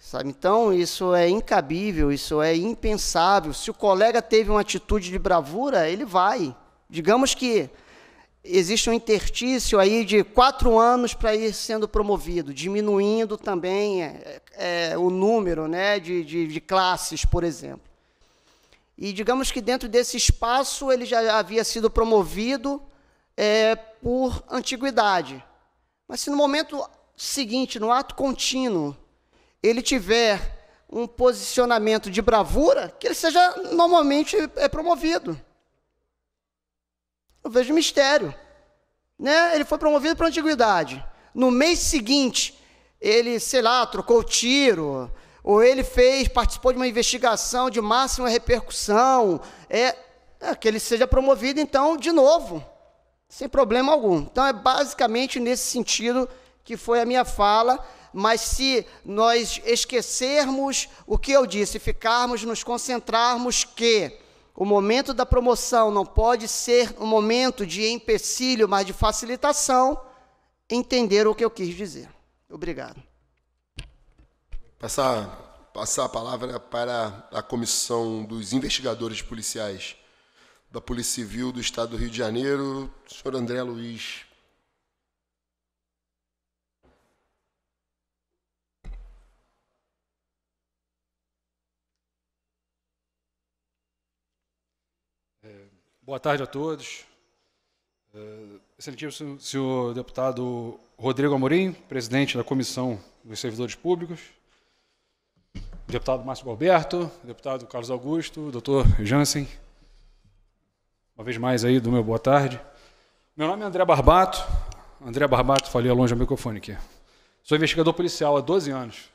Sabe? Então, isso é incabível, isso é impensável. Se o colega teve uma atitude de bravura, ele vai. Digamos que existe um intertício aí de quatro anos para ir sendo promovido, diminuindo também é, é, o número né, de, de, de, classes, por exemplo. E digamos que dentro desse espaço ele já havia sido promovido é, por antiguidade. Mas se no momento seguinte, no ato contínuo, ele tiver um posicionamento de bravura, que ele seja normalmente é promovido. Eu vejo mistério. Né? Ele foi promovido para a antiguidade. No mês seguinte, ele, sei lá, trocou o tiro, ou ele fez, participou de uma investigação de máxima repercussão. É, é que ele seja promovido, então, de novo, sem problema algum. Então, é basicamente nesse sentido que foi a minha fala mas se nós esquecermos o que eu disse, ficarmos, nos concentrarmos que o momento da promoção não pode ser um momento de empecilho, mas de facilitação. Entender o que eu quis dizer. Obrigado. Passar, passar a palavra para a Comissão dos Investigadores Policiais da Polícia Civil do Estado do Rio de Janeiro, senhor André Luiz Boa tarde a todos. É, excelentíssimo senhor deputado Rodrigo Amorim, presidente da Comissão dos Servidores Públicos, deputado Márcio Alberto, deputado Carlos Augusto, doutor Jansen, uma vez mais aí do meu boa tarde. Meu nome é André Barbato, André Barbato, falei longe do microfone aqui. Sou investigador policial há 12 anos,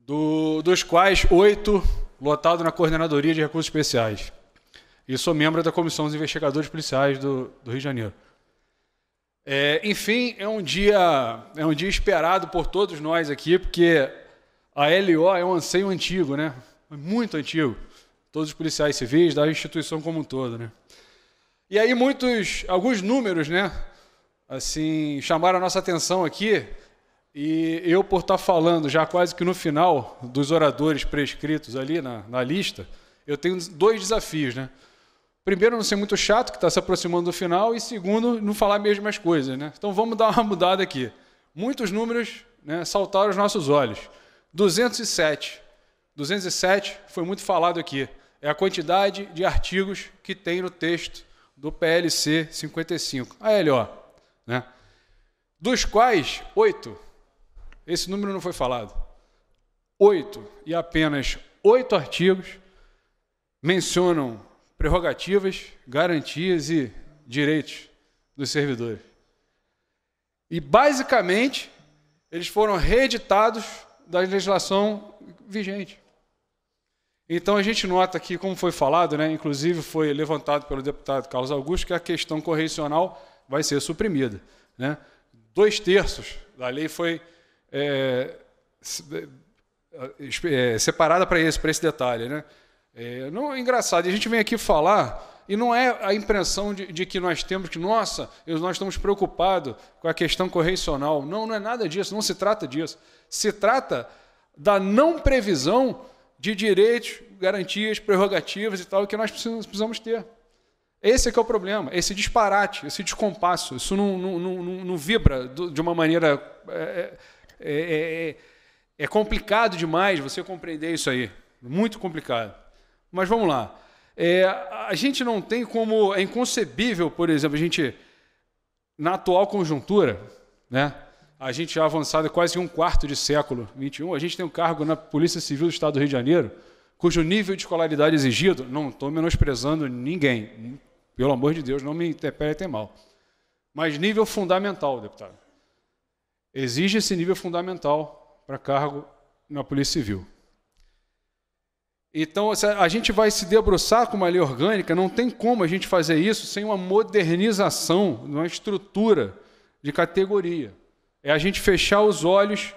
do, dos quais oito lotado na Coordenadoria de Recursos Especiais e sou membro da Comissão dos Investigadores Policiais do, do Rio de Janeiro. É, enfim, é um, dia, é um dia esperado por todos nós aqui, porque a LO é um anseio antigo, né? É muito antigo. Todos os policiais civis, da instituição como um todo, né? E aí muitos, alguns números, né? Assim, chamaram a nossa atenção aqui. E eu, por estar tá falando já quase que no final dos oradores prescritos ali na, na lista, eu tenho dois desafios, né? primeiro, não ser muito chato, que está se aproximando do final, e segundo, não falar mesmo mesmas coisas. Né? Então vamos dar uma [LAUGHS] mudada aqui. Muitos números né, saltaram os nossos olhos. 207. 207 foi muito falado aqui. É a quantidade de artigos que tem no texto do PLC 55, a LO. Né? Dos quais, oito. Esse número não foi falado. Oito e apenas oito artigos mencionam prerrogativas, garantias e direitos dos servidores. E basicamente, eles foram reeditados da legislação vigente. Então a gente nota aqui, como foi falado, né, inclusive foi levantado pelo deputado Carlos Augusto, que a questão correcional vai ser suprimida. Né? Dois terços da lei foi é, é, separada para esse, para esse detalhe. Né? É, não, é engraçado, a gente vem aqui falar e não é a impressão de, de, que nós temos que, nossa, nós estamos preocupados com a questão correcional. Não, não é nada disso, não se trata disso. Se trata da não previsão de direitos, garantias, prerrogativas e tal que nós precisamos ter. Esse é que é o problema, esse disparate, esse descompasso, isso não, não, não, não vibra de uma maneira. É, é, é, é, é complicado demais você compreender isso aí, muito complicado. Mas vamos lá. É, a gente não tem como. É inconcebível, por exemplo, a gente, na atual conjuntura, né? A gente já é avançado quase um quarto de século 21, a gente tem um cargo na Polícia Civil do Estado do Rio de Janeiro, cujo nível de escolaridade exigido, não estou menosprezando ninguém, pelo amor de Deus, não me interpretem mal, mas nível fundamental, deputado. Exige esse nível fundamental para cargo na Polícia Civil. Então, a gente vai se debruçar com uma lei orgânica, não tem como a gente fazer isso sem uma modernização, uma estrutura de categoria. É a gente fechar os olhos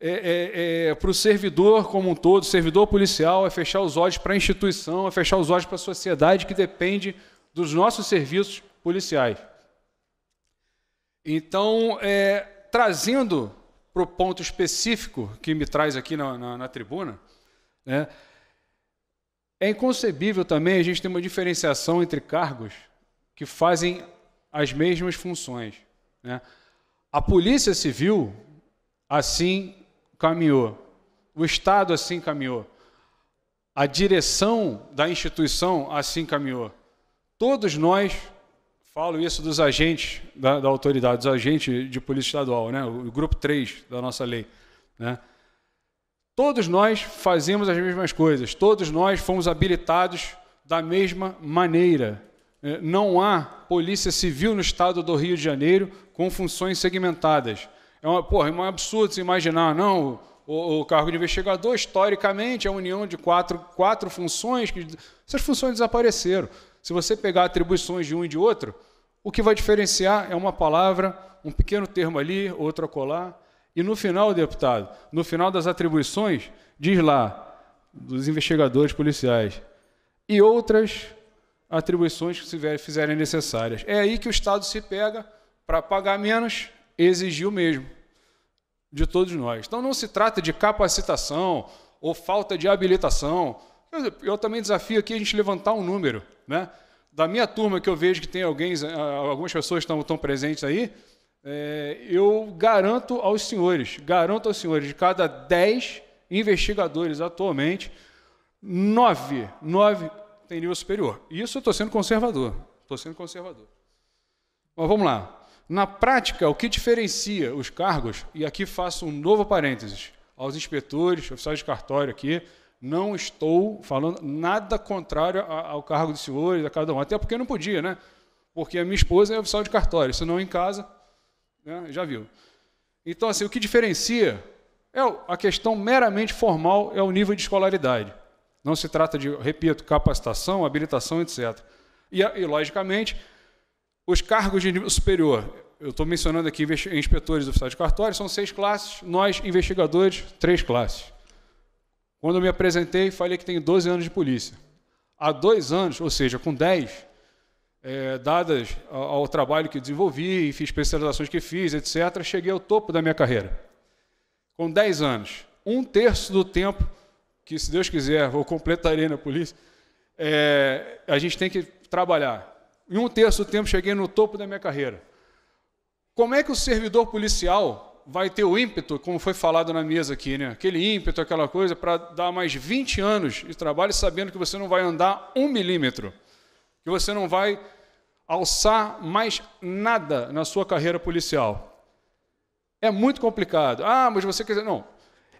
é, é, é, para o servidor como um todo, servidor policial, é fechar os olhos para a instituição, é fechar os olhos para a sociedade que depende dos nossos serviços policiais. Então, é, trazendo para o ponto específico que me traz aqui na, na, na tribuna, né, é inconcebível também a gente ter uma diferenciação entre cargos que fazem as mesmas funções. Né? A Polícia Civil assim caminhou, o Estado assim caminhou, a direção da instituição assim caminhou. Todos nós, falo isso dos agentes da, da autoridade, dos agentes de Polícia Estadual, né? o, grupo 3 da nossa lei. Né? Todos nós fazemos as mesmas coisas, todos nós fomos habilitados da mesma maneira. É, não há polícia civil no estado do Rio de Janeiro com funções segmentadas. É, uma, porra, é um absurdo se imaginar, não, o, o, cargo de investigador, historicamente, é a união de quatro, quatro funções, que essas funções desapareceram. Se você pegar atribuições de um e de outro, o que vai diferenciar é uma palavra, um pequeno termo ali, outro acolá. E no final, deputado, no final das atribuições, diz lá, dos investigadores policiais, e outras atribuições que se fizerem necessárias. É aí que o Estado se pega para pagar menos, exigir o mesmo de todos nós. Então não se trata de capacitação ou falta de habilitação. Eu, eu também desafio aqui a gente levantar um número. Né? Da minha turma que eu vejo que tem alguém, algumas pessoas estão, estão presentes aí, é, eu garanto aos senhores, garanto aos senhores, de cada 10 investigadores atualmente, 9, 9 têm nível superior. Isso eu estou sendo conservador. Estou sendo conservador. Mas vamos lá. Na prática, o que diferencia os cargos, e aqui faço um novo parênteses, aos inspetores, oficiais de cartório aqui, não estou falando nada contrário ao cargo dos senhores, a cada um. Até porque não podia, né? Porque a minha esposa é oficial de cartório. Se não é em casa, né? Já viu. Então, assim, o que diferencia é a questão meramente formal é o nível de escolaridade. Não se trata de, repito, capacitação, habilitação, etc. E, e logicamente, os cargos de nível superior. Eu estou mencionando aqui inspetores do oficial de cartório, são seis classes, nós, investigadores, três classes. Quando eu me apresentei, falei que tenho 12 anos de polícia. Há dois anos, ou seja, com 10, é, dadas ao, ao, trabalho que desenvolvi, fiz especializações que fiz, etc., cheguei ao topo da minha carreira. Com 10 anos, um terço do tempo que, se Deus quiser, eu completarei na polícia, é, a gente tem que trabalhar. Em um terço do tempo, cheguei no topo da minha carreira. Como é que o servidor policial vai ter o ímpeto, como foi falado na mesa aqui, né? aquele ímpeto, aquela coisa, para dar mais 20 anos de trabalho sabendo que você não vai andar um milímetro, que você não vai alçar mais nada na sua carreira policial. É muito complicado. Ah, mas você quer dizer. Não.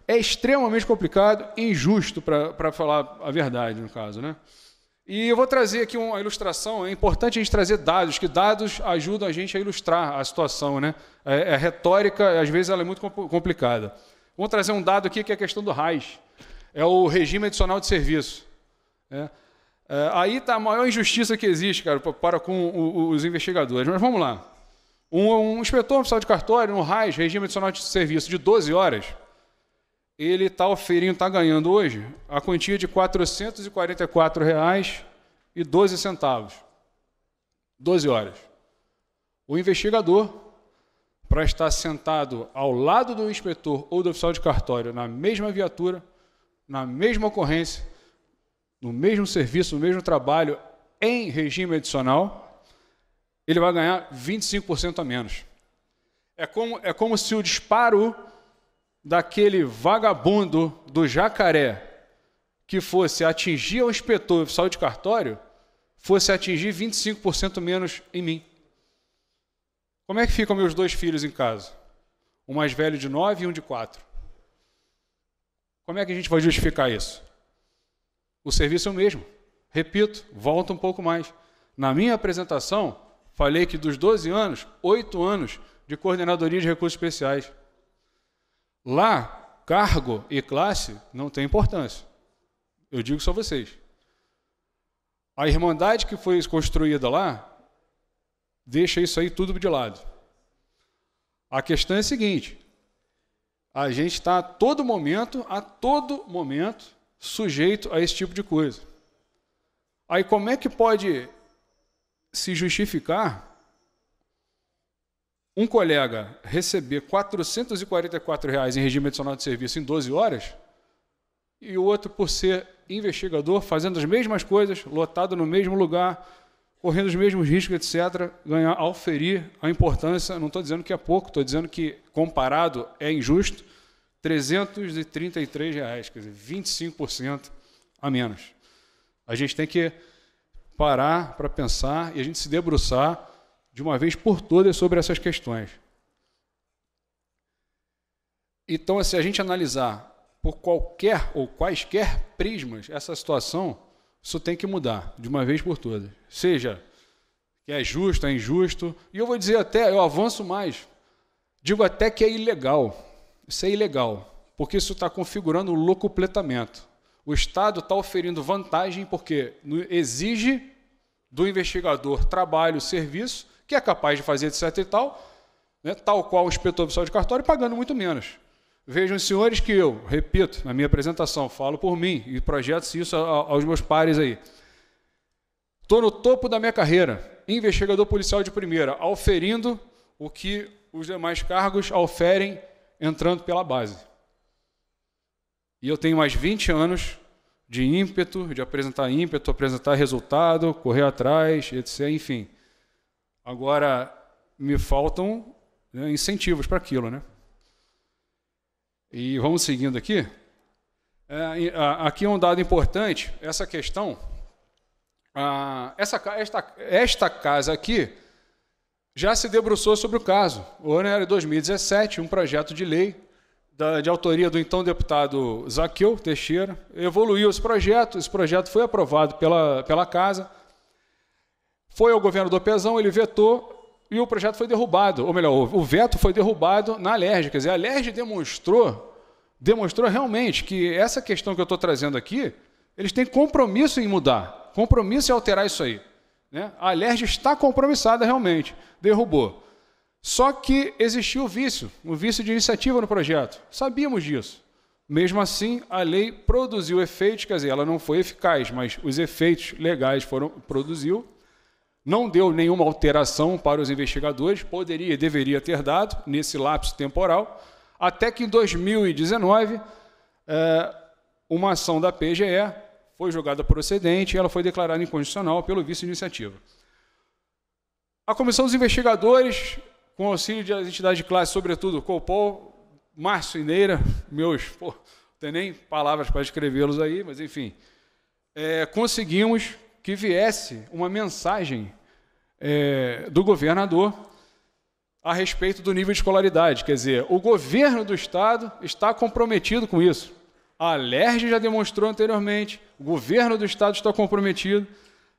É extremamente complicado e injusto, para falar a verdade, no caso. Né? E eu vou trazer aqui uma ilustração. É importante a gente trazer dados, que dados ajudam a gente a ilustrar a situação. Né? A, é, é retórica, às vezes, ela é muito complicada. Vamos trazer um dado aqui que é a questão do RAIS. É o regime adicional de serviço. É. É, aí está a maior injustiça que existe, cara, para com os investigadores. Mas vamos lá. Um, um inspetor oficial de cartório, no RAIS, regime adicional de serviço, de 12 horas, ele está oferindo, está ganhando hoje, a quantia de R$ 444,12. 12 horas. O investigador, para estar sentado ao lado do inspetor ou do oficial de cartório, na mesma viatura, na mesma ocorrência, no mesmo serviço, no mesmo trabalho, em regime adicional, ele vai ganhar 25% a menos. É como, é como se o disparo daquele vagabundo do jacaré que fosse atingir o inspetor e oficial de cartório fosse atingir 25% menos em mim. Como é que ficam meus dois filhos em casa? O mais velho de 9 e um de 4. Como é que a gente vai justificar isso? O serviço é o mesmo. Repito, volta um pouco mais. Na minha apresentação, falei que dos 12 anos, 8 anos de coordenadoria de recursos especiais. Lá, cargo e classe não tem importância. Eu digo só vocês. A irmandade que foi construída lá deixa isso aí tudo de lado. A questão é a seguinte: a gente está a todo momento, a todo momento, sujeito a esse tipo de coisa. Aí como é que pode se justificar um colega receber R$ 444 reais em regime adicional de serviço em 12 horas e o outro, por ser investigador, fazendo as mesmas coisas, lotado no mesmo lugar, correndo os mesmos riscos, etc., ganhar, ferir a importância. Não estou dizendo que é pouco, estou dizendo que, comparado, é injusto 333 reais, quer dizer, 25% a menos. A gente tem que parar para pensar e a gente se debruçar de uma vez por todas sobre essas questões. Então, se a gente analisar por qualquer ou quaisquer prismas essa situação, isso tem que mudar de uma vez por todas. Seja que é justo, é injusto, e eu vou dizer até, eu avanço mais, digo até que é ilegal. Isso é ilegal, porque isso está configurando o locupletamento. O Estado está oferindo vantagem porque exige do investigador trabalho, serviço, que é capaz de fazer etc e tal, né, tal qual o inspetor oficial de cartório, pagando muito menos. Vejam, senhores, que eu, repito, na minha apresentação, falo por mim e projeto isso aos meus pares aí. Estou no topo da minha carreira, investigador policial de primeira, oferindo o que os demais cargos oferem entrando pela base. E eu tenho mais 20 anos de ímpeto, de apresentar ímpeto, apresentar resultado, correr atrás, etc. Enfim. Agora, me faltam né, incentivos para aquilo, né? E vamos seguindo aqui. É, aqui é um dado importante, essa questão. Ah, essa, esta, esta casa aqui já se debruçou sobre o caso. O ano era 2017, um projeto de lei da, de autoria do então deputado Zaqueu Teixeira. Evoluiu esse projeto, esse projeto foi aprovado pela, pela Casa, foi ao governo do Pezão, ele vetou e o projeto foi derrubado, ou melhor, o, o veto foi derrubado na Alerj. Quer dizer, a Alerj demonstrou, demonstrou realmente que essa questão que eu estou trazendo aqui, eles têm compromisso em mudar, compromisso em alterar isso aí. Né? A alergia está compromissada realmente, derrubou. Só que existiu o vício, o vício de iniciativa no projeto. Sabíamos disso. Mesmo assim, a lei produziu efeitos, quer dizer, ela não foi eficaz, mas os efeitos legais foram produziu. Não deu nenhuma alteração para os investigadores, poderia e deveria ter dado nesse lapso temporal, até que em 2019, eh, uma ação da PGE foi julgada procedente e ela foi declarada incondicional pelo vice iniciativa. A comissão dos investigadores, com auxílio de entidades de classe, sobretudo Copol, Márcio Ineira, meus, pô, não tem nem palavras para escrevê-los aí, mas enfim, é, conseguimos que viesse uma mensagem é, do governador a respeito do nível de escolaridade. Quer dizer, o governo do Estado está comprometido com isso a LERJ já demonstrou anteriormente, o governo do estado está comprometido,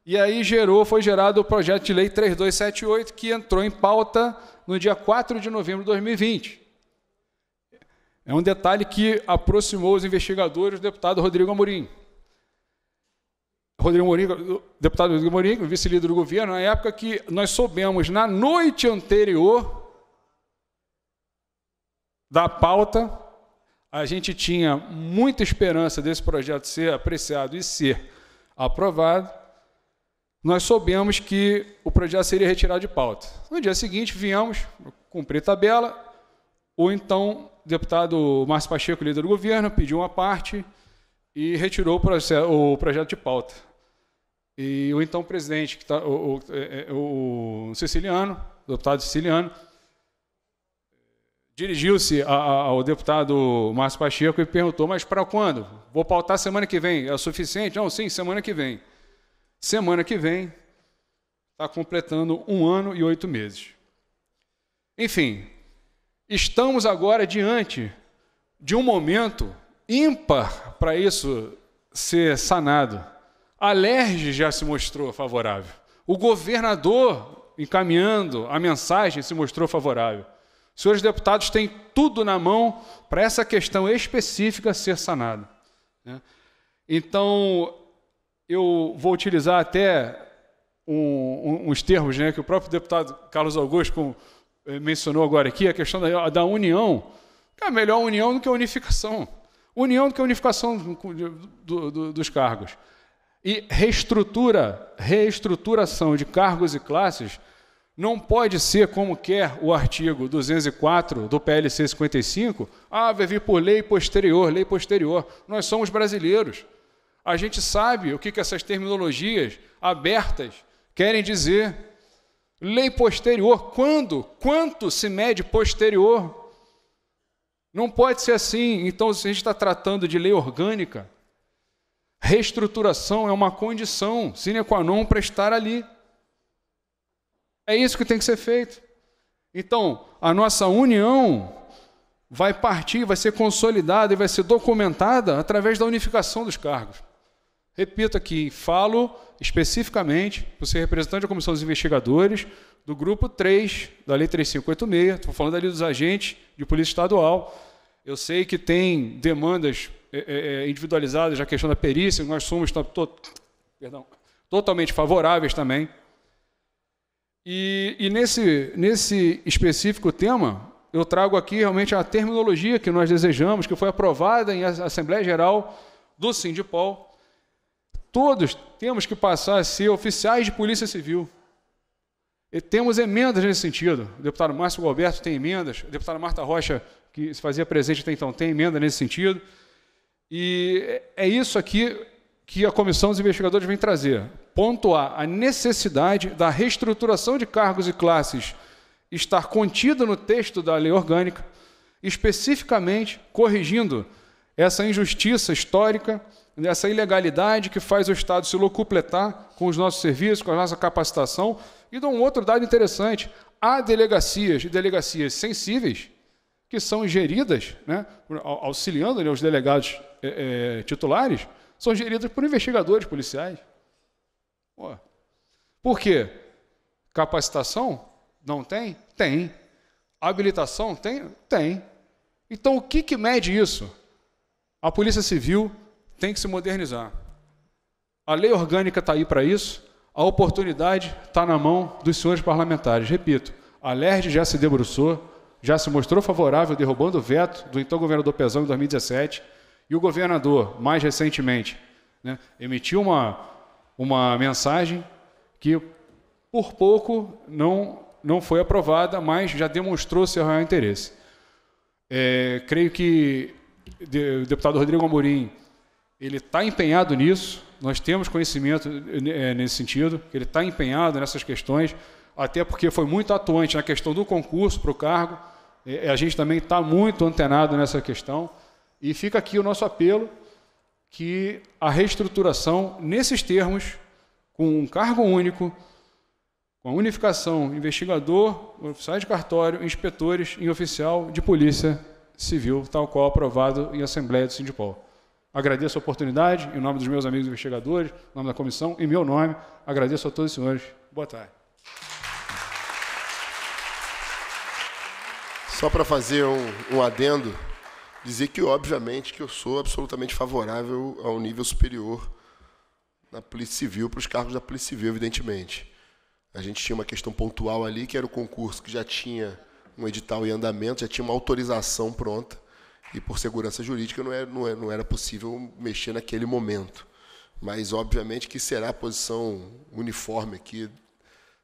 e aí gerou, foi gerado o projeto de lei 3278, que entrou em pauta no dia 4 de novembro de 2020. É um detalhe que aproximou os investigadores do deputado Rodrigo Amorim. Rodrigo Amorim, deputado Rodrigo Amorim, vice-líder do governo, na época que nós soubemos, na noite anterior da pauta, a gente tinha muita esperança desse projeto ser apreciado e ser aprovado, nós soubemos que o projeto seria retirado de pauta. No dia seguinte, viemos cumprir tabela, o então deputado Márcio Pacheco, líder do governo, pediu uma parte e retirou o, processo, o projeto de pauta. E o então presidente, que tá, o, o, é, é, o, o siciliano, o deputado siciliano, dirigiu-se ao deputado Márcio Pacheco e perguntou: Mas para quando? Vou pautar semana que vem. É o suficiente? Não, sim, semana que vem. Semana que vem está completando um ano e oito meses. Enfim, estamos agora diante de um momento ímpar para isso ser sanado. A LERJ já se mostrou favorável. O governador, encaminhando a mensagem, se mostrou favorável. Senhores deputados têm tudo na mão para essa questão específica ser sanada. Né? Então, eu vou utilizar até um, um, uns termos né, que o próprio deputado Carlos Augusto com, eh, mencionou agora aqui, a questão da, da união. É melhor união do que unificação. União do que unificação do, do, dos cargos. E reestrutura, reestruturação de cargos e classes não pode ser como quer o artigo 204 do PLC 55, ah, vai vir por lei posterior, lei posterior. Nós somos brasileiros. A gente sabe o que, que essas terminologias abertas querem dizer. Lei posterior, quando? Quanto se mede posterior? Não pode ser assim. Então, se a gente está tratando de lei orgânica, reestruturação é uma condição sine qua non para estar ali. É isso que tem que ser feito. Então, a nossa união vai partir, vai ser consolidada e vai ser documentada através da unificação dos cargos. Repito aqui, falo especificamente, por ser representante da Comissão dos Investigadores, do grupo 3 da Lei 3586, estou falando ali dos agentes de Polícia Estadual. Eu sei que tem demandas é, é, individualizadas, já questão da perícia, nós somos to, perdão, totalmente favoráveis também. E, e nesse, nesse específico tema, eu trago aqui realmente a terminologia que nós desejamos, que foi aprovada em Assembleia Geral do Sindipol. Todos temos que passar a ser oficiais de Polícia Civil. E temos emendas nesse sentido. O deputado Márcio Galberto tem emendas, o deputada Marta Rocha, que se fazia presente até então, tem emenda nesse sentido. E é, é isso aqui que a comissão dos investigadores vem trazer. Ponto A, a necessidade da reestruturação de cargos e classes estar contida no texto da lei orgânica, especificamente corrigindo essa injustiça histórica, essa ilegalidade que faz o Estado se locupletar com os nossos serviços, com a nossa capacitação. E dá um outro dado interessante: há delegacias e delegacias sensíveis que são geridas, né, auxiliando né, os delegados é, é, titulares, são geridas por investigadores policiais. Por quê? Capacitação? Não tem? Tem. Habilitação? Tem? Tem. Então, o que, que mede isso? A Polícia Civil tem que se modernizar. A lei orgânica está aí para isso, a oportunidade está na mão dos senhores parlamentares. Repito, a LERD já se debruçou, já se mostrou favorável, derrubando o veto do então governador Pezão em 2017 e o governador, mais recentemente, né, emitiu uma, uma mensagem que por pouco não, não foi aprovada, mas já demonstrou seu real interesse. É, creio que de, o deputado Rodrigo Amorim ele está empenhado nisso, nós temos conhecimento né, é, nesse sentido, ele está empenhado nessas questões, até porque foi muito atuante na questão do concurso para o cargo, é, a gente também está muito antenado nessa questão. E fica aqui o nosso apelo que a reestruturação, nesses termos, com um cargo único, com a unificação investigador, oficial de cartório, inspetores e oficial de polícia civil, tal qual aprovado em Assembleia do Sindipol. Agradeço a oportunidade, em nome dos meus amigos investigadores, em nome da comissão, em meu nome, agradeço a todos os senhores. Boa tarde. Só para fazer um, um adendo, dizer que, obviamente, que eu sou absolutamente favorável ao nível superior na Polícia Civil, para os cargos da Polícia Civil, evidentemente. A gente tinha uma questão pontual ali, que era o concurso que já tinha um edital em andamento, já tinha uma autorização pronta, e por segurança jurídica não era, é, é, não era, possível mexer naquele momento. Mas, obviamente, que será a posição uniforme aqui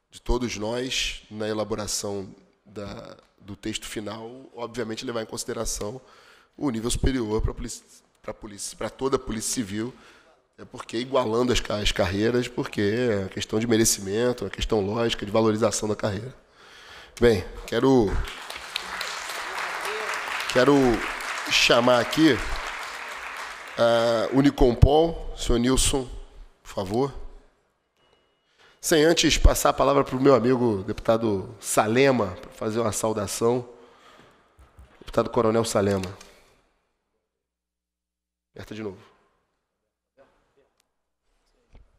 de todos nós na elaboração da, do texto final, obviamente levar em consideração o nível superior para polícia, para polícia, para toda a polícia civil, é porque igualando as, as carreiras, porque é questão de merecimento, é questão lógica de valorização da carreira. Bem, quero quero chamar aqui a ah, Unicompol, senhor Nilson, por favor. Sem antes passar a palavra para o meu amigo deputado Salema, para fazer uma saudação. Deputado Coronel Salema. Aperta de novo.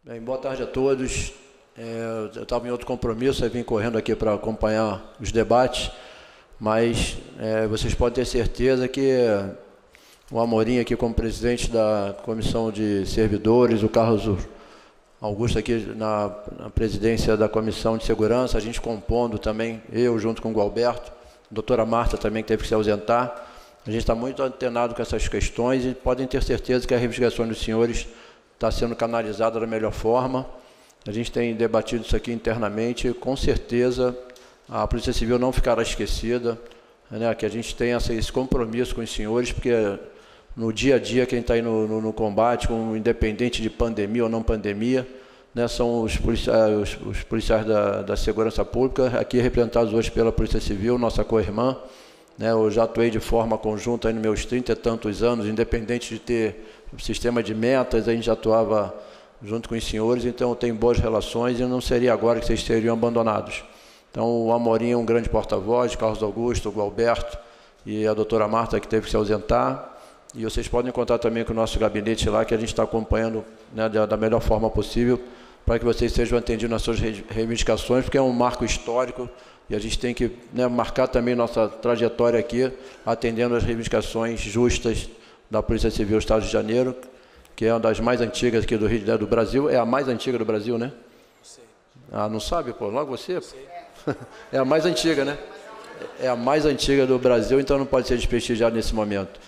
Bem, boa tarde a todos. É, eu estava em outro compromisso, aí vim correndo aqui para acompanhar os debates, mas é, vocês podem ter certeza que o Amorim aqui como presidente da comissão de servidores, o Carlos Augusto aqui na, na presidência da comissão de segurança, a gente compondo também, eu junto com o Gualberto, a doutora Marta também que teve que se ausentar, a gente está muito antenado com essas questões e podem ter certeza que a reivindicação dos senhores está sendo canalizada da melhor forma. A gente tem debatido isso aqui internamente. Com certeza, a Polícia Civil não ficará esquecida, né? que a gente tenha esse compromisso com os senhores, porque no dia a dia, quem está aí no, no, no combate, com, independente de pandemia ou não pandemia, né, são os policiais, os, os policiais da, da, Segurança Pública, aqui representados hoje pela Polícia Civil, nossa co-irmã, né, eu já atuei de forma conjunta nos meus trinta e tantos anos, independente de ter sistema de metas, a gente já atuava junto com os senhores, então eu tenho boas relações e não seria agora que vocês seriam abandonados. Então o Amorim é um grande porta-voz, Carlos Augusto, o Alberto e a doutora Marta que teve que se ausentar. E vocês podem contar também com o nosso gabinete lá, que a gente está acompanhando né, da, da melhor forma possível, para que vocês sejam atendidos nas suas reivindicações, porque é um marco histórico e a gente tem que né, marcar também nossa trajetória aqui, atendendo às reivindicações justas da Polícia Civil do Estado de Janeiro, que é uma das mais antigas aqui do Rio de né, Janeiro do Brasil. É a mais antiga do Brasil, né? Não Ah, não sabe, pô? Logo você? [LAUGHS] é a mais antiga, né? É a mais antiga do Brasil, então não pode ser desprestigiado nesse momento.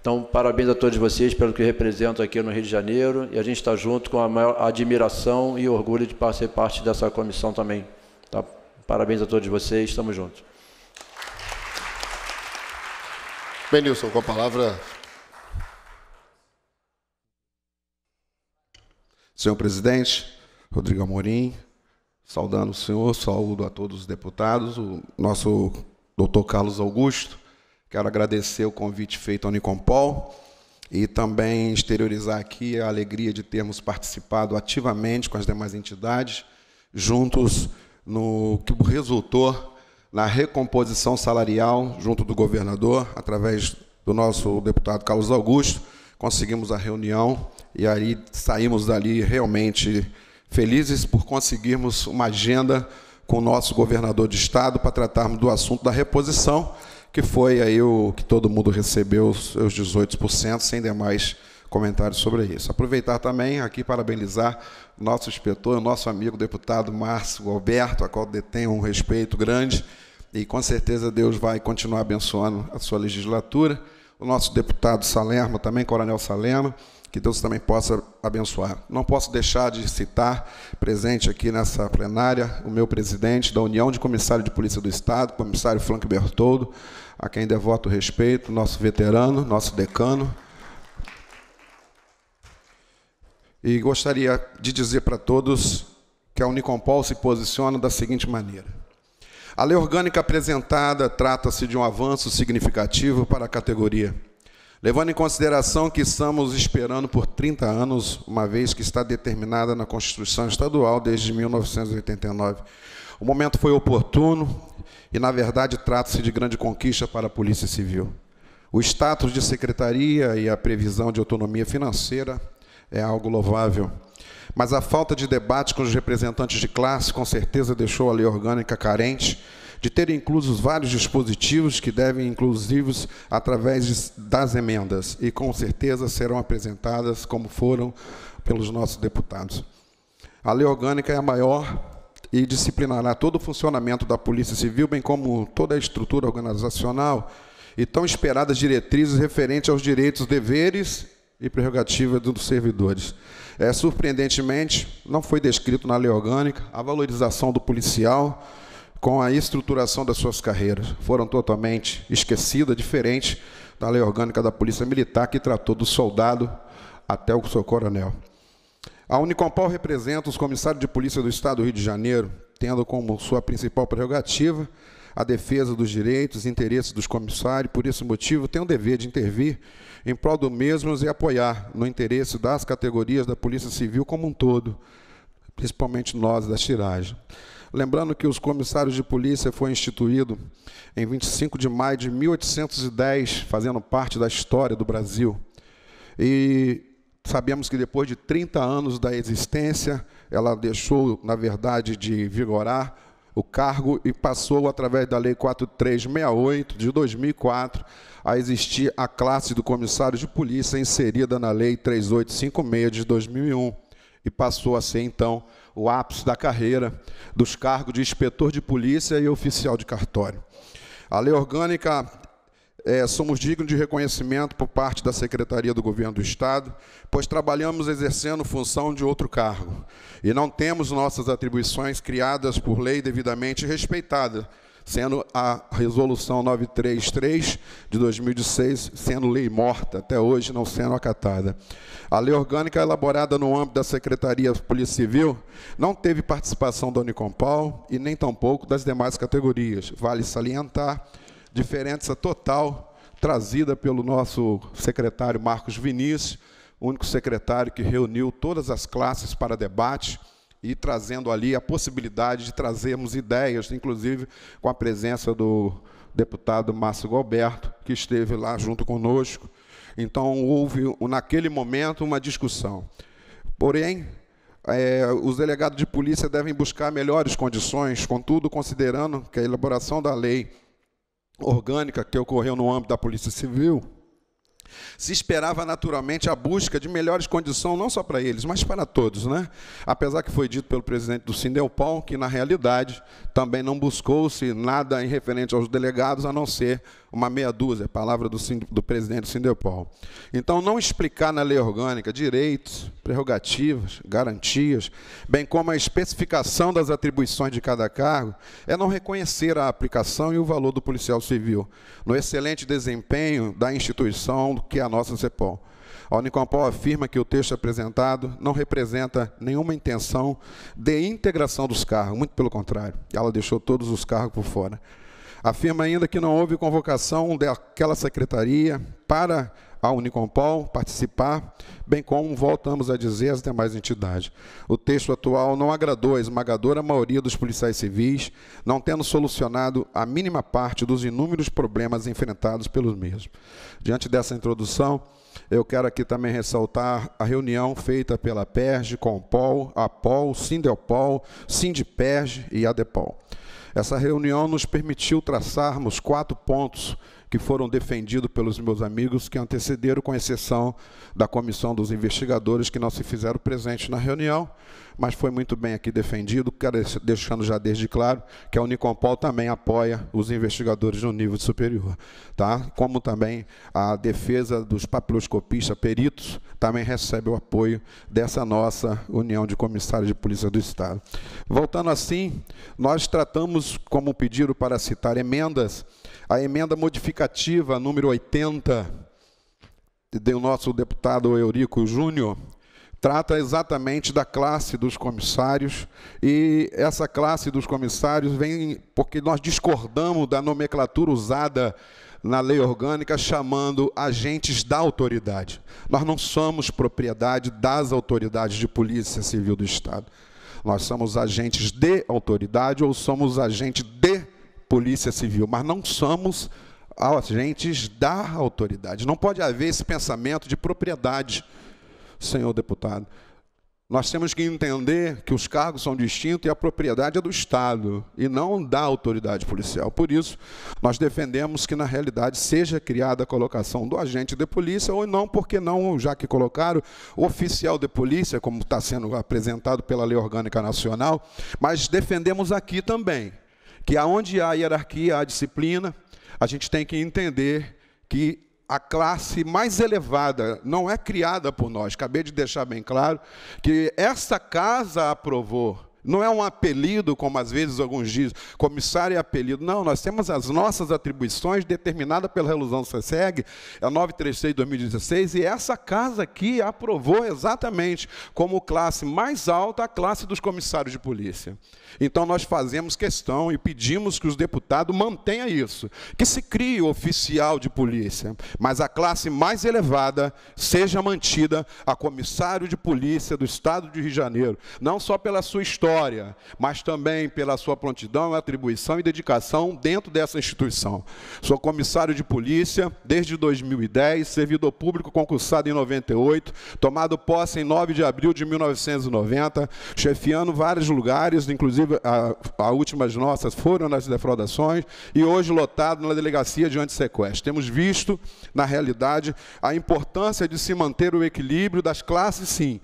Então, parabéns a todos vocês pelo que representam aqui no Rio de Janeiro e a gente está junto com a maior admiração e orgulho de ser parte dessa comissão também. Parabéns a todos vocês, estamos juntos. Benilson, com a palavra. Senhor presidente, Rodrigo Amorim, saudando o senhor, saúdo a todos os deputados, o nosso doutor Carlos Augusto. Quero agradecer o convite feito ao Nicompol e também exteriorizar aqui a alegria de termos participado ativamente com as demais entidades, juntos no que resultou na recomposição salarial junto do governador, através do nosso deputado Carlos Augusto. Conseguimos a reunião e aí saímos dali realmente felizes por conseguirmos uma agenda com o nosso governador de estado para tratarmos do assunto da reposição, que foi aí o que todo mundo recebeu, os 18%, sem demais comentários sobre isso. Aproveitar também aqui parabenizar nosso inspetor, nosso amigo deputado Márcio Alberto, a qual detenho um respeito grande e com certeza Deus vai continuar abençoando a sua legislatura. O nosso deputado Salerma, também Coronel Salerma, que Deus também possa abençoar. Não posso deixar de citar, presente aqui nessa plenária, o meu presidente da União de Comissários de Polícia do Estado, comissário Frank Bertoldo, a quem devoto respeito, nosso veterano, nosso decano, E gostaria de dizer para todos que a Unicompol se posiciona da seguinte maneira: a lei orgânica apresentada trata-se de um avanço significativo para a categoria, levando em consideração que estamos esperando por 30 anos, uma vez que está determinada na Constituição Estadual desde 1989. O momento foi oportuno e, na verdade, trata-se de grande conquista para a Polícia Civil. O status de secretaria e a previsão de autonomia financeira é algo louvável. Mas a falta de debate com os representantes de classe com certeza deixou a lei orgânica carente de ter inclusos vários dispositivos que devem inclusivos através das emendas e com certeza serão apresentadas como foram pelos nossos deputados. A lei orgânica é a maior e disciplinará todo o funcionamento da Polícia Civil, bem como toda a estrutura organizacional e tão esperadas diretrizes referentes aos direitos, deveres e prerrogativa dos servidores. É, surpreendentemente, não foi descrito na lei orgânica a valorização do policial com a estruturação das suas carreiras. Foram totalmente esquecidas, diferente da lei orgânica da Polícia Militar, que tratou do soldado até o seu coronel. A Unicompal representa os comissários de polícia do Estado do Rio de Janeiro, tendo como sua principal prerrogativa a defesa dos direitos e interesses dos comissários, por esse motivo tem o dever de intervir em prol do mesmo e apoiar no interesse das categorias da Polícia Civil como um todo, principalmente nós da tiragem. Lembrando que os comissários de polícia foi instituído em 25 de maio de 1810, fazendo parte da história do Brasil. E sabemos que depois de 30 anos da existência, ela deixou, na verdade, de vigorar o cargo e passou, através da Lei 4368 de 2004, a existir a classe do comissário de polícia inserida na Lei 3856 de 2001 e passou a ser, então, o ápice da carreira dos cargos de inspetor de polícia e oficial de cartório. A lei orgânica é, somos dignos de reconhecimento por parte da Secretaria do Governo do Estado, pois trabalhamos exercendo função de outro cargo e não temos nossas atribuições criadas por lei devidamente respeitadas, sendo a Resolução 933 de 2006 sendo lei morta, até hoje não sendo acatada. A lei orgânica elaborada no âmbito da Secretaria de Polícia Civil não teve participação da Unicompal e nem tampouco das demais categorias. Vale salientar diferença total trazida pelo nosso secretário Marcos Vinícius, único secretário que reuniu todas as classes para debate e trazendo ali a possibilidade de trazermos ideias, inclusive com a presença do deputado Márcio Galberto, que esteve lá junto conosco. Então, houve, naquele momento, uma discussão. Porém, é, os delegados de polícia devem buscar melhores condições, contudo, considerando que a elaboração da lei orgânica que ocorreu no âmbito da Polícia Civil, se esperava naturalmente a busca de melhores condições, não só para eles, mas para todos. Né? Apesar que foi dito pelo presidente do Sindelpão que, na realidade, também não buscou-se nada em referente aos delegados, a não ser uma meia dúzia, é palavra do, do presidente Sindepol. Então, não explicar na lei orgânica direitos, prerrogativas, garantias, bem como a especificação das atribuições de cada cargo, é não reconhecer a aplicação e o valor do policial civil no excelente desempenho da instituição que é a nossa CEPOL. A Unicompol afirma que o texto apresentado não representa nenhuma intenção de integração dos cargos, muito pelo contrário, ela deixou todos os cargos por fora. Afirma ainda que não houve convocação daquela secretaria para a Unicompol participar, bem como voltamos a dizer as demais entidades. O texto atual não agradou a esmagadora maioria dos policiais civis, não tendo solucionado a mínima parte dos inúmeros problemas enfrentados pelos mesmos. Diante dessa introdução, eu quero aqui também ressaltar a reunião feita pela PERJ, Compol, APOL, Sindelpol, Sindipers e ADEPOL. Essa reunião nos permitiu traçarmos quatro pontos que foram defendidos pelos meus amigos que antecederam, com exceção da comissão dos investigadores que não se fizeram presentes na reunião, mas foi muito bem aqui defendido, deixando já desde claro que a Unicompol também apoia os investigadores no nível superior, tá? Como também a defesa dos papiloscopistas peritos também recebe o apoio dessa nossa União de Comissários de Polícia do Estado. Voltando assim, nós tratamos como pedido para citar emendas a emenda modificativa número 80 do nosso deputado Eurico Júnior trata exatamente da classe dos comissários e essa classe dos comissários vem porque nós discordamos da nomenclatura usada na lei orgânica chamando agentes da autoridade. Nós não somos propriedade das autoridades de polícia civil do Estado. Nós somos agentes de autoridade ou somos agente de polícia civil, mas não somos agentes da autoridade. Não pode haver esse pensamento de propriedade, senhor deputado. Nós temos que entender que os cargos são distintos e a propriedade é do Estado e não da autoridade policial. Por isso, nós defendemos que, na realidade, seja criada a colocação do agente de polícia ou não, porque não, já que colocaram oficial de polícia, como está sendo apresentado pela Lei Orgânica Nacional, mas defendemos aqui também que aonde há hierarquia, há disciplina, a gente tem que entender que a classe mais elevada não é criada por nós. Acabei de deixar bem claro que essa casa aprovou não é um apelido, como às vezes alguns dizem, comissário é apelido. Não, nós temos as nossas atribuições determinadas pela resolução SESEG, a 936 de 2016, e essa casa aqui aprovou exatamente como classe mais alta a classe dos comissários de polícia. Então nós fazemos questão e pedimos que os deputados mantenham isso, que se crie o oficial de polícia, mas a classe mais elevada seja mantida a comissário de polícia do Estado de Rio de Janeiro, não só pela sua história, vitória, mas também pela sua prontidão, atribuição e dedicação dentro dessa instituição. Sou comissário de polícia desde 2010, servidor público concursado em 98, tomado posse em 9 de abril de 1990, chefiando vários lugares, inclusive as últimas nossas foram nas defraudações, e hoje lotado na delegacia de antissequestro. Temos visto, na realidade, a importância de se manter o equilíbrio das classes, sim,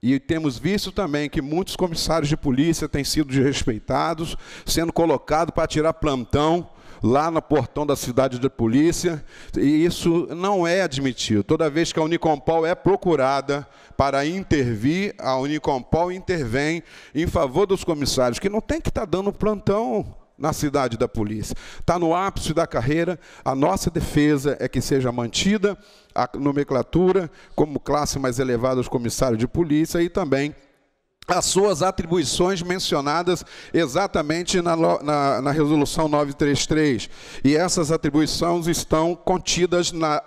e temos visto também que muitos comissários de polícia têm sido desrespeitados, sendo colocados para tirar plantão lá no portão da cidade de polícia, e isso não é admitido. Toda vez que a UniCompol é procurada para intervir, a UniCompol intervém em favor dos comissários, que não tem que estar tá dando plantão na cidade da polícia. Está no ápice da carreira, a nossa defesa é que seja mantida a nomenclatura como classe mais elevada dos comissários de polícia e também as suas atribuições mencionadas exatamente na, na, na resolução 933. E essas atribuições estão contidas na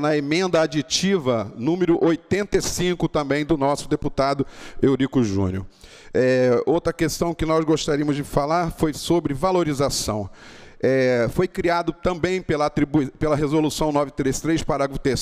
na emenda aditiva número 85 também do nosso deputado Eurico Júnior. É, outra questão que nós gostaríamos de falar foi sobre valorização é, foi criado também pela, pela Resolução 933, parágrafo 3,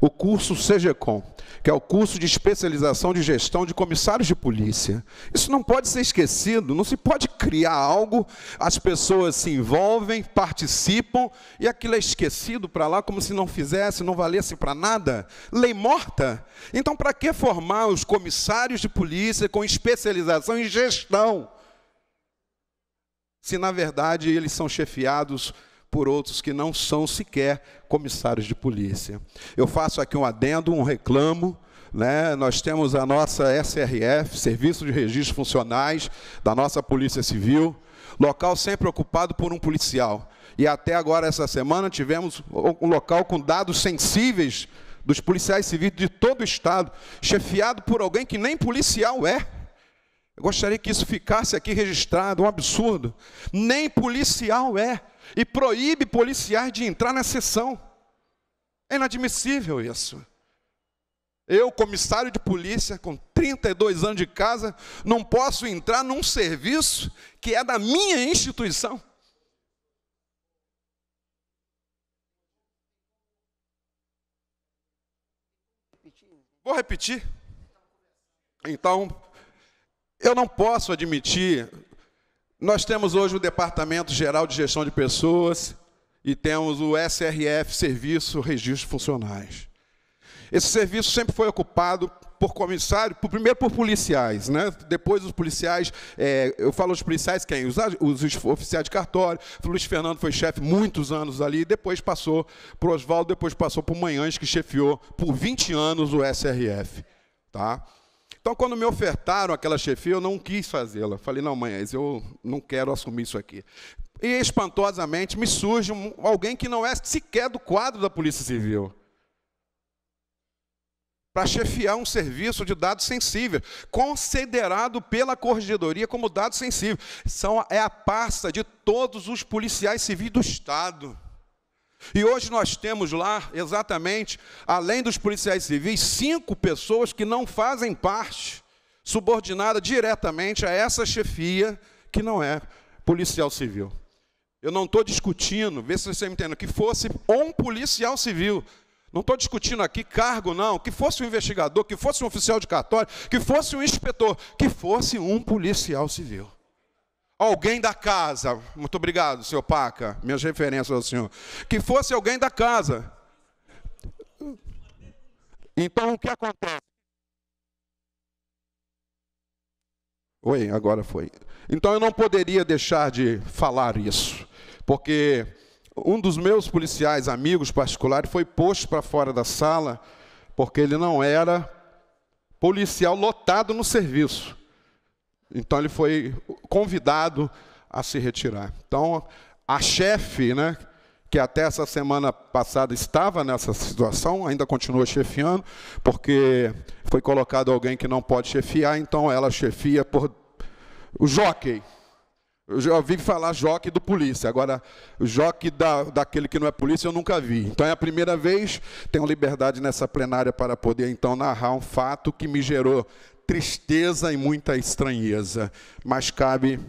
o curso CGCOM, que é o curso de especialização de gestão de comissários de polícia. Isso não pode ser esquecido, não se pode criar algo, as pessoas se envolvem, participam e aquilo é esquecido para lá como se não fizesse, não valesse para nada. Lei morta. Então, para que formar os comissários de polícia com especialização em gestão? se na verdade eles são chefiados por outros que não são sequer comissários de polícia. Eu faço aqui um adendo, um reclamo. Né? Nós temos a nossa SRF, Serviço de Registros Funcionais, da nossa Polícia Civil, local sempre ocupado por um policial. E até agora, essa semana, tivemos um local com dados sensíveis dos policiais civis de todo o Estado, chefiado por alguém que nem policial é. Eu gostaria que isso ficasse aqui registrado, um absurdo. Nem policial é, e proíbe policiais de entrar na sessão. É inadmissível isso. Eu, comissário de polícia, com 32 anos de casa, não posso entrar num serviço que é da minha instituição. Vou repetir. Então, eu não posso admitir. Nós temos hoje o Departamento Geral de Gestão de Pessoas e temos o SRF Serviço Registro Funcionais. Esse serviço sempre foi ocupado por comissário, por, primeiro por policiais, né? depois os policiais, é, eu falo os policiais quem? Os, os, oficiais de cartório, Luiz Fernando foi chefe muitos anos ali, depois passou para Oswaldo, depois passou para o Manhães, que chefiou por 20 anos o SRF. Tá? Então, quando me ofertaram aquela chefia, eu não quis fazê-la. Falei, não, mãe, eu não quero assumir isso aqui. E espantosamente me surge um, alguém que não é sequer do quadro da Polícia Civil para chefiar um serviço de dados sensíveis, considerado pela corregedoria como dado sensível. São, é a pasta de todos os policiais civis do Estado. E hoje nós temos lá, exatamente, além dos policiais civis, cinco pessoas que não fazem parte subordinada diretamente a essa chefia que não é policial civil. Eu não estou discutindo, vê se você me entende, que fosse um policial civil. Não estou discutindo aqui cargo, não. Que fosse um investigador, que fosse um oficial de cartório, que fosse um inspetor, que fosse um policial civil alguém da casa, muito obrigado, senhor Paca, minhas referências ao senhor, que fosse alguém da casa. Então o que acontece? Oi, agora foi. Então eu não poderia deixar de falar isso, porque um dos meus policiais amigos particulares foi posto para fora da sala porque ele não era policial lotado no serviço. Então ele foi convidado a se retirar. Então a chefe, né, que até essa semana passada estava nessa situação, ainda continua chefiando, porque foi colocado alguém que não pode chefiar, então ela chefia por o jockey. Eu já ouvi falar joque do polícia. Agora, joque da, daquele que não é polícia eu nunca vi. Então é a primeira vez, tenho liberdade nessa plenária para poder então narrar um fato que me gerou tristeza e muita estranheza, mas cabe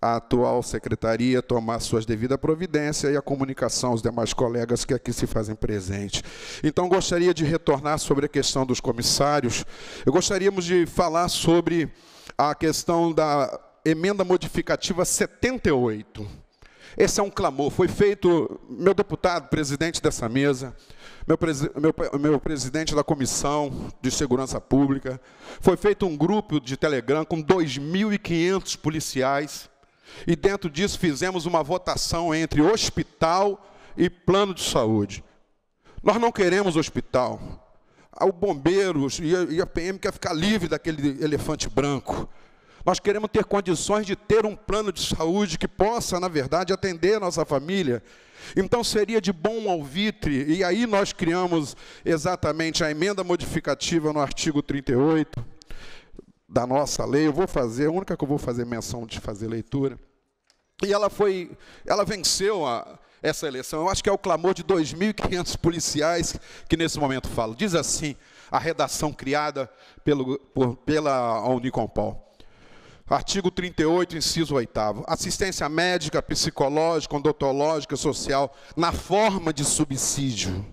à atual secretaria tomar suas devidas providências e a comunicação aos demais colegas que aqui se fazem presente. Então, gostaria de retornar sobre a questão dos comissários. Eu gostaríamos de falar sobre a questão da emenda modificativa 78 esse é um clamor. Foi feito, meu deputado, presidente dessa mesa, meu, meu, meu, presidente da Comissão de Segurança Pública, foi feito um grupo de Telegram com 2.500 policiais, e dentro disso fizemos uma votação entre hospital e plano de saúde. Nós não queremos hospital. O bombeiro e a PM quer ficar livre daquele elefante branco. Nós queremos ter condições de ter um plano de saúde que possa, na verdade, atender a nossa família. Então seria de bom alvitre, e aí nós criamos exatamente a emenda modificativa no artigo 38 da nossa lei. Eu vou fazer, a única que eu vou fazer menção de fazer leitura. E ela foi, ela venceu a, essa eleição. Eu acho que é o clamor de 2.500 policiais que nesse momento falo. Diz assim a redação criada pelo, por, pela Unicompol. Artigo 38, inciso 8. Assistência médica, psicológica, odontológica, social, na forma de subsídio.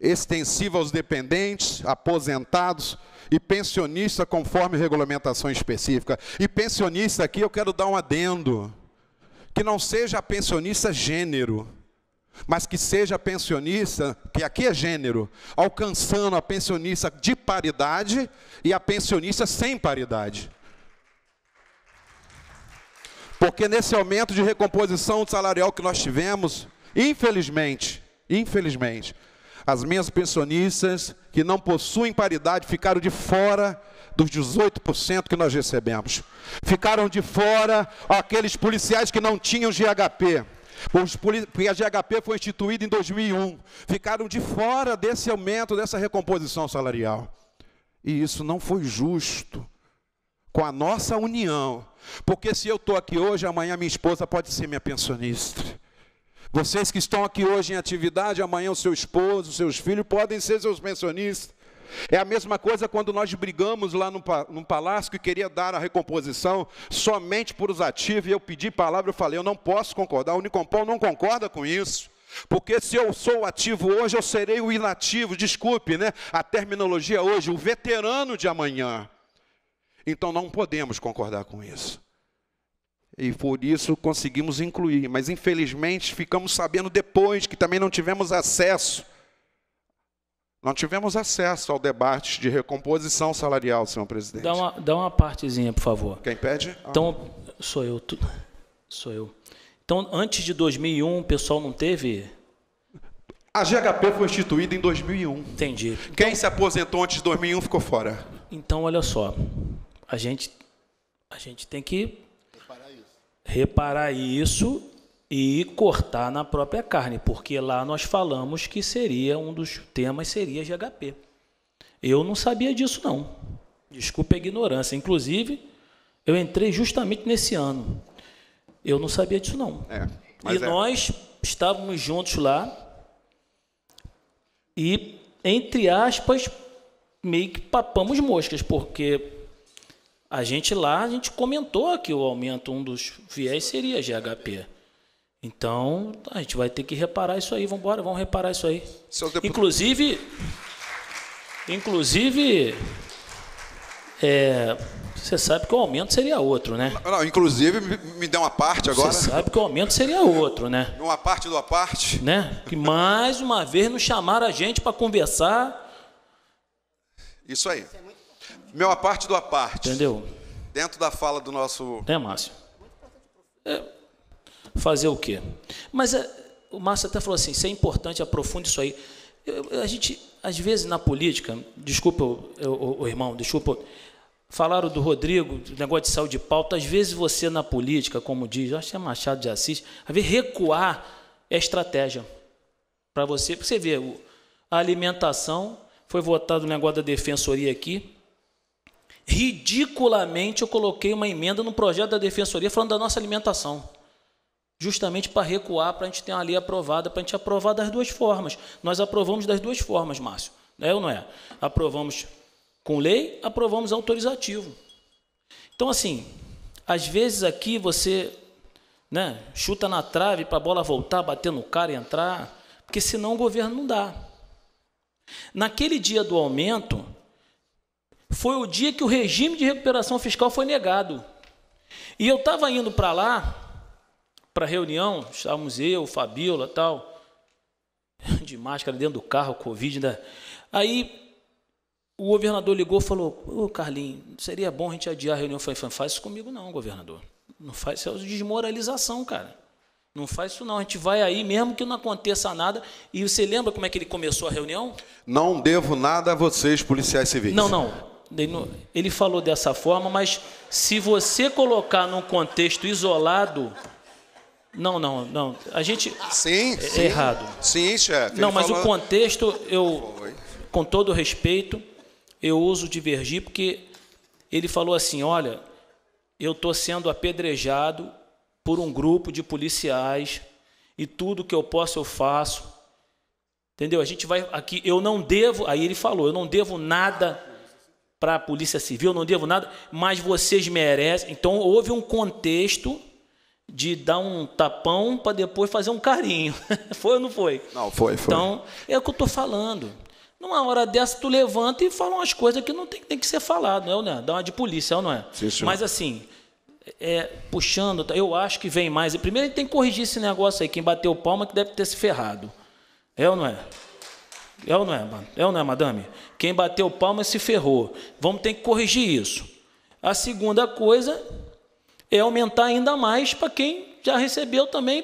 Extensiva aos dependentes, aposentados e pensionista, conforme regulamentação específica. E pensionista aqui eu quero dar um adendo. Que não seja pensionista gênero mas que seja pensionista, que aqui é gênero, alcançando a pensionista de paridade e a pensionista sem paridade. Porque nesse aumento de recomposição salarial que nós tivemos, infelizmente, infelizmente, as minhas pensionistas que não possuem paridade ficaram de fora dos 18% que nós recebemos. Ficaram de fora aqueles policiais que não tinham GHP porque a GHP foi instituída em 2001, ficaram de fora desse aumento, dessa recomposição salarial. E isso não foi justo com a nossa união, porque se eu estou aqui hoje, amanhã minha esposa pode ser minha pensionista. Vocês que estão aqui hoje em atividade, amanhã o seu esposo, os seus filhos podem ser seus pensionistas. É a mesma coisa quando nós brigamos lá no, no palácio que queria dar a recomposição somente por os ativos, e eu pedi palavra, eu falei, eu não posso concordar, o Unicompol não concorda com isso. Porque se eu sou ativo hoje, eu serei o inativo, desculpe, né? A terminologia hoje, o veterano de amanhã. Então não podemos concordar com isso. E por isso conseguimos incluir, mas infelizmente ficamos sabendo depois que também não tivemos acesso não tivemos acesso ao debate de recomposição salarial, senhor presidente. Dá uma, dá uma partezinha, por favor. Quem pede? Então, sou eu. Tu, sou eu. Então, antes de 2001, o pessoal não teve a GHP foi instituída em 2001. Entendi. Quem então, se aposentou antes de 2001 ficou fora. Então, olha só, a gente, a gente tem que reparar isso. reparar isso e cortar na própria carne, porque lá nós falamos que seria um dos temas seria GHP. Eu não sabia disso não. Desculpe a ignorância. Inclusive, eu entrei justamente nesse ano. Eu não sabia disso não. É, e é. nós estávamos juntos lá e entre aspas meio que papamos moscas, porque a gente lá, a gente comentou que o aumento um dos viés seria GHP. Então, a gente vai ter que reparar isso aí. Vamos embora, vamos reparar isso aí. Deputado... Inclusive, inclusive, é, você sabe que o aumento seria outro, né? Não, inclusive, me, me dá uma parte agora. Você sabe que o aumento seria outro, né? Uma parte do parte. Né? Que mais uma vez nos chamaram a gente para conversar. Isso aí. Meu a parte do a parte. Entendeu? Dentro da fala do nosso. Tem né, Márcio? É, fazer o quê? Mas a, eh, o Márcio até falou assim, isso é importante, aprofunde isso aí. Eu, a gente, às vezes, na política, desculpa, eu, eu, o irmão, desculpa, falaram do Rodrigo, do negócio de saúde de pauta, às vezes você na política, como diz, acho que é Machado de Assis, às vezes recuar é estratégia. Para você, você vê, a alimentação, foi votado o negócio da defensoria aqui, ridiculamente eu coloquei uma emenda no projeto da defensoria falando da nossa alimentação justamente para recuar, para a gente ter uma lei aprovada, para a gente aprovar das duas formas. Nós aprovamos das duas formas, Márcio. É ou não é? Aprovamos com lei, aprovamos autorizativo. Então, assim, às vezes aqui você né, chuta na trave para a bola voltar, bater no cara e entrar, porque senão o governo não dá. Naquele dia do aumento, foi o dia que o regime de recuperação fiscal foi negado. E eu estava indo para lá para a reunião, estávamos eu, Fabiola tal, [LAUGHS] de máscara dentro do carro, Covid ainda. Né? Aí o governador ligou e falou: Ô Carlinhos, seria bom a gente adiar a reunião. Eu falei: faz isso comigo não, governador. Não faz isso, é desmoralização, cara. Não faz isso não, a gente vai aí mesmo que não aconteça nada. E você lembra como é que ele começou a reunião? Não devo nada a vocês, policiais civis. Não, não. Ele falou dessa forma, mas se você colocar num contexto isolado, não, não, não. A gente. Sim, é sim. Errado. Sim, chefe. Não, mas falou... o contexto, eu. Foi. Com todo respeito, eu uso divergir, porque ele falou assim: olha, eu estou sendo apedrejado por um grupo de policiais e tudo que eu posso eu faço. Entendeu? A gente vai aqui, eu não devo, aí ele falou, eu não devo nada para a Polícia Civil, eu não devo nada, mas vocês merecem. Então houve um contexto de dar um tapão para depois fazer um carinho. [LAUGHS] foi ou não foi? Não, foi, foi. Então, é o que eu estou falando. Numa hora dessa, tu levanta e fala umas coisas que não tem, tem que ser falado, não é, né? Dá uma de polícia, não é? Sim, Mas assim, é, puxando, tá, eu acho que vem mais. Primeiro, a gente tem que corrigir esse negócio aí. Quem bateu palma é que deve ter se ferrado. É ou não é? É ou não é, mano? É ou não é, madame? Quem bateu palma se ferrou. Vamos ter que corrigir isso. A segunda coisa é aumentar ainda mais para quem já recebeu também.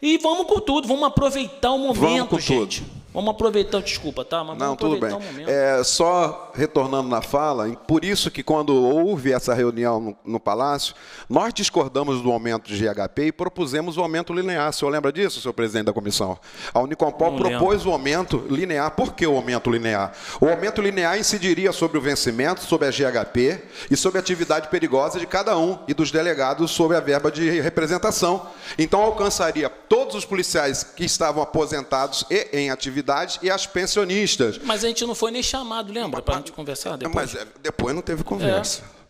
E vamos com tudo, vamos aproveitar o momento, vamos com gente. Tudo. Vamos aproveitar, desculpa, tá? Mas Não, tudo bem. Um é, só retornando na fala, por isso que quando houve essa reunião no, no, Palácio, nós discordamos do aumento de GHP e propusemos o aumento linear. O senhor lembra disso, senhor presidente da comissão? A Unicompol Não propôs lembro. o aumento linear. Por que o aumento linear? O aumento linear incidiria sobre o vencimento, sobre a GHP e sobre a atividade perigosa de cada um e dos delegados sobre a verba de representação. Então alcançaria todos os policiais que estavam aposentados e em atividade atividades e as pensionistas. Mas a gente não foi nem chamado, lembra, para a gente conversar depois? Mas é, depois não teve conversa. É.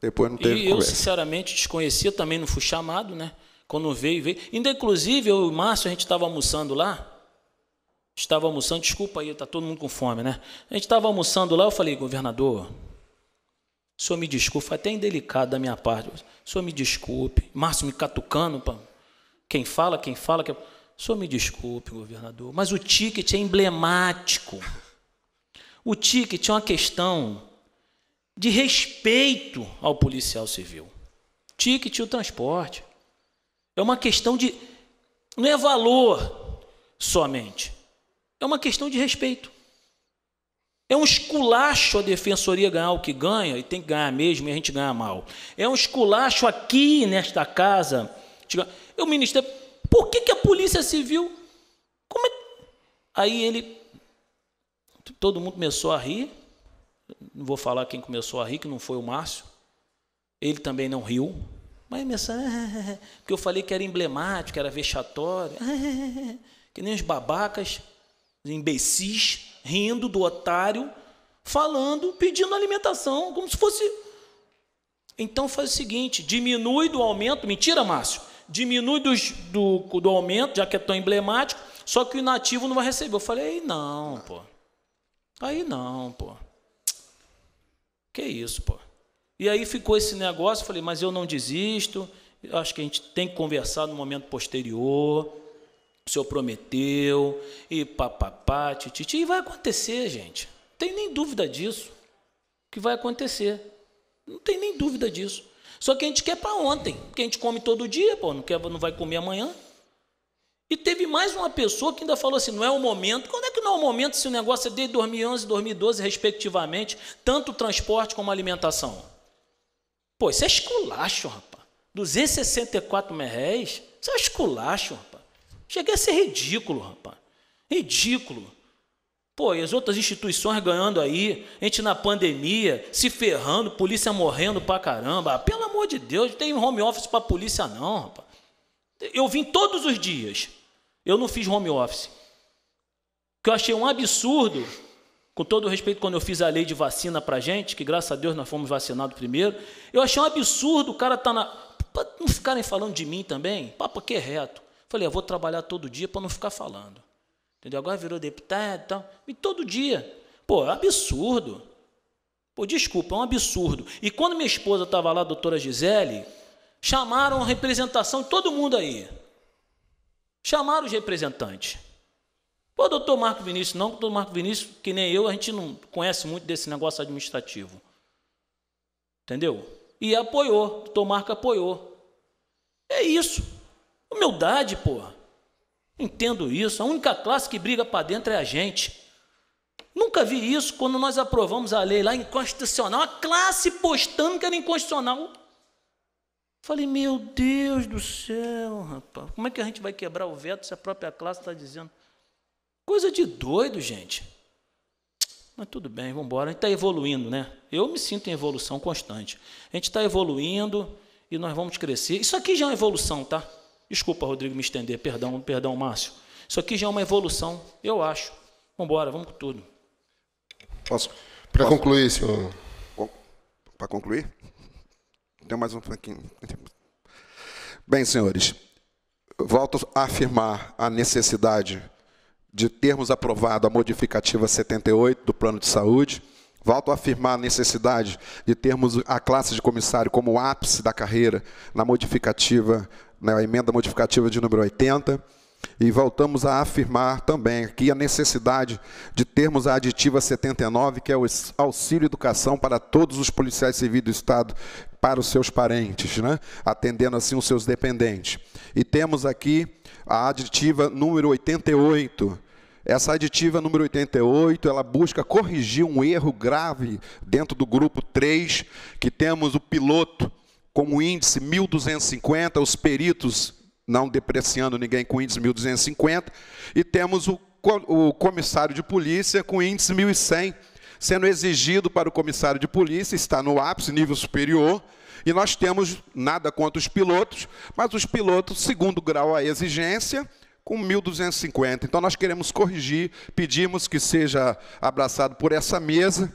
Depois não teve e conversa. eu, sinceramente, desconhecia, também não fui chamado, né? Quando veio, veio. Ainda, inclusive, eu e o Márcio, a gente estava almoçando lá, estava almoçando, desculpa aí, está todo mundo com fome, né? A gente estava almoçando lá, eu falei, governador, o senhor me desculpe, foi até indelicado da minha parte. O senhor me desculpe. Márcio me catucando, pá. quem fala, quem fala, quem... Só me desculpe, governador, mas o ticket é emblemático. O ticket é uma questão de respeito ao policial civil. Ticket e o transporte. É uma questão de. Não é valor somente. É uma questão de respeito. É um esculacho a defensoria ganhar o que ganha, e tem que ganhar mesmo, e a gente ganha mal. É um esculacho aqui nesta casa. Eu, ministro, por que, que a polícia civil. Como é... Aí ele. Todo mundo começou a rir. Não vou falar quem começou a rir, que não foi o Márcio. Ele também não riu. Mas começou. Ah, [LAUGHS] porque eu falei que era emblemático, era vexatório. [LAUGHS] que nem os babacas, os imbecis, rindo do otário, falando, pedindo alimentação, como se fosse. Então faz o seguinte: diminui do aumento. Mentira, Márcio diminui dos, do, do aumento, já que é tão emblemático, só que o inativo não vai receber. Eu falei, aí não, pô. Aí não, pô. Que isso, pô. E aí ficou esse negócio, falei, mas eu não desisto, eu acho que a gente tem que conversar no momento posterior, o senhor prometeu, e papapá, tititi, e vai acontecer, gente. Não tem nem dúvida disso, que vai acontecer. Não tem nem dúvida disso. Só que a gente quer para ontem, porque a gente come todo dia, pô, não, quer, não vai comer amanhã. E teve mais uma pessoa que ainda falou assim: não é o momento. Quando é que não é o momento se o negócio é desde 2011 e 2012, respectivamente, tanto transporte como alimentação? Pô, isso é esculacho, rapaz. 264 merréis? Isso é esculacho, rapaz. Cheguei a ser ridículo, rapaz. Ridículo. Pô, e as outras instituições ganhando aí, gente na pandemia, se ferrando, polícia morrendo pra caramba. Ah, pelo amor de Deus, não tem home office pra polícia não, rapaz. Eu vim todos os dias. Eu não fiz home office. Que eu achei um absurdo, com todo o respeito, quando eu fiz a lei de vacina pra gente, que graças a Deus nós fomos vacinados primeiro. Eu achei um absurdo o cara tá na. Pra não ficarem falando de mim também, papo que é reto. Falei, eu ah, vou trabalhar todo dia para não ficar falando. Entendeu? Agora virou deputado e tal. E todo dia. Pô, é um absurdo. Pô, desculpa, é um absurdo. E quando minha esposa estava lá, a doutora Gisele, chamaram a representação, todo mundo aí. Chamaram os representantes. Pô, doutor Marco Vinícius, não, doutor Marco Vinícius, que nem eu, a gente não conhece muito desse negócio administrativo. Entendeu? E apoiou, doutor Marco apoiou. É isso. Humildade, porra. Entendo isso. A única classe que briga para dentro é a gente. Nunca vi isso quando nós aprovamos a lei lá inconstitucional, a classe postando que era inconstitucional. Falei, meu Deus do céu, rapaz, como é que a gente vai quebrar o veto se a própria classe está dizendo? Coisa de doido, gente. Mas tudo bem, vamos embora. A gente está evoluindo, né? Eu me sinto em evolução constante. A gente está evoluindo e nós vamos crescer. Isso aqui já é uma evolução, tá? Desculpa, Rodrigo, me estender. Perdão, perdão, Márcio. Isso aqui já é uma evolução, eu acho. Vamos embora, vamos com tudo. Posso? Para concluir, senhor. Para concluir? Tem mais um pouquinho. Bem, senhores, volto a afirmar a necessidade de termos aprovado a modificativa 78 do plano de saúde. Volto a afirmar a necessidade de termos a classe de comissário como ápice da carreira na modificativa né, a emenda modificativa de número 80, e voltamos a afirmar também aqui a necessidade de termos a aditiva 79, que é o auxílio educação para todos os policiais civis do Estado, para os seus parentes, né? atendendo assim os seus dependentes. E temos aqui a aditiva número 88, essa aditiva número 88, ela busca corrigir um erro grave dentro do grupo 3, que temos o piloto como índice 1250, os peritos, não depreciando ninguém com índice 1250, e temos o, o comissário de polícia com índice 1100, sendo exigido para o comissário de polícia, está no ápice, nível superior, e nós temos nada contra os pilotos, mas os pilotos, segundo grau a exigência, com 1250. Então nós queremos corrigir, pedimos que seja abraçado por essa mesa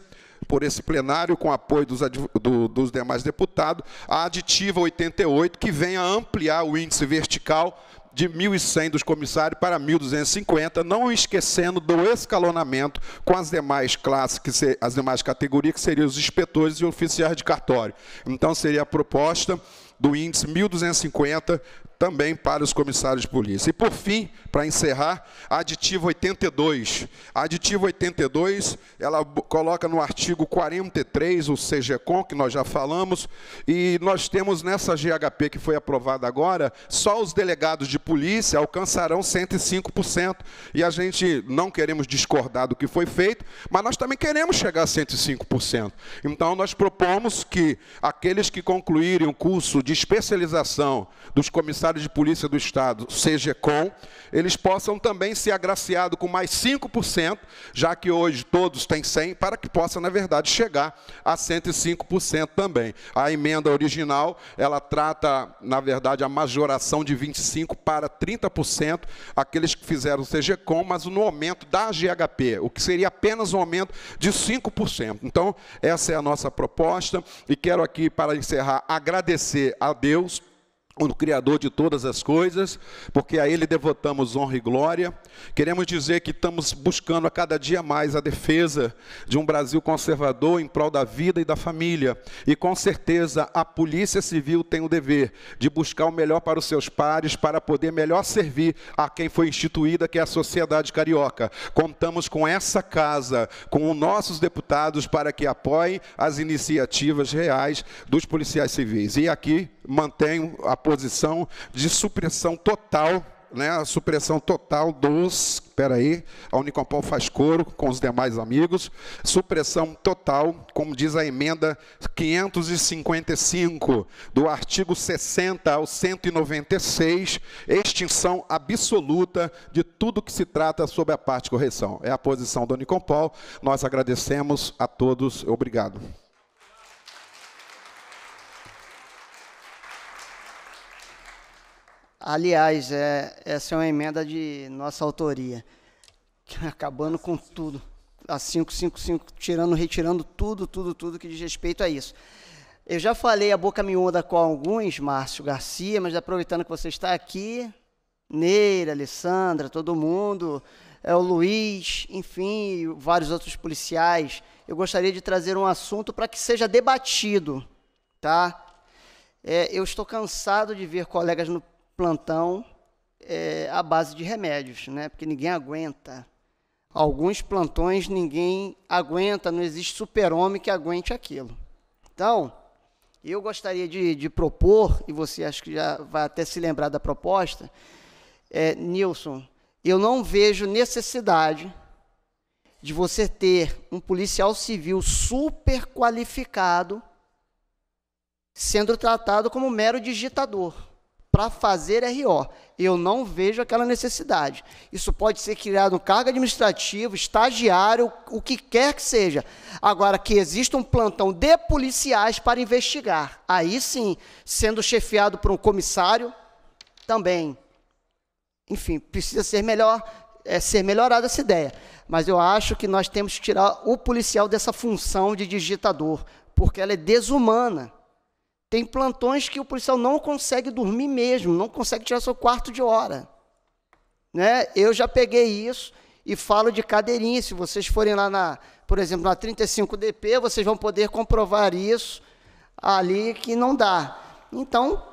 por esse plenário, com apoio dos, do, dos demais deputados, a aditiva 88, que venha ampliar o índice vertical de 1.100 dos comissários para 1.250, não esquecendo do escalonamento com as demais classes, que ser, as demais categorias, que seriam os inspetores e oficiais de cartório. Então, seria a proposta do índice 1.250 também para os comissários de polícia. E por fim, para encerrar, aditivo 82. A aditivo 82, ela coloca no artigo 43 o CGCOM, que nós já falamos, e nós temos nessa GHP que foi aprovada agora, só os delegados de polícia alcançarão 105%. E a gente não queremos discordar do que foi feito, mas nós também queremos chegar a 105%. Então nós propomos que aqueles que concluírem o curso de especialização dos comissários de Polícia do Estado, CGCOM, eles possam também ser agraciados com mais 5%, já que hoje todos têm 100, para que possa, na verdade, chegar a 105% também. A emenda original, ela trata, na verdade, a majoração de 25% para 30%, aqueles que fizeram CGCOM, mas no aumento da GHP, o que seria apenas um aumento de 5%. Então, essa é a nossa proposta, e quero aqui, para encerrar, agradecer a Deus o Criador de todas as coisas, porque a Ele devotamos honra e glória. Queremos dizer que estamos buscando a cada dia mais a defesa de um Brasil conservador em prol da vida e da família. E com certeza a Polícia Civil tem o dever de buscar o melhor para os seus pares, para poder melhor servir a quem foi instituída, que é a sociedade carioca. Contamos com essa casa, com os nossos deputados, para que apoiem as iniciativas reais dos policiais civis. E aqui mantém a posição de supressão total né, a supressão total dos. Espera aí, a Unicompol faz coro com os demais amigos. Supressão total, como diz a emenda 555 do artigo 60 ao 196, extinção absoluta de tudo que se trata sobre a parte correção. É a posição da Unicompol. Nós agradecemos a todos. Obrigado. Aliás, é, essa é uma emenda de nossa autoria, [LAUGHS] acabando com tudo. A 555, tirando, retirando tudo, tudo, tudo que diz respeito a isso. Eu já falei a boca miúda com alguns, Márcio Garcia, mas aproveitando que você está aqui, Neira, Alessandra, todo mundo, é o Luiz, enfim, vários outros policiais, eu gostaria de trazer um assunto para que seja debatido, tá? É, eu estou cansado de ver colegas no plantão é, à base de remédios, né? porque ninguém aguenta. Alguns plantões ninguém aguenta, não existe super-homem que aguente aquilo. Então, eu gostaria de, de, propor, e você acho que já vai até se lembrar da proposta, é, Nilson, eu não vejo necessidade de você ter um policial civil super qualificado sendo tratado como mero digitador para fazer RO. Eu não vejo aquela necessidade. Isso pode ser criado um cargo administrativo, estagiário, o que quer que seja. Agora, que exista um plantão de policiais para investigar. Aí sim, sendo chefiado por um comissário, também. Enfim, precisa ser melhor, é, ser melhorada essa ideia. Mas eu acho que nós temos que tirar o policial dessa função de digitador, porque ela é desumana. Tem plantões que o policial não consegue dormir mesmo, não consegue tirar seu quarto de hora. Né? Eu já peguei isso e falo de cadeirinha. Se vocês forem lá na, por exemplo, na 35DP, vocês vão poder comprovar isso ali que não dá. Então,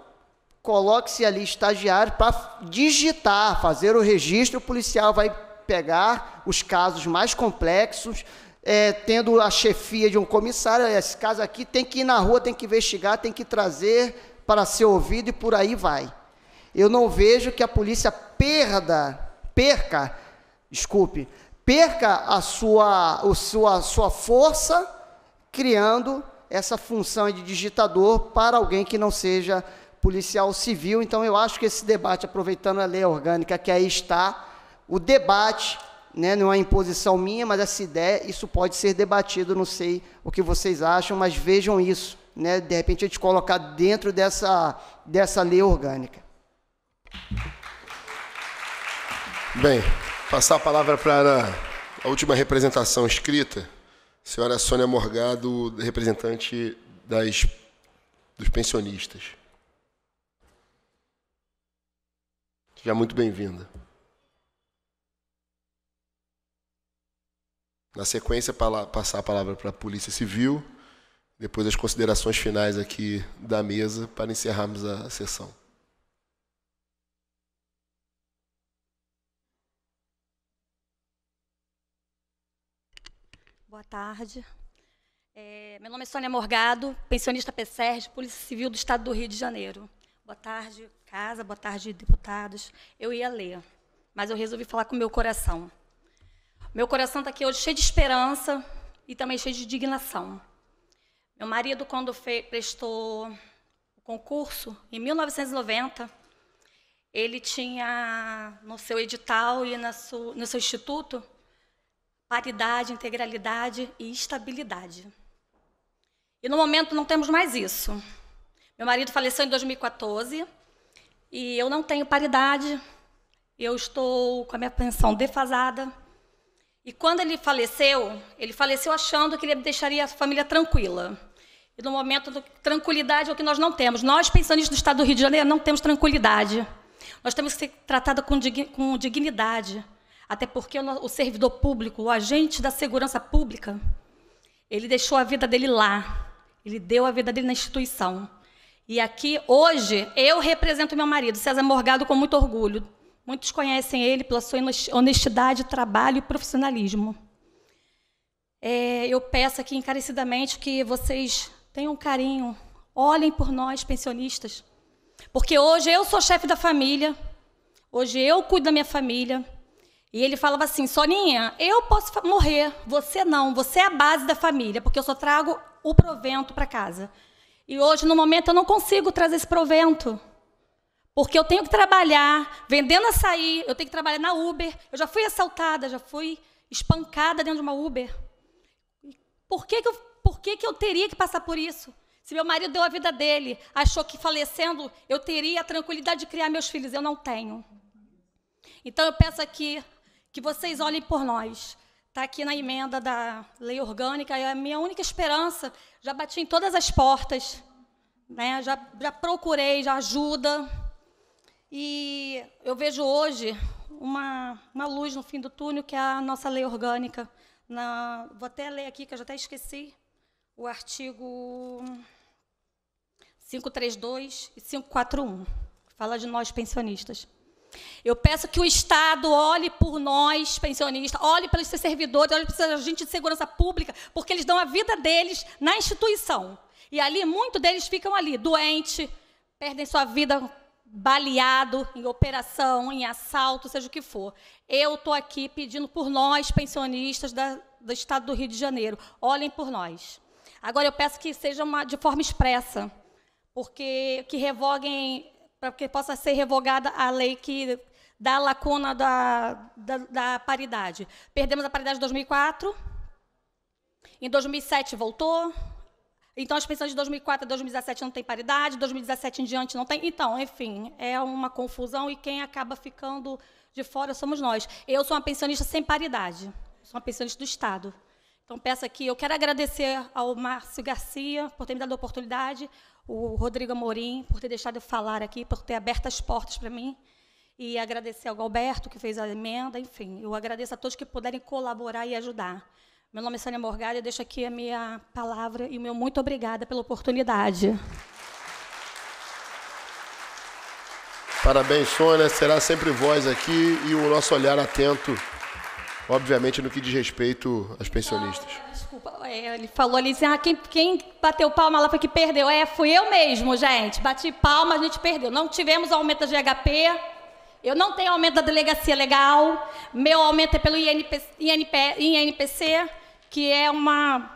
coloque-se ali estagiário para digitar, fazer o registro, o policial vai pegar os casos mais complexos, é, tendo a chefia de um comissário, esse caso aqui tem que ir na rua, tem que investigar, tem que trazer para ser ouvido e por aí vai. Eu não vejo que a polícia perda, perca, desculpe, perca a sua, o sua, a sua força criando essa função de digitador para alguém que não seja policial civil. Então, eu acho que esse debate, aproveitando a lei orgânica que aí está, o debate né, não é imposição minha, mas essa ideia, isso pode ser debatido, não sei o que vocês acham, mas vejam isso, né, de repente a gente colocar dentro dessa, dessa lei orgânica. Bem, passar a palavra para a última representação escrita, senhora Sônia Morgado, representante das, dos pensionistas. Seja muito bem-vinda. Na sequência, passar a palavra para a Polícia Civil, depois as considerações finais aqui da mesa para encerrarmos a sessão. Boa tarde. É, meu nome é Sônia Morgado, pensionista PSERG, Polícia Civil do Estado do Rio de Janeiro. Boa tarde, casa, boa tarde, deputados. Eu ia ler, mas eu resolvi falar com o meu coração. Meu coração está aqui hoje cheio de esperança e também cheio de indignação. Meu marido, quando fez, prestou o concurso, em 1990, ele tinha no seu edital e sua, no seu instituto paridade, integralidade e estabilidade. E no momento não temos mais isso. Meu marido faleceu em 2014 e eu não tenho paridade. Eu estou com a minha pensão defasada e quando ele faleceu, ele faleceu achando que ele deixaria a família tranquila. E no momento, tranquilidade é o que nós não temos. Nós, pensionistas do Estado do Rio de Janeiro, não temos tranquilidade. Nós temos que ser tratados com dignidade. Até porque o servidor público, o agente da segurança pública, ele deixou a vida dele lá. Ele deu a vida dele na instituição. E aqui, hoje, eu represento meu marido, César Morgado, com muito orgulho. Muitos conhecem ele pela sua honestidade, trabalho e profissionalismo. É, eu peço aqui encarecidamente que vocês tenham carinho, olhem por nós, pensionistas. Porque hoje eu sou chefe da família, hoje eu cuido da minha família. E ele falava assim: Soninha, eu posso morrer, você não, você é a base da família, porque eu só trago o provento para casa. E hoje, no momento, eu não consigo trazer esse provento. Porque eu tenho que trabalhar vendendo açaí, eu tenho que trabalhar na Uber. Eu já fui assaltada, já fui espancada dentro de uma Uber. Por que, que, eu, por que, que eu teria que passar por isso? Se meu marido deu a vida dele, achou que falecendo eu teria a tranquilidade de criar meus filhos, eu não tenho. Então eu peço aqui que vocês olhem por nós. Está aqui na emenda da lei orgânica, é a minha única esperança. Já bati em todas as portas, né? já, já procurei, já ajuda. E eu vejo hoje uma, uma luz no fim do túnel, que é a nossa lei orgânica. Na, vou até ler aqui, que eu já até esqueci, o artigo 532 e 541, que fala de nós pensionistas. Eu peço que o Estado olhe por nós, pensionistas, olhe pelos seus servidores, olhe para a gente de segurança pública, porque eles dão a vida deles na instituição. E ali, muitos deles ficam ali, doentes, perdem sua vida baleado em operação, em assalto, seja o que for. Eu estou aqui pedindo por nós, pensionistas da, do Estado do Rio de Janeiro, olhem por nós. Agora eu peço que seja uma, de forma expressa, porque que revoguem, para que possa ser revogada a lei que dá a lacuna da, da, da paridade. Perdemos a paridade em 2004, em 2007 voltou. Então, as pensões de 2004 a 2017 não têm paridade, 2017 em diante não tem. Então, enfim, é uma confusão e quem acaba ficando de fora somos nós. Eu sou uma pensionista sem paridade, sou uma pensionista do Estado. Então, peço aqui, eu quero agradecer ao Márcio Garcia por ter me dado a oportunidade, o Rodrigo Amorim por ter deixado eu falar aqui, por ter aberto as portas para mim e agradecer ao Galberto, que fez a emenda, enfim, eu agradeço a todos que puderem colaborar e ajudar. Meu nome é Sânia Morgada e eu deixo aqui a minha palavra e o meu muito obrigada pela oportunidade. Parabéns, Sônia. Será sempre voz aqui e o nosso olhar atento, obviamente, no que diz respeito às pensionistas. Ah, desculpa, é, ele falou ali assim: ah, quem, quem bateu palma lá foi que perdeu. É, fui eu mesmo, gente. Bati palma, a gente perdeu. Não tivemos aumento da GHP. Eu não tenho aumento da delegacia legal, meu aumento é pelo INP, INP, INPC, que é uma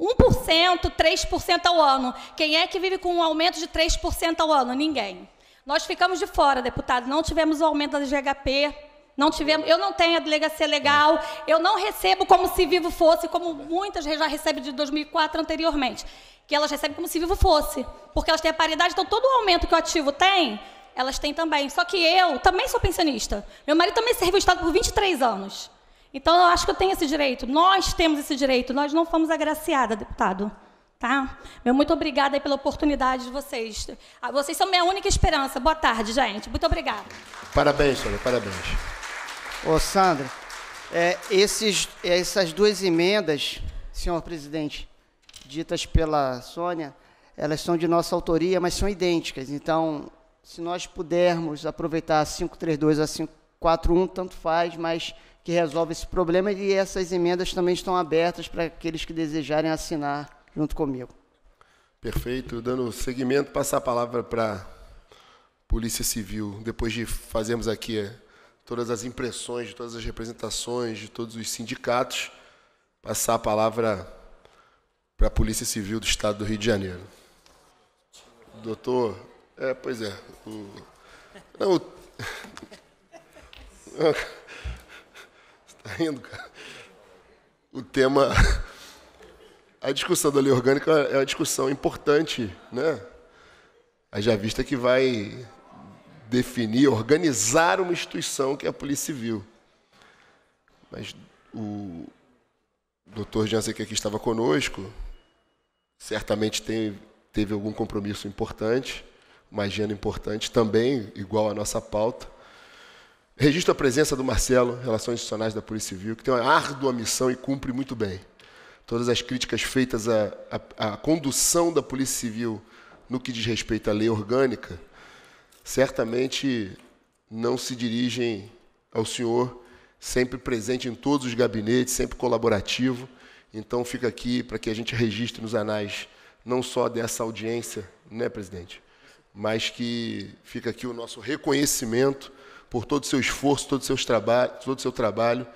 1%, 3% ao ano. Quem é que vive com um aumento de 3% ao ano? Ninguém. Nós ficamos de fora, deputado. Não tivemos o aumento da GHP. Não tivemos, eu não tenho a delegacia legal, eu não recebo como se vivo fosse, como muitas já recebem de 2004 anteriormente, que elas recebem como se vivo fosse, porque elas têm a paridade, então todo o aumento que o ativo tem, elas têm também. Só que eu também sou pensionista. Meu marido também serviu o Estado por 23 anos. Então, eu acho que eu tenho esse direito. Nós temos esse direito. Nós não fomos agraciada, deputado. Tá? Meu muito obrigada pela oportunidade de vocês. Ah, vocês são minha única esperança. Boa tarde, gente. Muito obrigada. Parabéns, Sandra. Parabéns. Ô, Sandra, é, esses, é, essas duas emendas, senhor presidente, ditas pela Sônia, elas são de nossa autoria, mas são idênticas. Então, se nós pudermos aproveitar a 532 a 541, tanto faz, mas que resolve esse problema e essas emendas também estão abertas para aqueles que desejarem assinar junto comigo. Perfeito. Dando seguimento, passar a palavra para Polícia Civil, depois de fazermos aqui é, todas as impressões, de todas as representações, de todos os sindicatos, passar a palavra para a Polícia Civil do Estado do Rio de Janeiro. Doutor, é, pois é, o, não, o, [LAUGHS] Tá rindo, cara? O tema. A discussão da lei orgânica é uma discussão importante, né? Haja vista que vai definir, organizar uma instituição que é a Polícia Civil. Mas o doutor Jansen, que aqui estava conosco, certamente tem, teve algum compromisso importante, uma agenda importante também, igual à nossa pauta. Registro a presença do Marcelo, Relações Institucionais da Polícia Civil, que tem uma árdua missão e cumpre muito bem. Todas as críticas feitas à, à, à condução da Polícia Civil no que diz respeito à lei orgânica, certamente não se dirigem ao senhor, sempre presente em todos os gabinetes, sempre colaborativo. Então fica aqui para que a gente registre nos anais não só dessa audiência, né, presidente, mas que fica aqui o nosso reconhecimento por todo o seu esforço, todo o seu trabalho, todo o seu trabalho,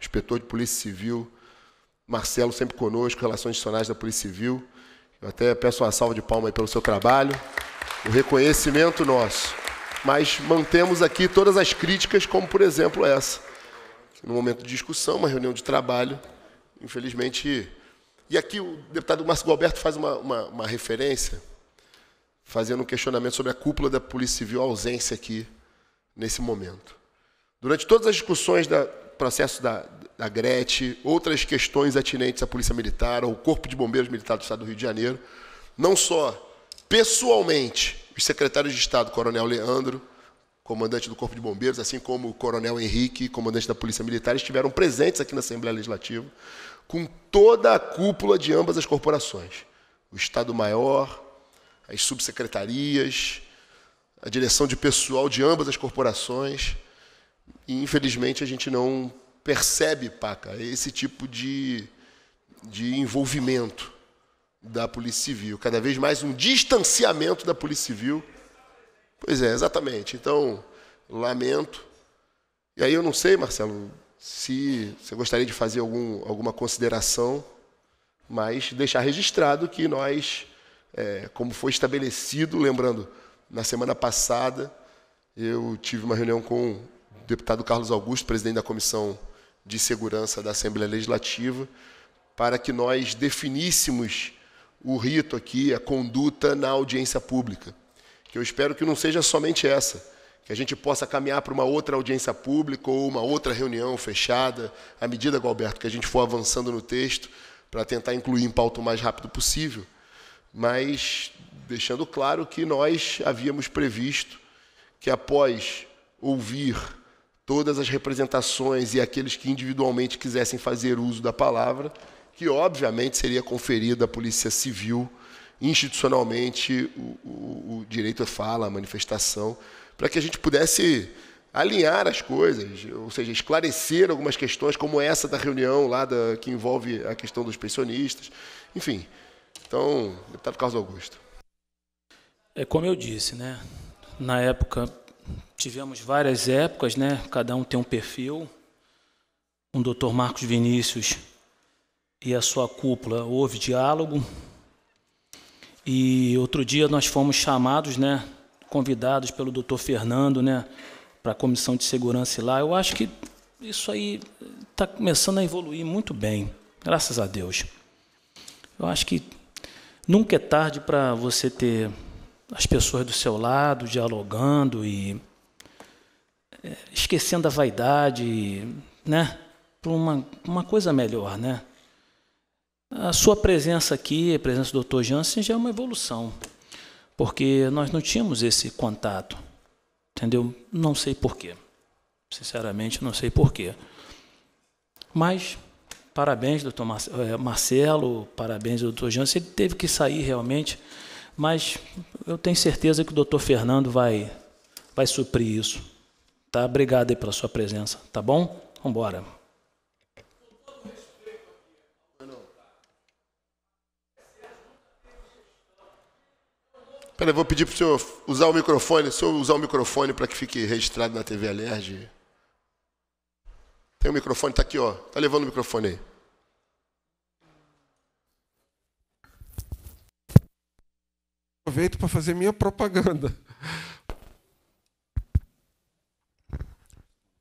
inspetor de Polícia Civil, Marcelo sempre conosco, Relações Institucionais da Polícia Civil. Eu até peço uma salva de palmas pelo seu trabalho, o reconhecimento nosso. Mas mantemos aqui todas as críticas, como por exemplo essa. No momento de discussão, uma reunião de trabalho, infelizmente. E aqui o deputado Márcio Galberto faz uma, uma, uma referência, fazendo um questionamento sobre a cúpula da Polícia Civil, a ausência aqui nesse momento. Durante todas as discussões do processo da, da Gretchen, outras questões atinentes à Polícia Militar, ao Corpo de Bombeiros Militar do Estado do Rio de Janeiro, não só pessoalmente os secretários de Estado, Coronel Leandro, comandante do Corpo de Bombeiros, assim como o Coronel Henrique, comandante da Polícia Militar, estiveram presentes aqui na Assembleia Legislativa, com toda a cúpula de ambas as corporações, o Estado-Maior, as subsecretarias, a direção de pessoal de ambas as corporações. E, infelizmente, a gente não percebe, Paca, esse tipo de, de envolvimento da Polícia Civil. Cada vez mais um distanciamento da Polícia Civil. Pois é, exatamente. Então, lamento. E aí eu não sei, Marcelo, se você gostaria de fazer algum, alguma consideração, mas deixar registrado que nós, é, como foi estabelecido, lembrando, na semana passada, eu tive uma reunião com o deputado Carlos Augusto, presidente da Comissão de Segurança da Assembleia Legislativa, para que nós definíssemos o rito aqui, a conduta na audiência pública. Que eu espero que não seja somente essa, que a gente possa caminhar para uma outra audiência pública ou uma outra reunião fechada, à medida, Galberto, que a gente for avançando no texto, para tentar incluir em pauta o mais rápido possível. Mas deixando claro que nós havíamos previsto que após ouvir todas as representações e aqueles que individualmente quisessem fazer uso da palavra, que obviamente seria conferida à Polícia Civil institucionalmente o, o, o direito à fala, à manifestação, para que a gente pudesse alinhar as coisas, ou seja, esclarecer algumas questões, como essa da reunião lá da, que envolve a questão dos pensionistas, enfim. Então, deputado Carlos Augusto. É como eu disse, né? Na época tivemos várias épocas, né? Cada um tem um perfil. o Dr. Marcos Vinícius e a sua cúpula houve diálogo. E outro dia nós fomos chamados, né, convidados pelo Dr. Fernando, né, para a comissão de segurança lá. Eu acho que isso aí está começando a evoluir muito bem, graças a Deus. Eu acho que nunca é tarde para você ter as pessoas do seu lado, dialogando e é, esquecendo a vaidade, né? Para uma, uma coisa melhor, né? A sua presença aqui, a presença do Dr. Jansen, já é uma evolução, porque nós não tínhamos esse contato, entendeu? Não sei porquê. Sinceramente, não sei porquê. Mas, parabéns, doutor é, Marcelo, parabéns, doutor Jansen. Ele teve que sair realmente mas eu tenho certeza que o doutor Fernando vai, vai suprir isso. Tá? Obrigado aí pela sua presença, tá bom? Vamos embora. Peraí, vou pedir para o senhor usar o microfone. Se usar o microfone para que fique registrado na TV Alerj. Tem o um microfone, Está aqui, ó. Está levando o microfone aí. aproveito para fazer minha propaganda.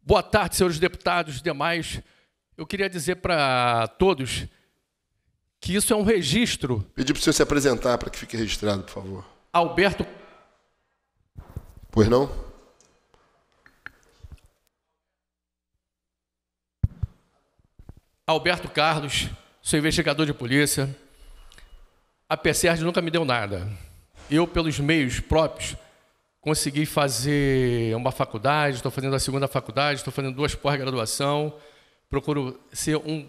Boa tarde, senhores deputados e demais. Eu queria dizer para todos que isso é um registro. Pedi para o senhor se apresentar para que fique registrado, por favor. Alberto. Pois não? Alberto Carlos, sou investigador de polícia. A PSERD nunca me deu nada eu, pelos meios próprios, consegui fazer uma faculdade, estou fazendo a segunda faculdade, estou fazendo duas pós-graduação, procuro ser um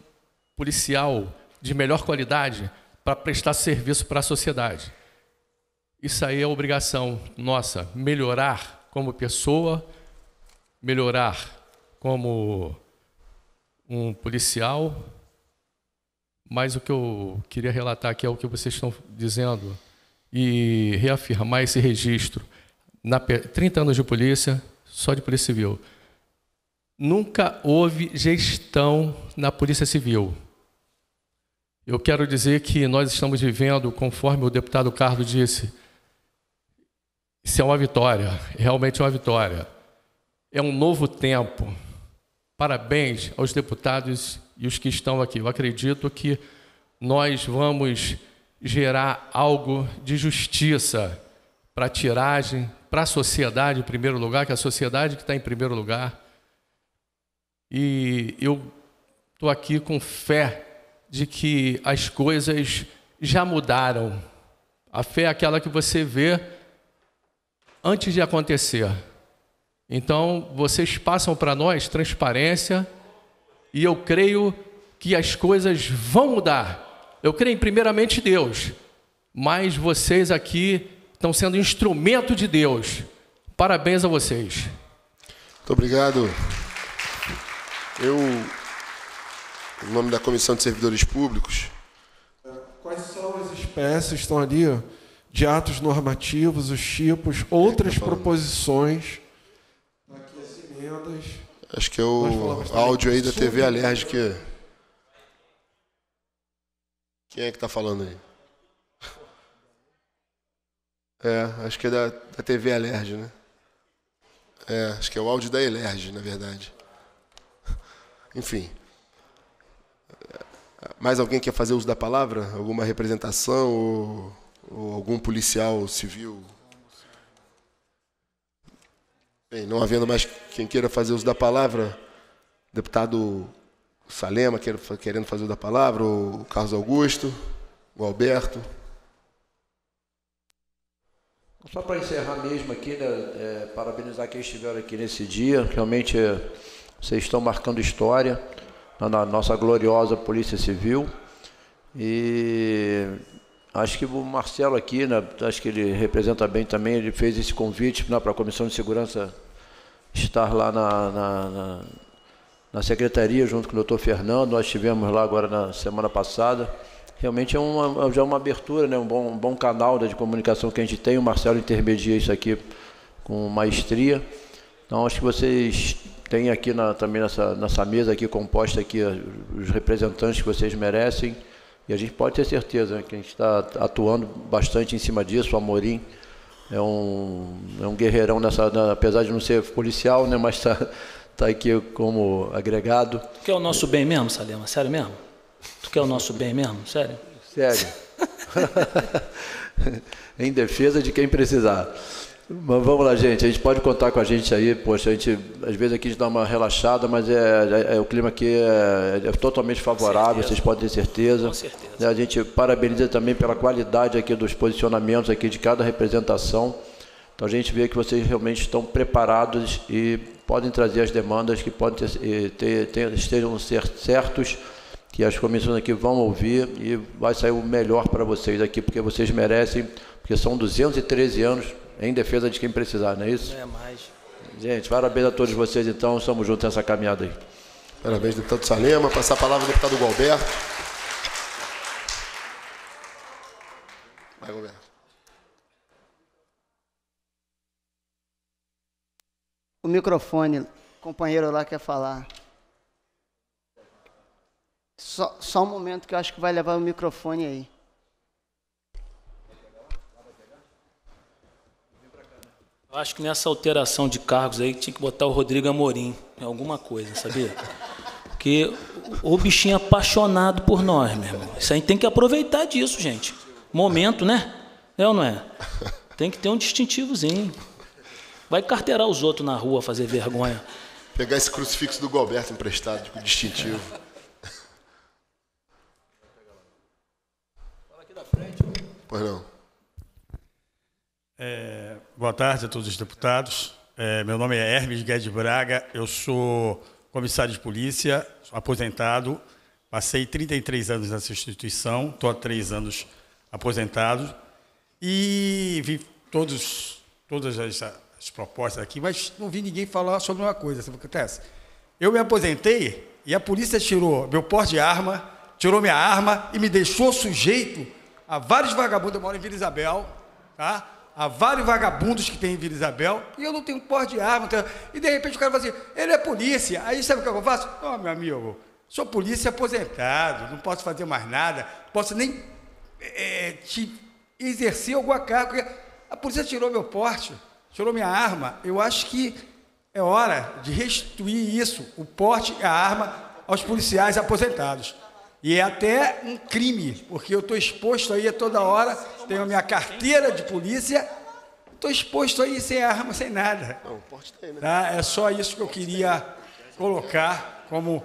policial de melhor qualidade para prestar serviço para a sociedade. Isso aí é obrigação nossa, melhorar como pessoa, melhorar como um policial, mas o que eu queria relatar aqui é o que vocês estão dizendo e reafirmar esse registro na 30 anos de polícia, só de polícia civil. Nunca houve gestão na polícia civil. Eu quero dizer que nós estamos vivendo, conforme o deputado Carlos disse, isso é uma vitória, realmente é uma vitória. É um novo tempo. Parabéns aos deputados e os que estão aqui. Eu acredito que nós vamos gerar algo de justiça para a tiragem, para a sociedade em primeiro lugar, que é a sociedade que está em primeiro lugar. E eu estou aqui com fé de que as coisas já mudaram. A fé é aquela que você vê antes de acontecer. Então, vocês passam para nós transparência e eu creio que as coisas vão mudar eu creio primeiramente Deus, mas vocês aqui estão sendo instrumento de Deus. Parabéns a vocês. Muito obrigado. Eu, em nome da Comissão de Servidores Públicos. Quais são as espécies estão ali de atos normativos, os tipos, outras é tá proposições? Aqui as emendas. Acho que é o áudio aí da TV Alérgica. Quem é que está falando aí? É, acho que é da, da TV Alerj, né? É, acho que é o áudio da Elerj, na verdade. Enfim. Mais alguém quer fazer uso da palavra? Alguma representação ou, ou algum policial civil? Bem, não havendo mais quem queira fazer uso da palavra, deputado Salema querendo fazer da palavra, o Carlos Augusto, o Alberto. Só para encerrar mesmo aqui, né, é, parabenizar quem estiver aqui nesse dia. Realmente é, vocês estão marcando história na, na, nossa gloriosa Polícia Civil. E acho que o Marcelo aqui, né, acho que ele representa bem também, ele fez esse convite né, para a Comissão de Segurança estar lá na, na na secretaria, junto com o doutor Fernando, nós estivemos lá agora na semana passada. Realmente é uma, já é uma abertura, né? um, bom, um bom canal de comunicação que a gente tem. O Marcelo intermedia isso aqui com maestria. Então, acho que vocês têm aqui na, também nessa, nessa mesa aqui composta aqui eh, os representantes que vocês merecem. E a gente pode ter certeza né, que a gente está atuando bastante em cima disso. O Amorim é um, é um guerreirão, nessa, na, apesar de não ser policial, né, mas está Tá aqui como agregado. Tu quer o nosso bem mesmo, Salema? Sério mesmo? Tu quer o nosso bem mesmo? Sério? Sério. [LAUGHS] em defesa de quem precisar. Mas vamos lá, gente. A gente pode contar com a gente aí. Poxa, a gente, às vezes aqui a gente dá uma relaxada, mas é, é, é o clima aqui é, é totalmente favorável, vocês podem ter certeza. Com certeza. A gente parabeniza também pela qualidade aqui dos posicionamentos aqui de cada representação. Então a gente vê que vocês realmente estão preparados e podem trazer as demandas que podem ter, eh, ter, ter, estejam certos que as comissões aqui vão ouvir e vai sair o melhor para vocês aqui, porque vocês merecem, porque são 213 anos em defesa de quem precisar, não é isso? é mais. Gente, parabéns a todos vocês então, estamos juntos nessa caminhada aí. Parabéns, deputado Salema. Passar a palavra ao deputado Galberto. Vai, Galberto. microfone, o companheiro lá quer falar. Só, só um momento que eu acho que vai levar o microfone aí. Eu acho que nessa alteração de cargos aí tinha que botar o Rodrigo Amorim em alguma coisa, sabia? Porque o bichinho é apaixonado por nós, meu irmão. Isso aí tem que aproveitar disso, gente. Momento, né? É ou não é? Tem que ter um distintivozinho. Vai carteirar os outros na rua, fazer vergonha. Pegar esse crucifixo do Galberto emprestado, com distintivo. Fala aqui da frente. Pois não. É, boa tarde a todos os deputados. É, meu nome é Hermes Guedes Braga, eu sou comissário de polícia, aposentado, passei 33 anos nessa instituição, estou há três anos aposentado e vi todos, todas as as propostas aqui, mas não vi ninguém falar sobre uma coisa. Sabe o que acontece? Eu me aposentei e a polícia tirou meu porte de arma, tirou minha arma e me deixou sujeito a vários vagabundos. Eu moro em Vila Isabel, tá? Há vários vagabundos que tem em Vila Isabel e eu não tenho porte de arma. Tenho... E de repente o cara fala assim: ele é polícia. Aí sabe o que eu faço? Ó, oh, meu amigo, sou polícia aposentado, não posso fazer mais nada, posso nem é, te exercer alguma carga. A polícia tirou meu porte tirou minha arma, eu acho que é hora de restituir isso, o porte e a arma, aos policiais aposentados. E é até um crime, porque eu estou exposto aí a toda hora, tenho a minha carteira de polícia, estou exposto aí sem arma, sem nada. Não, porte tem, né? Tá? É só isso que eu queria colocar como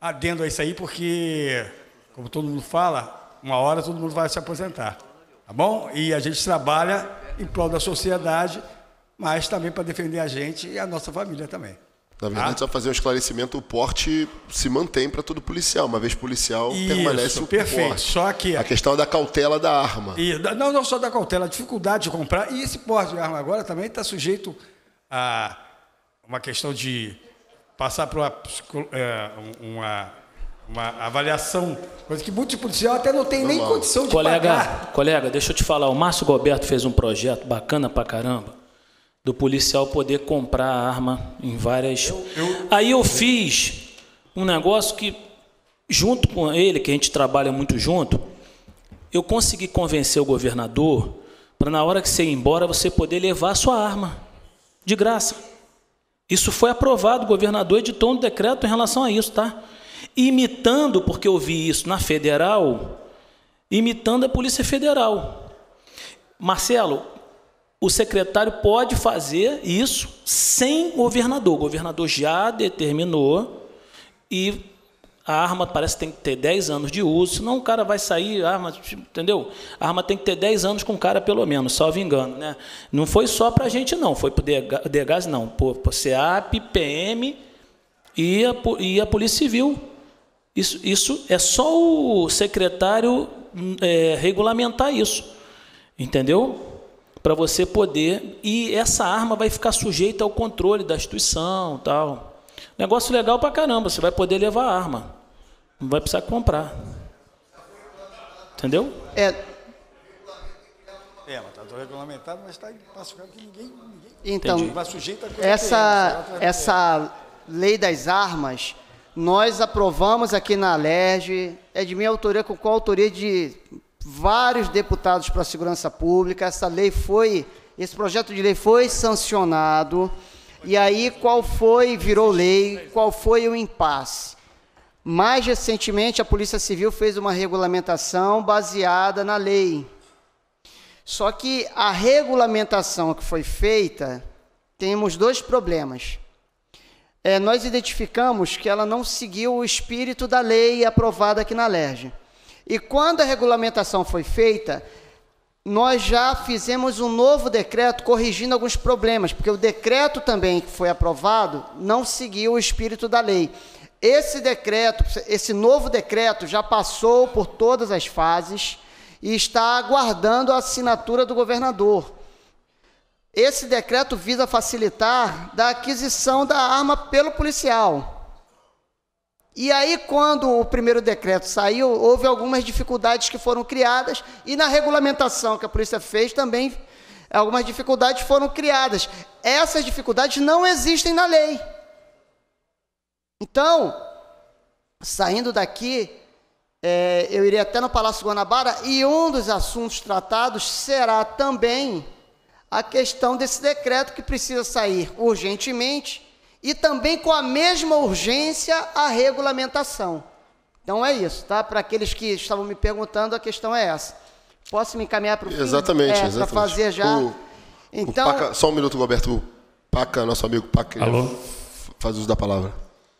adendo a isso aí, porque, como todo mundo fala, uma hora todo mundo vai se aposentar. Tá bom? E a gente trabalha em prol da sociedade mas também para defender a gente e a nossa família também. Na verdade, ah. só fazer um esclarecimento, o porte se mantém para todo policial. Uma vez policial, Isso, permanece o perfeito. porte. Só que... A questão da cautela da arma. E, não, não só da cautela, a dificuldade de comprar. E esse porte de arma agora também está sujeito a uma questão de passar por uma, é, uma, uma avaliação, coisa que muitos policiais até não têm nem condição de colega, pagar. Colega, deixa eu te falar, o Márcio Goberto fez um projeto bacana para caramba do policial poder comprar a arma em várias. Eu, eu... Aí eu fiz um negócio que, junto com ele, que a gente trabalha muito junto, eu consegui convencer o governador para, na hora que você ir embora, você poder levar a sua arma de graça. Isso foi aprovado, o governador editou um decreto em relação a isso, tá? Imitando, porque eu vi isso na federal, imitando a Polícia Federal. Marcelo, o secretário pode fazer isso sem governador. O governador já determinou e a arma parece que tem que ter 10 anos de uso, senão o cara vai sair, a arma, entendeu? A arma tem que ter 10 anos com o cara, pelo menos, salvo engano. Né? Não foi só para a gente, não, foi para o DGAS, não, para SEAP, PM e a, e a Polícia Civil. Isso, isso é só o secretário hum, é, regulamentar isso, entendeu? para você poder. E essa arma vai ficar sujeita ao controle da instituição, tal. Negócio legal para caramba, você vai poder levar a arma. Não vai precisar comprar. Entendeu? É. É, mas está regulamentado, mas está classificado que ninguém, ninguém então, vai sujeita a coisa essa, é, é essa lei das armas, nós aprovamos aqui na Alerj, é de minha autoria, com qual autoria de vários deputados para a segurança pública. Essa lei foi, esse projeto de lei foi sancionado. E aí qual foi, virou lei, qual foi o impasse? Mais recentemente, a Polícia Civil fez uma regulamentação baseada na lei. Só que a regulamentação que foi feita, temos dois problemas. É, nós identificamos que ela não seguiu o espírito da lei aprovada aqui na LERJ. E quando a regulamentação foi feita, nós já fizemos um novo decreto corrigindo alguns problemas, porque o decreto também que foi aprovado não seguiu o espírito da lei. Esse decreto, esse novo decreto já passou por todas as fases e está aguardando a assinatura do governador. Esse decreto visa facilitar da aquisição da arma pelo policial. E aí, quando o primeiro decreto saiu, houve algumas dificuldades que foram criadas, e na regulamentação que a polícia fez também, algumas dificuldades foram criadas. Essas dificuldades não existem na lei. Então, saindo daqui, é, eu irei até no Palácio Guanabara, e um dos assuntos tratados será também a questão desse decreto que precisa sair urgentemente e também com a mesma urgência a regulamentação. Então é isso, tá? Para aqueles que estavam me perguntando, a questão é essa. Posso me encaminhar para o Exatamente, é, Para fazer já. O, então... O Paca, só um minuto, Roberto. Paca, nosso amigo Paca, Alô? faz uso da palavra.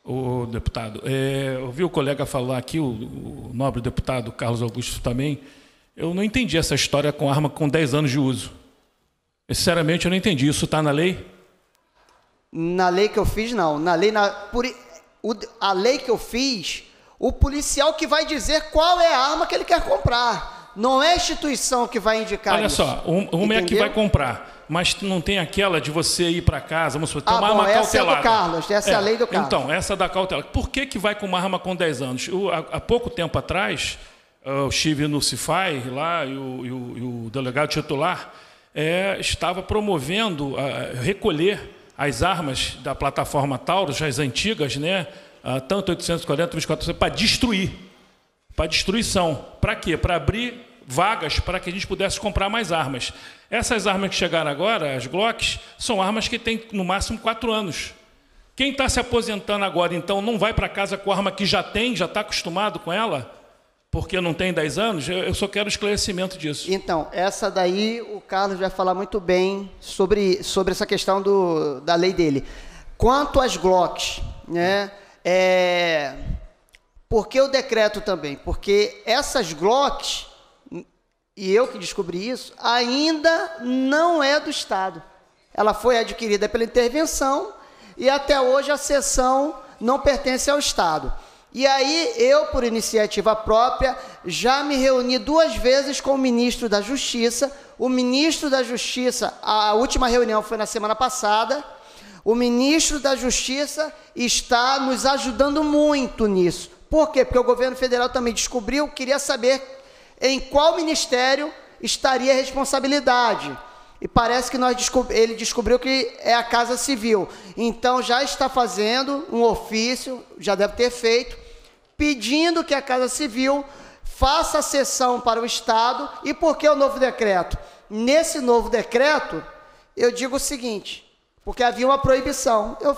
O deputado, é, ouvi o colega falar aqui, o, o nobre deputado Carlos Augusto também. Eu não entendi essa história com arma com 10 anos de uso. Sinceramente, eu não entendi. Isso está na lei? Na lei que eu fiz, não. Na lei, na, por, o, a lei que eu fiz, o policial que vai dizer qual é a arma que ele quer comprar. Não é a instituição que vai indicar Olha isso. Olha só, um, uma Entendeu? é que vai comprar, mas não tem aquela de você ir para casa, vamos supor, tomar ah, bom, uma essa é cautelada. Essa é do Carlos, essa é, é, a lei do Carlos. Então, essa é da cautela. Por que, que vai com uma arma com 10 anos? Eu, há, há pouco tempo atrás, eu eh, estive no lá e o, e o, e o delegado titular é, estava promovendo a eh, recolher as armas da plataforma Taurus, as antigas, né? Ah, tanto 840, 2400, para destruir, para destruição. Para quê? Para abrir vagas para que a gente pudesse comprar mais armas. Essas armas que chegaram agora, as Glocks, são armas que têm no máximo quatro anos. Quem está se aposentando agora, então, não vai para casa com a arma que já tem, já está acostumado com ela, porque não tem 10 anos? Eu só quero esclarecimento disso. Então, essa daí o Carlos vai falar muito bem sobre, sobre essa questão do, da lei dele. Quanto às Glocks, né? É, por que o decreto também? Porque essas Glocks, e eu que descobri isso, ainda não é do Estado. Ela foi adquirida pela intervenção e até hoje a seção não pertence ao Estado. E aí eu, por iniciativa própria, já me reuni duas vezes com o ministro da Justiça. O ministro da Justiça, a última reunião foi na semana passada. O ministro da Justiça está nos ajudando muito nisso. Por quê? Porque o governo federal também descobriu, queria saber em qual ministério estaria a responsabilidade. E parece que nós descob ele descobriu que é a Casa Civil. Então já está fazendo um ofício, já deve ter feito, pedindo que a Casa Civil faça a cessão para o Estado. E por que o novo decreto? Nesse novo decreto, eu digo o seguinte, porque havia uma proibição. Eu,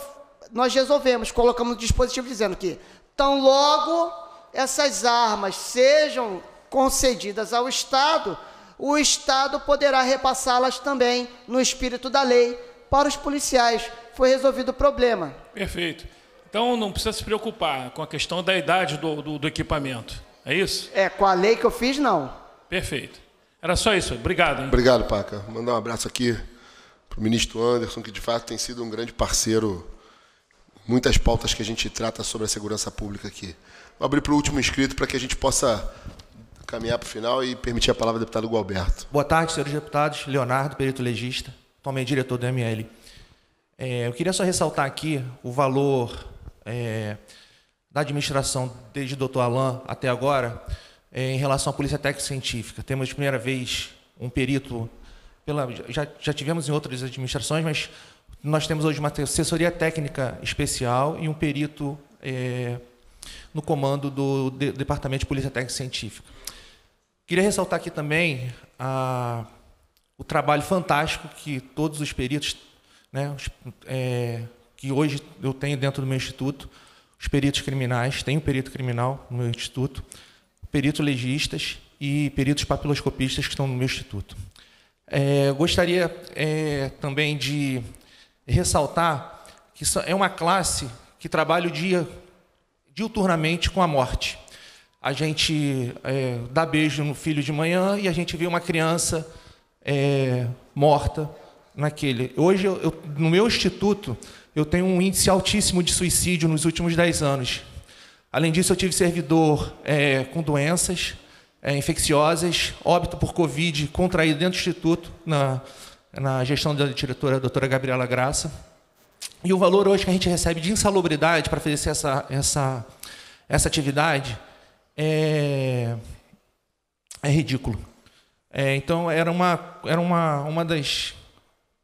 nós resolvemos, colocamos um dispositivo dizendo que tão logo essas armas sejam concedidas ao Estado, o Estado poderá repassá-las também no espírito da lei para os policiais. Foi resolvido o problema. Perfeito. Então não precisa se preocupar com a questão da idade do, do, do equipamento. É isso? É, com a lei que eu fiz, não. Perfeito. Era só isso. Obrigado. Hein? Obrigado, Paca. Mandar um abraço aqui para o ministro Anderson, que de fato tem sido um grande parceiro. Muitas pautas que a gente trata sobre a segurança pública aqui. Vou abrir para o último inscrito para que a gente possa caminhar para o final e permitir a palavra ao deputado Gualberto. Boa tarde, senhores deputados. Leonardo, perito legista, também diretor do ML. É, eu queria só ressaltar aqui o valor é, da administração desde o doutor Alain até agora é, em relação à polícia técnica científica. Temos, de primeira vez, um perito. Pela, já, já tivemos em outras administrações, mas nós temos hoje uma assessoria técnica especial e um perito é, no comando do de, Departamento de Polícia Técnica Científica. Queria ressaltar aqui também a, o trabalho fantástico que todos os peritos, né, os, é, que hoje eu tenho dentro do meu instituto, os peritos criminais, tenho perito criminal no meu instituto, perito legistas e peritos papiloscopistas que estão no meu instituto. É, gostaria é, também de ressaltar que é uma classe que trabalha o dia diuturnamente com a morte. A gente é, dá beijo no filho de manhã e a gente vê uma criança é, morta naquele. Hoje, eu, eu, no meu instituto, eu tenho um índice altíssimo de suicídio nos últimos 10 anos. Além disso, eu tive servidor é, com doenças é, infecciosas, óbito por Covid contraído dentro do Instituto, na, na gestão da diretora a doutora Gabriela Graça. E o valor hoje que a gente recebe de insalubridade para fazer essa, essa, essa atividade é, é ridículo. É, então, era, uma, era uma, uma das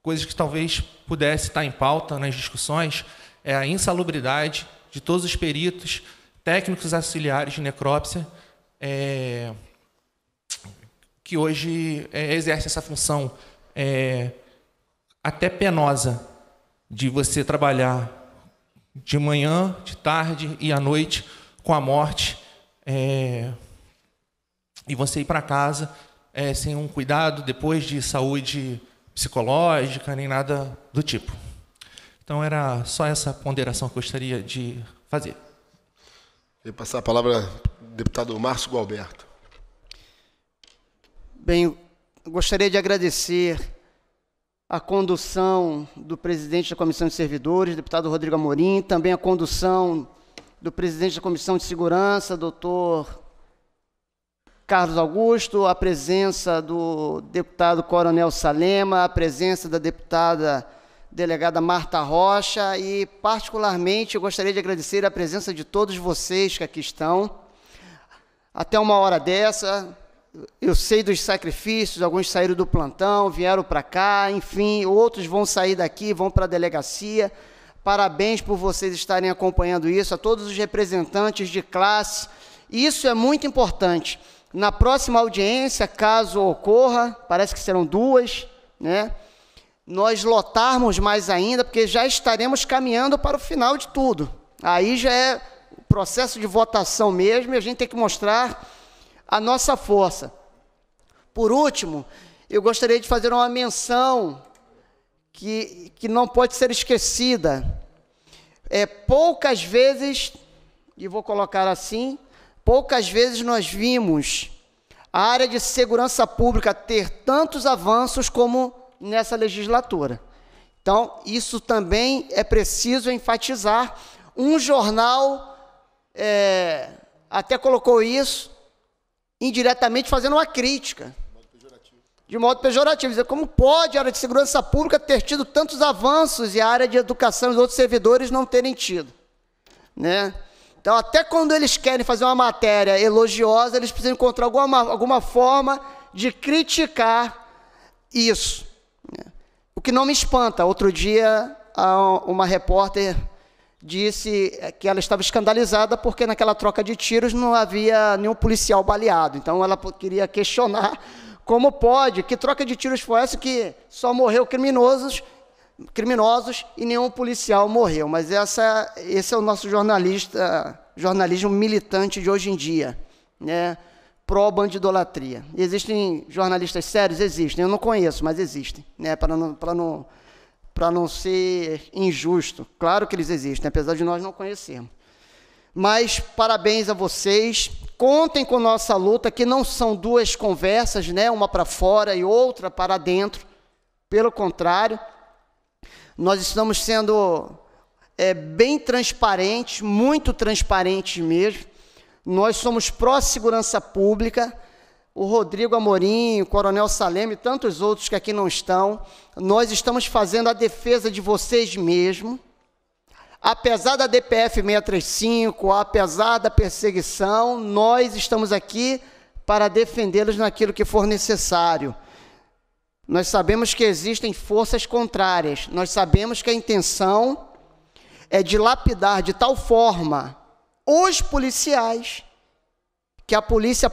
coisas que talvez pudesse estar em pauta nas discussões é a insalubridade de todos os peritos, técnicos auxiliares de necrópsia, é, que hoje é, exerce essa função é, até penosa de você trabalhar de manhã, de tarde e à noite com a morte é, e você ir para casa é, sem um cuidado depois de saúde psicológica, nem nada do tipo. Então era só essa ponderação que eu gostaria de fazer. Vou passar a palavra ao deputado Márcio Gualberto. Bem, gostaria de agradecer a condução do presidente da Comissão de Servidores, deputado Rodrigo Amorim, também a condução do presidente da Comissão de Segurança, doutor Carlos Augusto, a presença do deputado Coronel Salema, a presença da deputada delegada Marta Rocha e, particularmente, eu gostaria de agradecer a presença de todos vocês que aqui estão. Até uma hora dessa, eu sei dos sacrifícios, alguns saíram do plantão, vieram para cá, enfim, outros vão sair daqui, vão para a delegacia. Parabéns por vocês estarem acompanhando isso, a todos os representantes de classe. Isso é muito importante. Na próxima audiência, caso ocorra, parece que serão duas, né? Nós lotarmos mais ainda, porque já estaremos caminhando para o final de tudo. Aí já é o processo de votação mesmo e a gente tem que mostrar a nossa força. Por último, eu gostaria de fazer uma menção que, que não pode ser esquecida. É, poucas vezes, e vou colocar assim, Poucas vezes nós vimos a área de segurança pública ter tantos avanços como nessa legislatura. Então, isso também é preciso enfatizar. Um jornal é, até colocou isso indiretamente fazendo uma crítica. De modo pejorativo, dizer como pode a área de segurança pública ter tido tantos avanços e a área de educação e os outros servidores não terem tido, né? Então, até quando eles querem fazer uma matéria elogiosa, eles precisam encontrar alguma, alguma forma de criticar isso. O que não me espanta. Outro dia, uma repórter disse que ela estava escandalizada porque naquela troca de tiros não havia nenhum policial baleado. Então ela queria questionar como pode, que troca de tiros foi essa que só morreu criminosos criminosos e nenhum policial morreu. Mas essa, esse é o nosso jornalista, jornalismo militante de hoje em dia, né? pró-bandidolatria. Existem jornalistas sérios? Existem. Eu não conheço, mas existem, né? para não, para não, para não ser injusto. Claro que eles existem, apesar de nós não conhecermos. Mas parabéns a vocês. Contem com nossa luta, que não são duas conversas, né? uma para fora e outra para dentro. Pelo contrário, nós estamos sendo é, bem transparentes, muito transparentes mesmo. Nós somos pró-segurança pública. O Rodrigo Amorim, o Coronel Salem e tantos outros que aqui não estão, nós estamos fazendo a defesa de vocês mesmo. Apesar da DPF 635, apesar da perseguição, nós estamos aqui para defendê-los naquilo que for necessário. Nós sabemos que existem forças contrárias. Nós sabemos que a intenção é de lapidar de tal forma os policiais que a polícia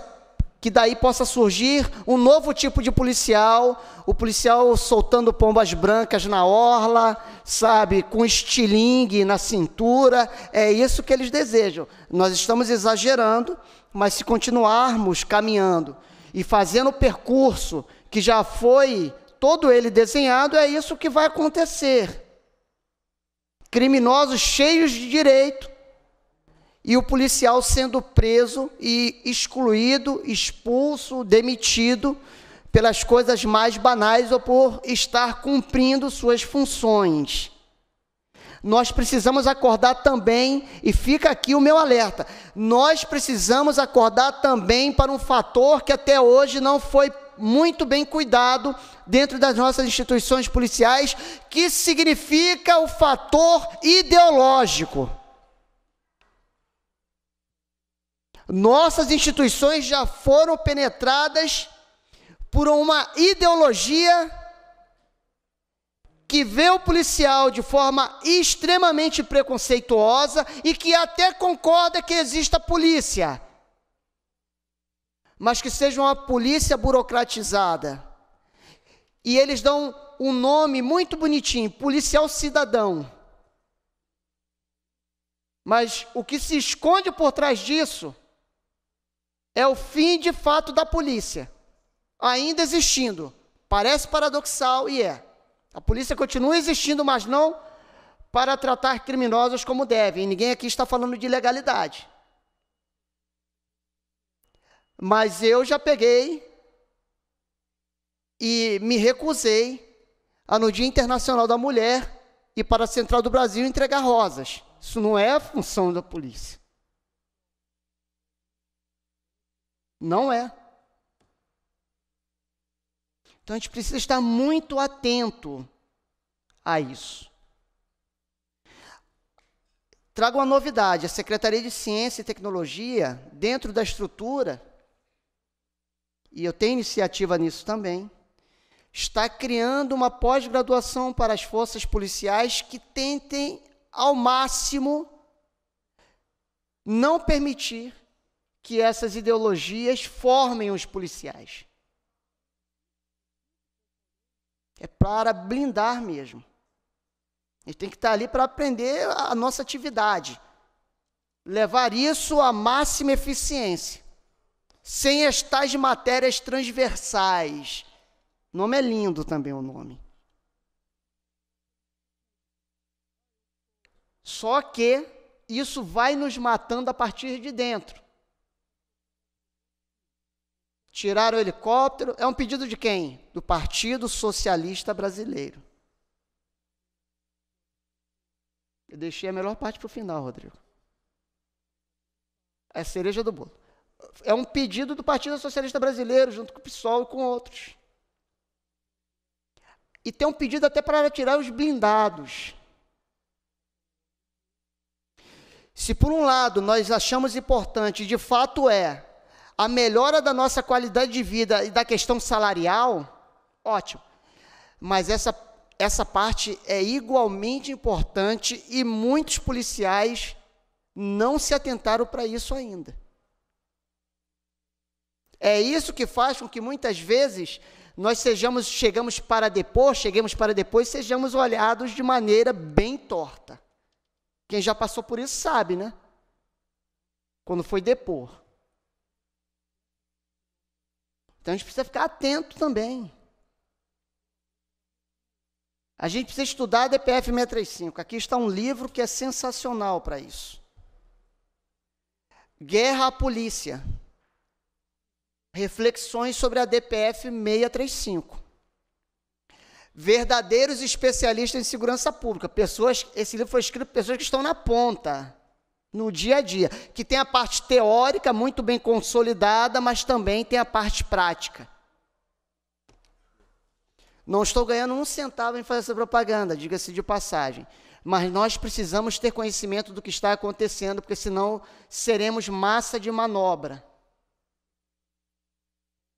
que daí possa surgir um novo tipo de policial, o policial soltando pombas brancas na orla, sabe, com estilingue na cintura, é isso que eles desejam. Nós estamos exagerando, mas se continuarmos caminhando e fazendo o percurso que já foi todo ele desenhado, é isso que vai acontecer. Criminosos cheios de direito e o policial sendo preso e excluído, expulso, demitido pelas coisas mais banais ou por estar cumprindo suas funções. Nós precisamos acordar também, e fica aqui o meu alerta: nós precisamos acordar também para um fator que até hoje não foi muito bem cuidado dentro das nossas instituições policiais, que significa o fator ideológico. Nossas instituições já foram penetradas por uma ideologia que vê o policial de forma extremamente preconceituosa e que até concorda que exista polícia mas que seja uma polícia burocratizada. E eles dão um nome muito bonitinho, policial cidadão. Mas o que se esconde por trás disso é o fim de fato da polícia, ainda existindo. Parece paradoxal e é. A polícia continua existindo, mas não para tratar criminosos como devem ninguém aqui está falando de legalidade. Mas eu já peguei e me recusei a no Dia Internacional da Mulher ir para a Central do Brasil entregar rosas. Isso não é função da polícia. Não é. Então a gente precisa estar muito atento a isso. Trago uma novidade: a Secretaria de Ciência e Tecnologia, dentro da estrutura, e eu tenho iniciativa nisso também, está criando uma pós-graduação para as forças policiais que tentem, ao máximo, não permitir que essas ideologias formem os policiais. É para blindar mesmo. A gente tem que estar ali para aprender a nossa atividade. Levar isso à máxima eficiência sem tais matérias transversais. O nome é lindo também o nome. Só que isso vai nos matando a partir de dentro. Tirar o helicóptero é um pedido de quem? Do Partido Socialista Brasileiro. Eu deixei a melhor parte para o final, Rodrigo. É a cereja do bolo é um pedido do Partido Socialista Brasileiro, junto com o PSOL e com outros. E tem um pedido até para retirar os blindados. Se por um lado nós achamos importante, de fato é, a melhora da nossa qualidade de vida e da questão salarial, ótimo. Mas essa, essa parte é igualmente importante e muitos policiais não se atentaram para isso ainda. É isso que faz com que muitas vezes nós sejamos, chegamos para depois, cheguemos para depois, sejamos olhados de maneira bem torta. Quem já passou por isso sabe, né? Quando foi depor. Então a gente precisa ficar atento também. A gente precisa estudar a DPF 635. Aqui está um livro que é sensacional para isso. Guerra à Polícia reflexões sobre a DPF 635. Verdadeiros especialistas em segurança pública. Pessoas, esse livro foi escrito por pessoas que estão na ponta, no dia a dia, que tem a parte teórica muito bem consolidada, mas também tem a parte prática. Não estou ganhando um centavo em fazer essa propaganda, diga-se de passagem. Mas nós precisamos ter conhecimento do que está acontecendo, porque senão seremos massa de manobra.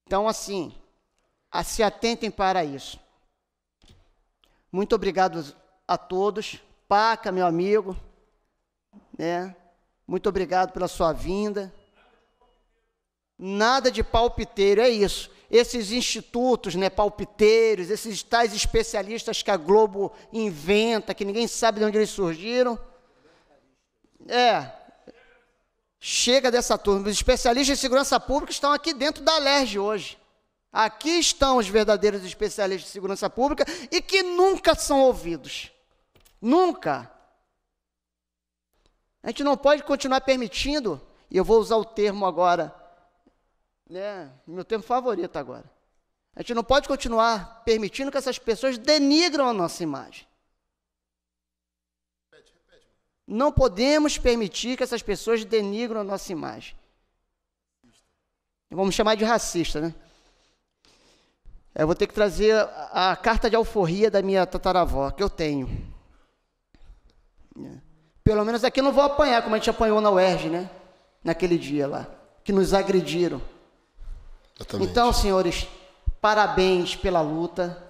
Então, assim, se atentem para isso. Muito obrigado a todos. Paca, meu amigo, né? Muito obrigado pela sua vinda. Nada de palpiteiro, é isso. Esses institutos, né, palpiteiros, esses tais especialistas que a Globo inventa, que ninguém sabe de onde eles surgiram. É, chega dessa turma. Os especialistas em segurança pública estão aqui dentro da LERJ hoje. Aqui estão os verdadeiros especialistas de segurança pública e que nunca são ouvidos. Nunca. A gente não pode continuar permitindo, e eu vou usar o termo agora, né, meu termo favorito agora. A gente não pode continuar permitindo que essas pessoas denigram a nossa imagem. Não podemos permitir que essas pessoas denigram a nossa imagem. Vamos chamar de racista, né? É, eu vou ter que trazer a carta de alforria da minha tataravó, que eu tenho. É. Pelo menos aqui eu não vou apanhar, como a gente apanhou na UERJ, né? Naquele dia lá, que nos agrediram. Exatamente. Então, senhores, parabéns pela luta,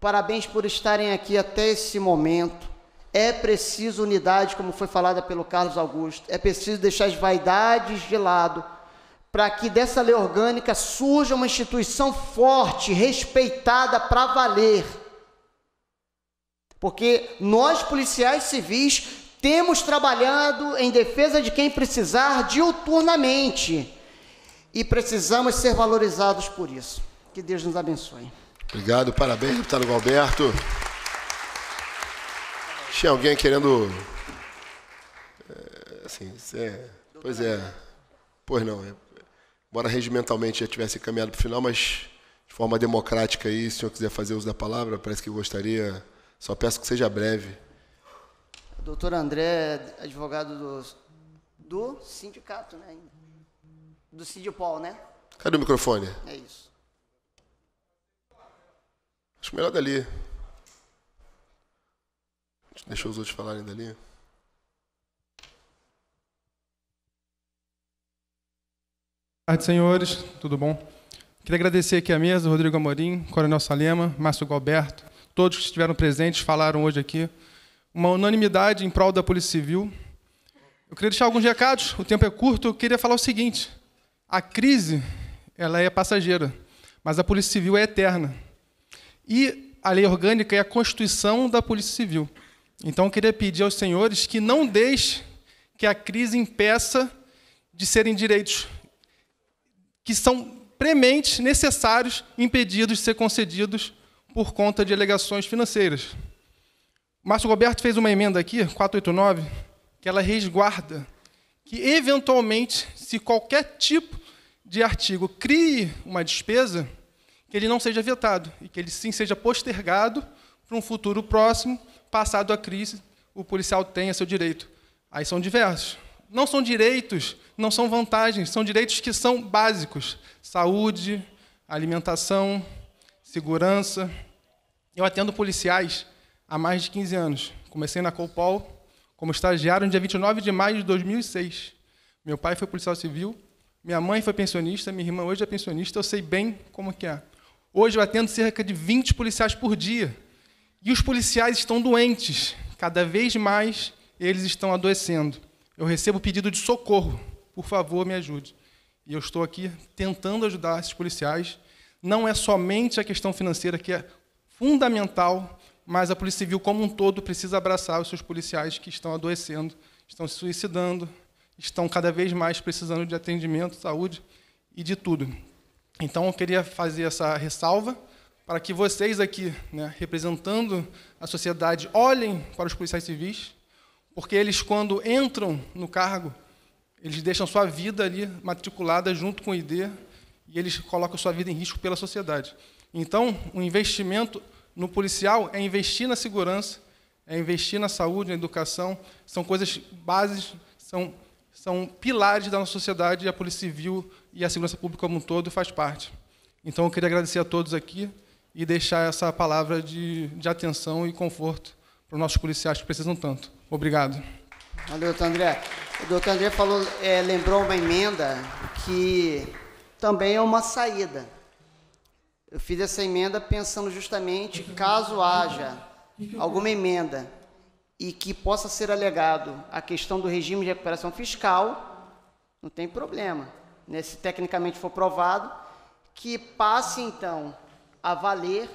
parabéns por estarem aqui até esse momento. É preciso unidade, como foi falada pelo Carlos Augusto. É preciso deixar as vaidades de lado para que dessa lei orgânica surja uma instituição forte, respeitada para valer. Porque nós, policiais civis, temos trabalhado em defesa de quem precisar diuturnamente e precisamos ser valorizados por isso. Que Deus nos abençoe. Obrigado, parabéns, deputado Galberto. Tinha alguém querendo. É, assim, é, pois é. Pois não. É, embora regimentalmente já tivesse caminhado para o final, mas de forma democrática aí, se o senhor quiser fazer uso da palavra, parece que gostaria. Só peço que seja breve. Doutor André, advogado do, do sindicato, né? Do sindipol, né? Cadê o microfone? É isso. Acho melhor dali. Deixa os outros falarem dali. Boa tarde, senhores. Tudo bom? Queria agradecer aqui a mesa, Rodrigo Amorim, Coronel Salema, Márcio Galberto, todos que estiveram presentes, falaram hoje aqui. Uma unanimidade em prol da Polícia Civil. Eu queria deixar alguns recados, o tempo é curto, eu queria falar o seguinte. A crise, ela é passageira, mas a Polícia Civil é eterna. E a lei orgânica é a constituição da Polícia Civil. Então eu queria pedir aos senhores que não deixem que a crise impeça de serem direitos que são prementes, necessários, impedidos de ser concedidos por conta de alegações financeiras. Márcio Roberto fez uma emenda aqui, 489, que ela resguarda que, eventualmente, se qualquer tipo de artigo crie uma despesa, que ele não seja vetado e que ele sim seja postergado para um futuro próximo passado a crise, o policial tenha seu direito. Aí são diversos. Não são direitos, não são vantagens, são direitos que são básicos: saúde, alimentação, segurança. Eu atendo policiais há mais de 15 anos. Comecei na Copol como estagiário no dia 29 de maio de 2006. Meu pai foi policial civil, minha mãe foi pensionista, minha irmã hoje é pensionista, eu sei bem como que é. Hoje eu atendo cerca de 20 policiais por dia. E os policiais estão doentes, cada vez mais eles estão adoecendo. Eu recebo pedido de socorro, por favor, me ajude. E eu estou aqui tentando ajudar esses policiais. Não é somente a questão financeira que é fundamental, mas a Polícia Civil como um todo precisa abraçar os seus policiais que estão adoecendo, estão se suicidando, estão cada vez mais precisando de atendimento, saúde e de tudo. Então eu queria fazer essa ressalva para que vocês aqui, né, representando a sociedade, olhem para os policiais civis, porque eles, quando entram no cargo, eles deixam sua vida ali matriculada junto com o ID e eles colocam sua vida em risco pela sociedade. Então, o investimento no policial é investir na segurança, é investir na saúde, na educação, são coisas bases, são, são pilares da nossa sociedade, e a Polícia Civil e a segurança pública como um todo faz parte. Então, eu queria agradecer a todos aqui e deixar essa palavra de, de atenção e conforto para os nossos policiais que precisam tanto. Obrigado. Valeu, doutor André. O doutor André falou, é, lembrou uma emenda que também é uma saída. Eu fiz essa emenda pensando justamente caso haja alguma emenda e que possa ser alegado a questão do regime de recuperação fiscal, não tem problema. Né? Se tecnicamente for provado, que passe então a valer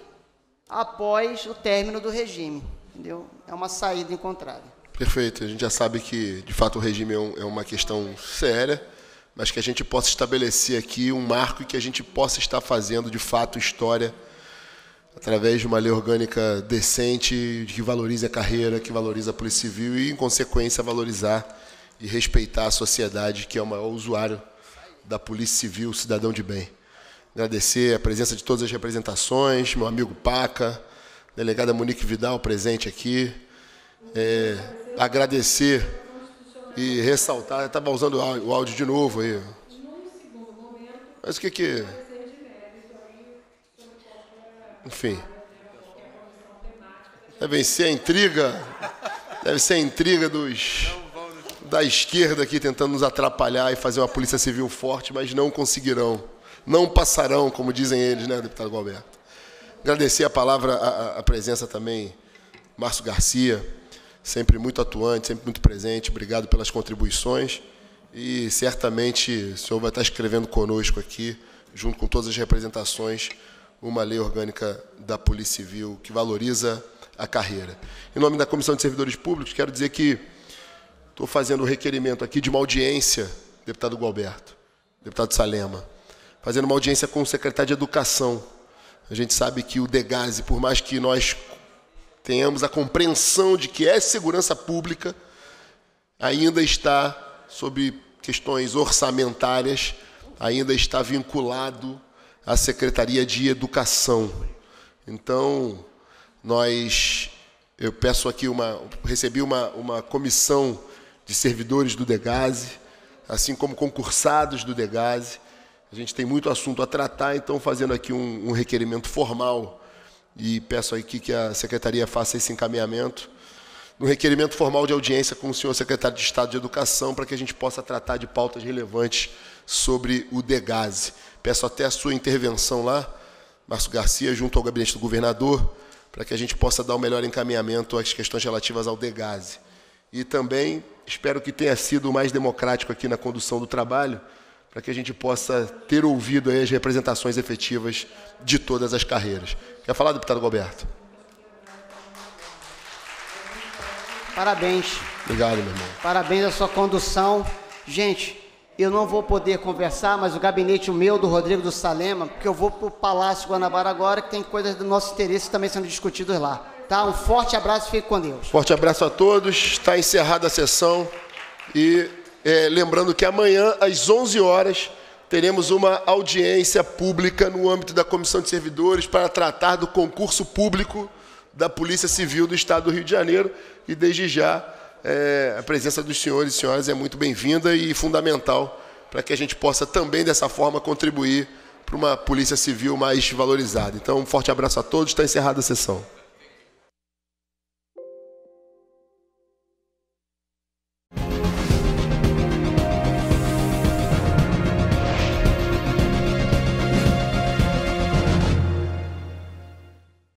após o término do regime. Entendeu? É uma saída encontrada. Perfeito. A gente já sabe que, de fato, o regime é, um, é uma questão séria, mas que a gente possa estabelecer aqui um marco e que a gente possa estar fazendo, de fato, história através de uma lei orgânica decente, que valorize a carreira, que valorize a Polícia Civil e, em consequência, valorizar e respeitar a sociedade, que é o maior usuário da Polícia Civil, cidadão de bem. Agradecer a presença de todas as representações, meu amigo Paca, delegada Monique Vidal presente aqui. É, agradecer e ressaltar, estava usando o áudio de novo aí. Mas o que que. Enfim. Deve ser a intriga. Deve ser a intriga dos. Da esquerda aqui tentando nos atrapalhar e fazer uma polícia civil forte, mas não conseguirão não passarão, como dizem eles, né, deputado Galberto? Agradecer a palavra, a, a presença também, Márcio Garcia, sempre muito atuante, sempre muito presente, obrigado pelas contribuições e certamente o senhor vai estar escrevendo conosco aqui, junto com todas as representações, uma lei orgânica da Polícia Civil que valoriza a carreira. Em nome da Comissão de Servidores Públicos, quero dizer que estou fazendo o requerimento aqui de uma audiência, deputado Gualberto, deputado Salema, fazendo uma audiência com o secretário de Educação. A gente sabe que o Degase, por mais que nós tenhamos a compreensão de que é segurança pública, ainda está sob questões orçamentárias, ainda está vinculado à Secretaria de Educação. Então, nós eu peço aqui uma recebi uma, uma comissão de servidores do Degase, assim como concursados do Degase, a gente tem muito assunto a tratar, então fazendo aqui um, um requerimento formal e peço aqui que a secretaria faça esse encaminhamento no requerimento formal de audiência com o senhor secretário de Estado de Educação para que a gente possa tratar de pautas relevantes sobre o Degase. Peço até a sua intervenção lá, Márcio Garcia, junto ao gabinete do governador, para que a gente possa dar o um melhor encaminhamento às questões relativas ao Degase. E também espero que tenha sido mais democrático aqui na condução do trabalho para que a gente possa ter ouvido as representações efetivas de todas as carreiras. Quer falar, deputado Roberto? Parabéns. Obrigado, meu irmão. Parabéns à sua condução. Gente, eu não vou poder conversar, mas o gabinete meu, do Rodrigo do Salema, porque eu vou para o Palácio Guanabara agora, que tem coisas do nosso interesse também sendo discutidas lá. Tá? Um forte abraço, e fique com Deus. Forte abraço a todos. Está encerrada a sessão e é, lembrando que amanhã, às 11 horas, teremos uma audiência pública no âmbito da Comissão de Servidores para tratar do concurso público da Polícia Civil do Estado do Rio de Janeiro. E desde já, é, a presença dos senhores e senhoras é muito bem-vinda e fundamental para que a gente possa também, dessa forma, contribuir para uma Polícia Civil mais valorizada. Então, um forte abraço a todos. Está encerrada a sessão.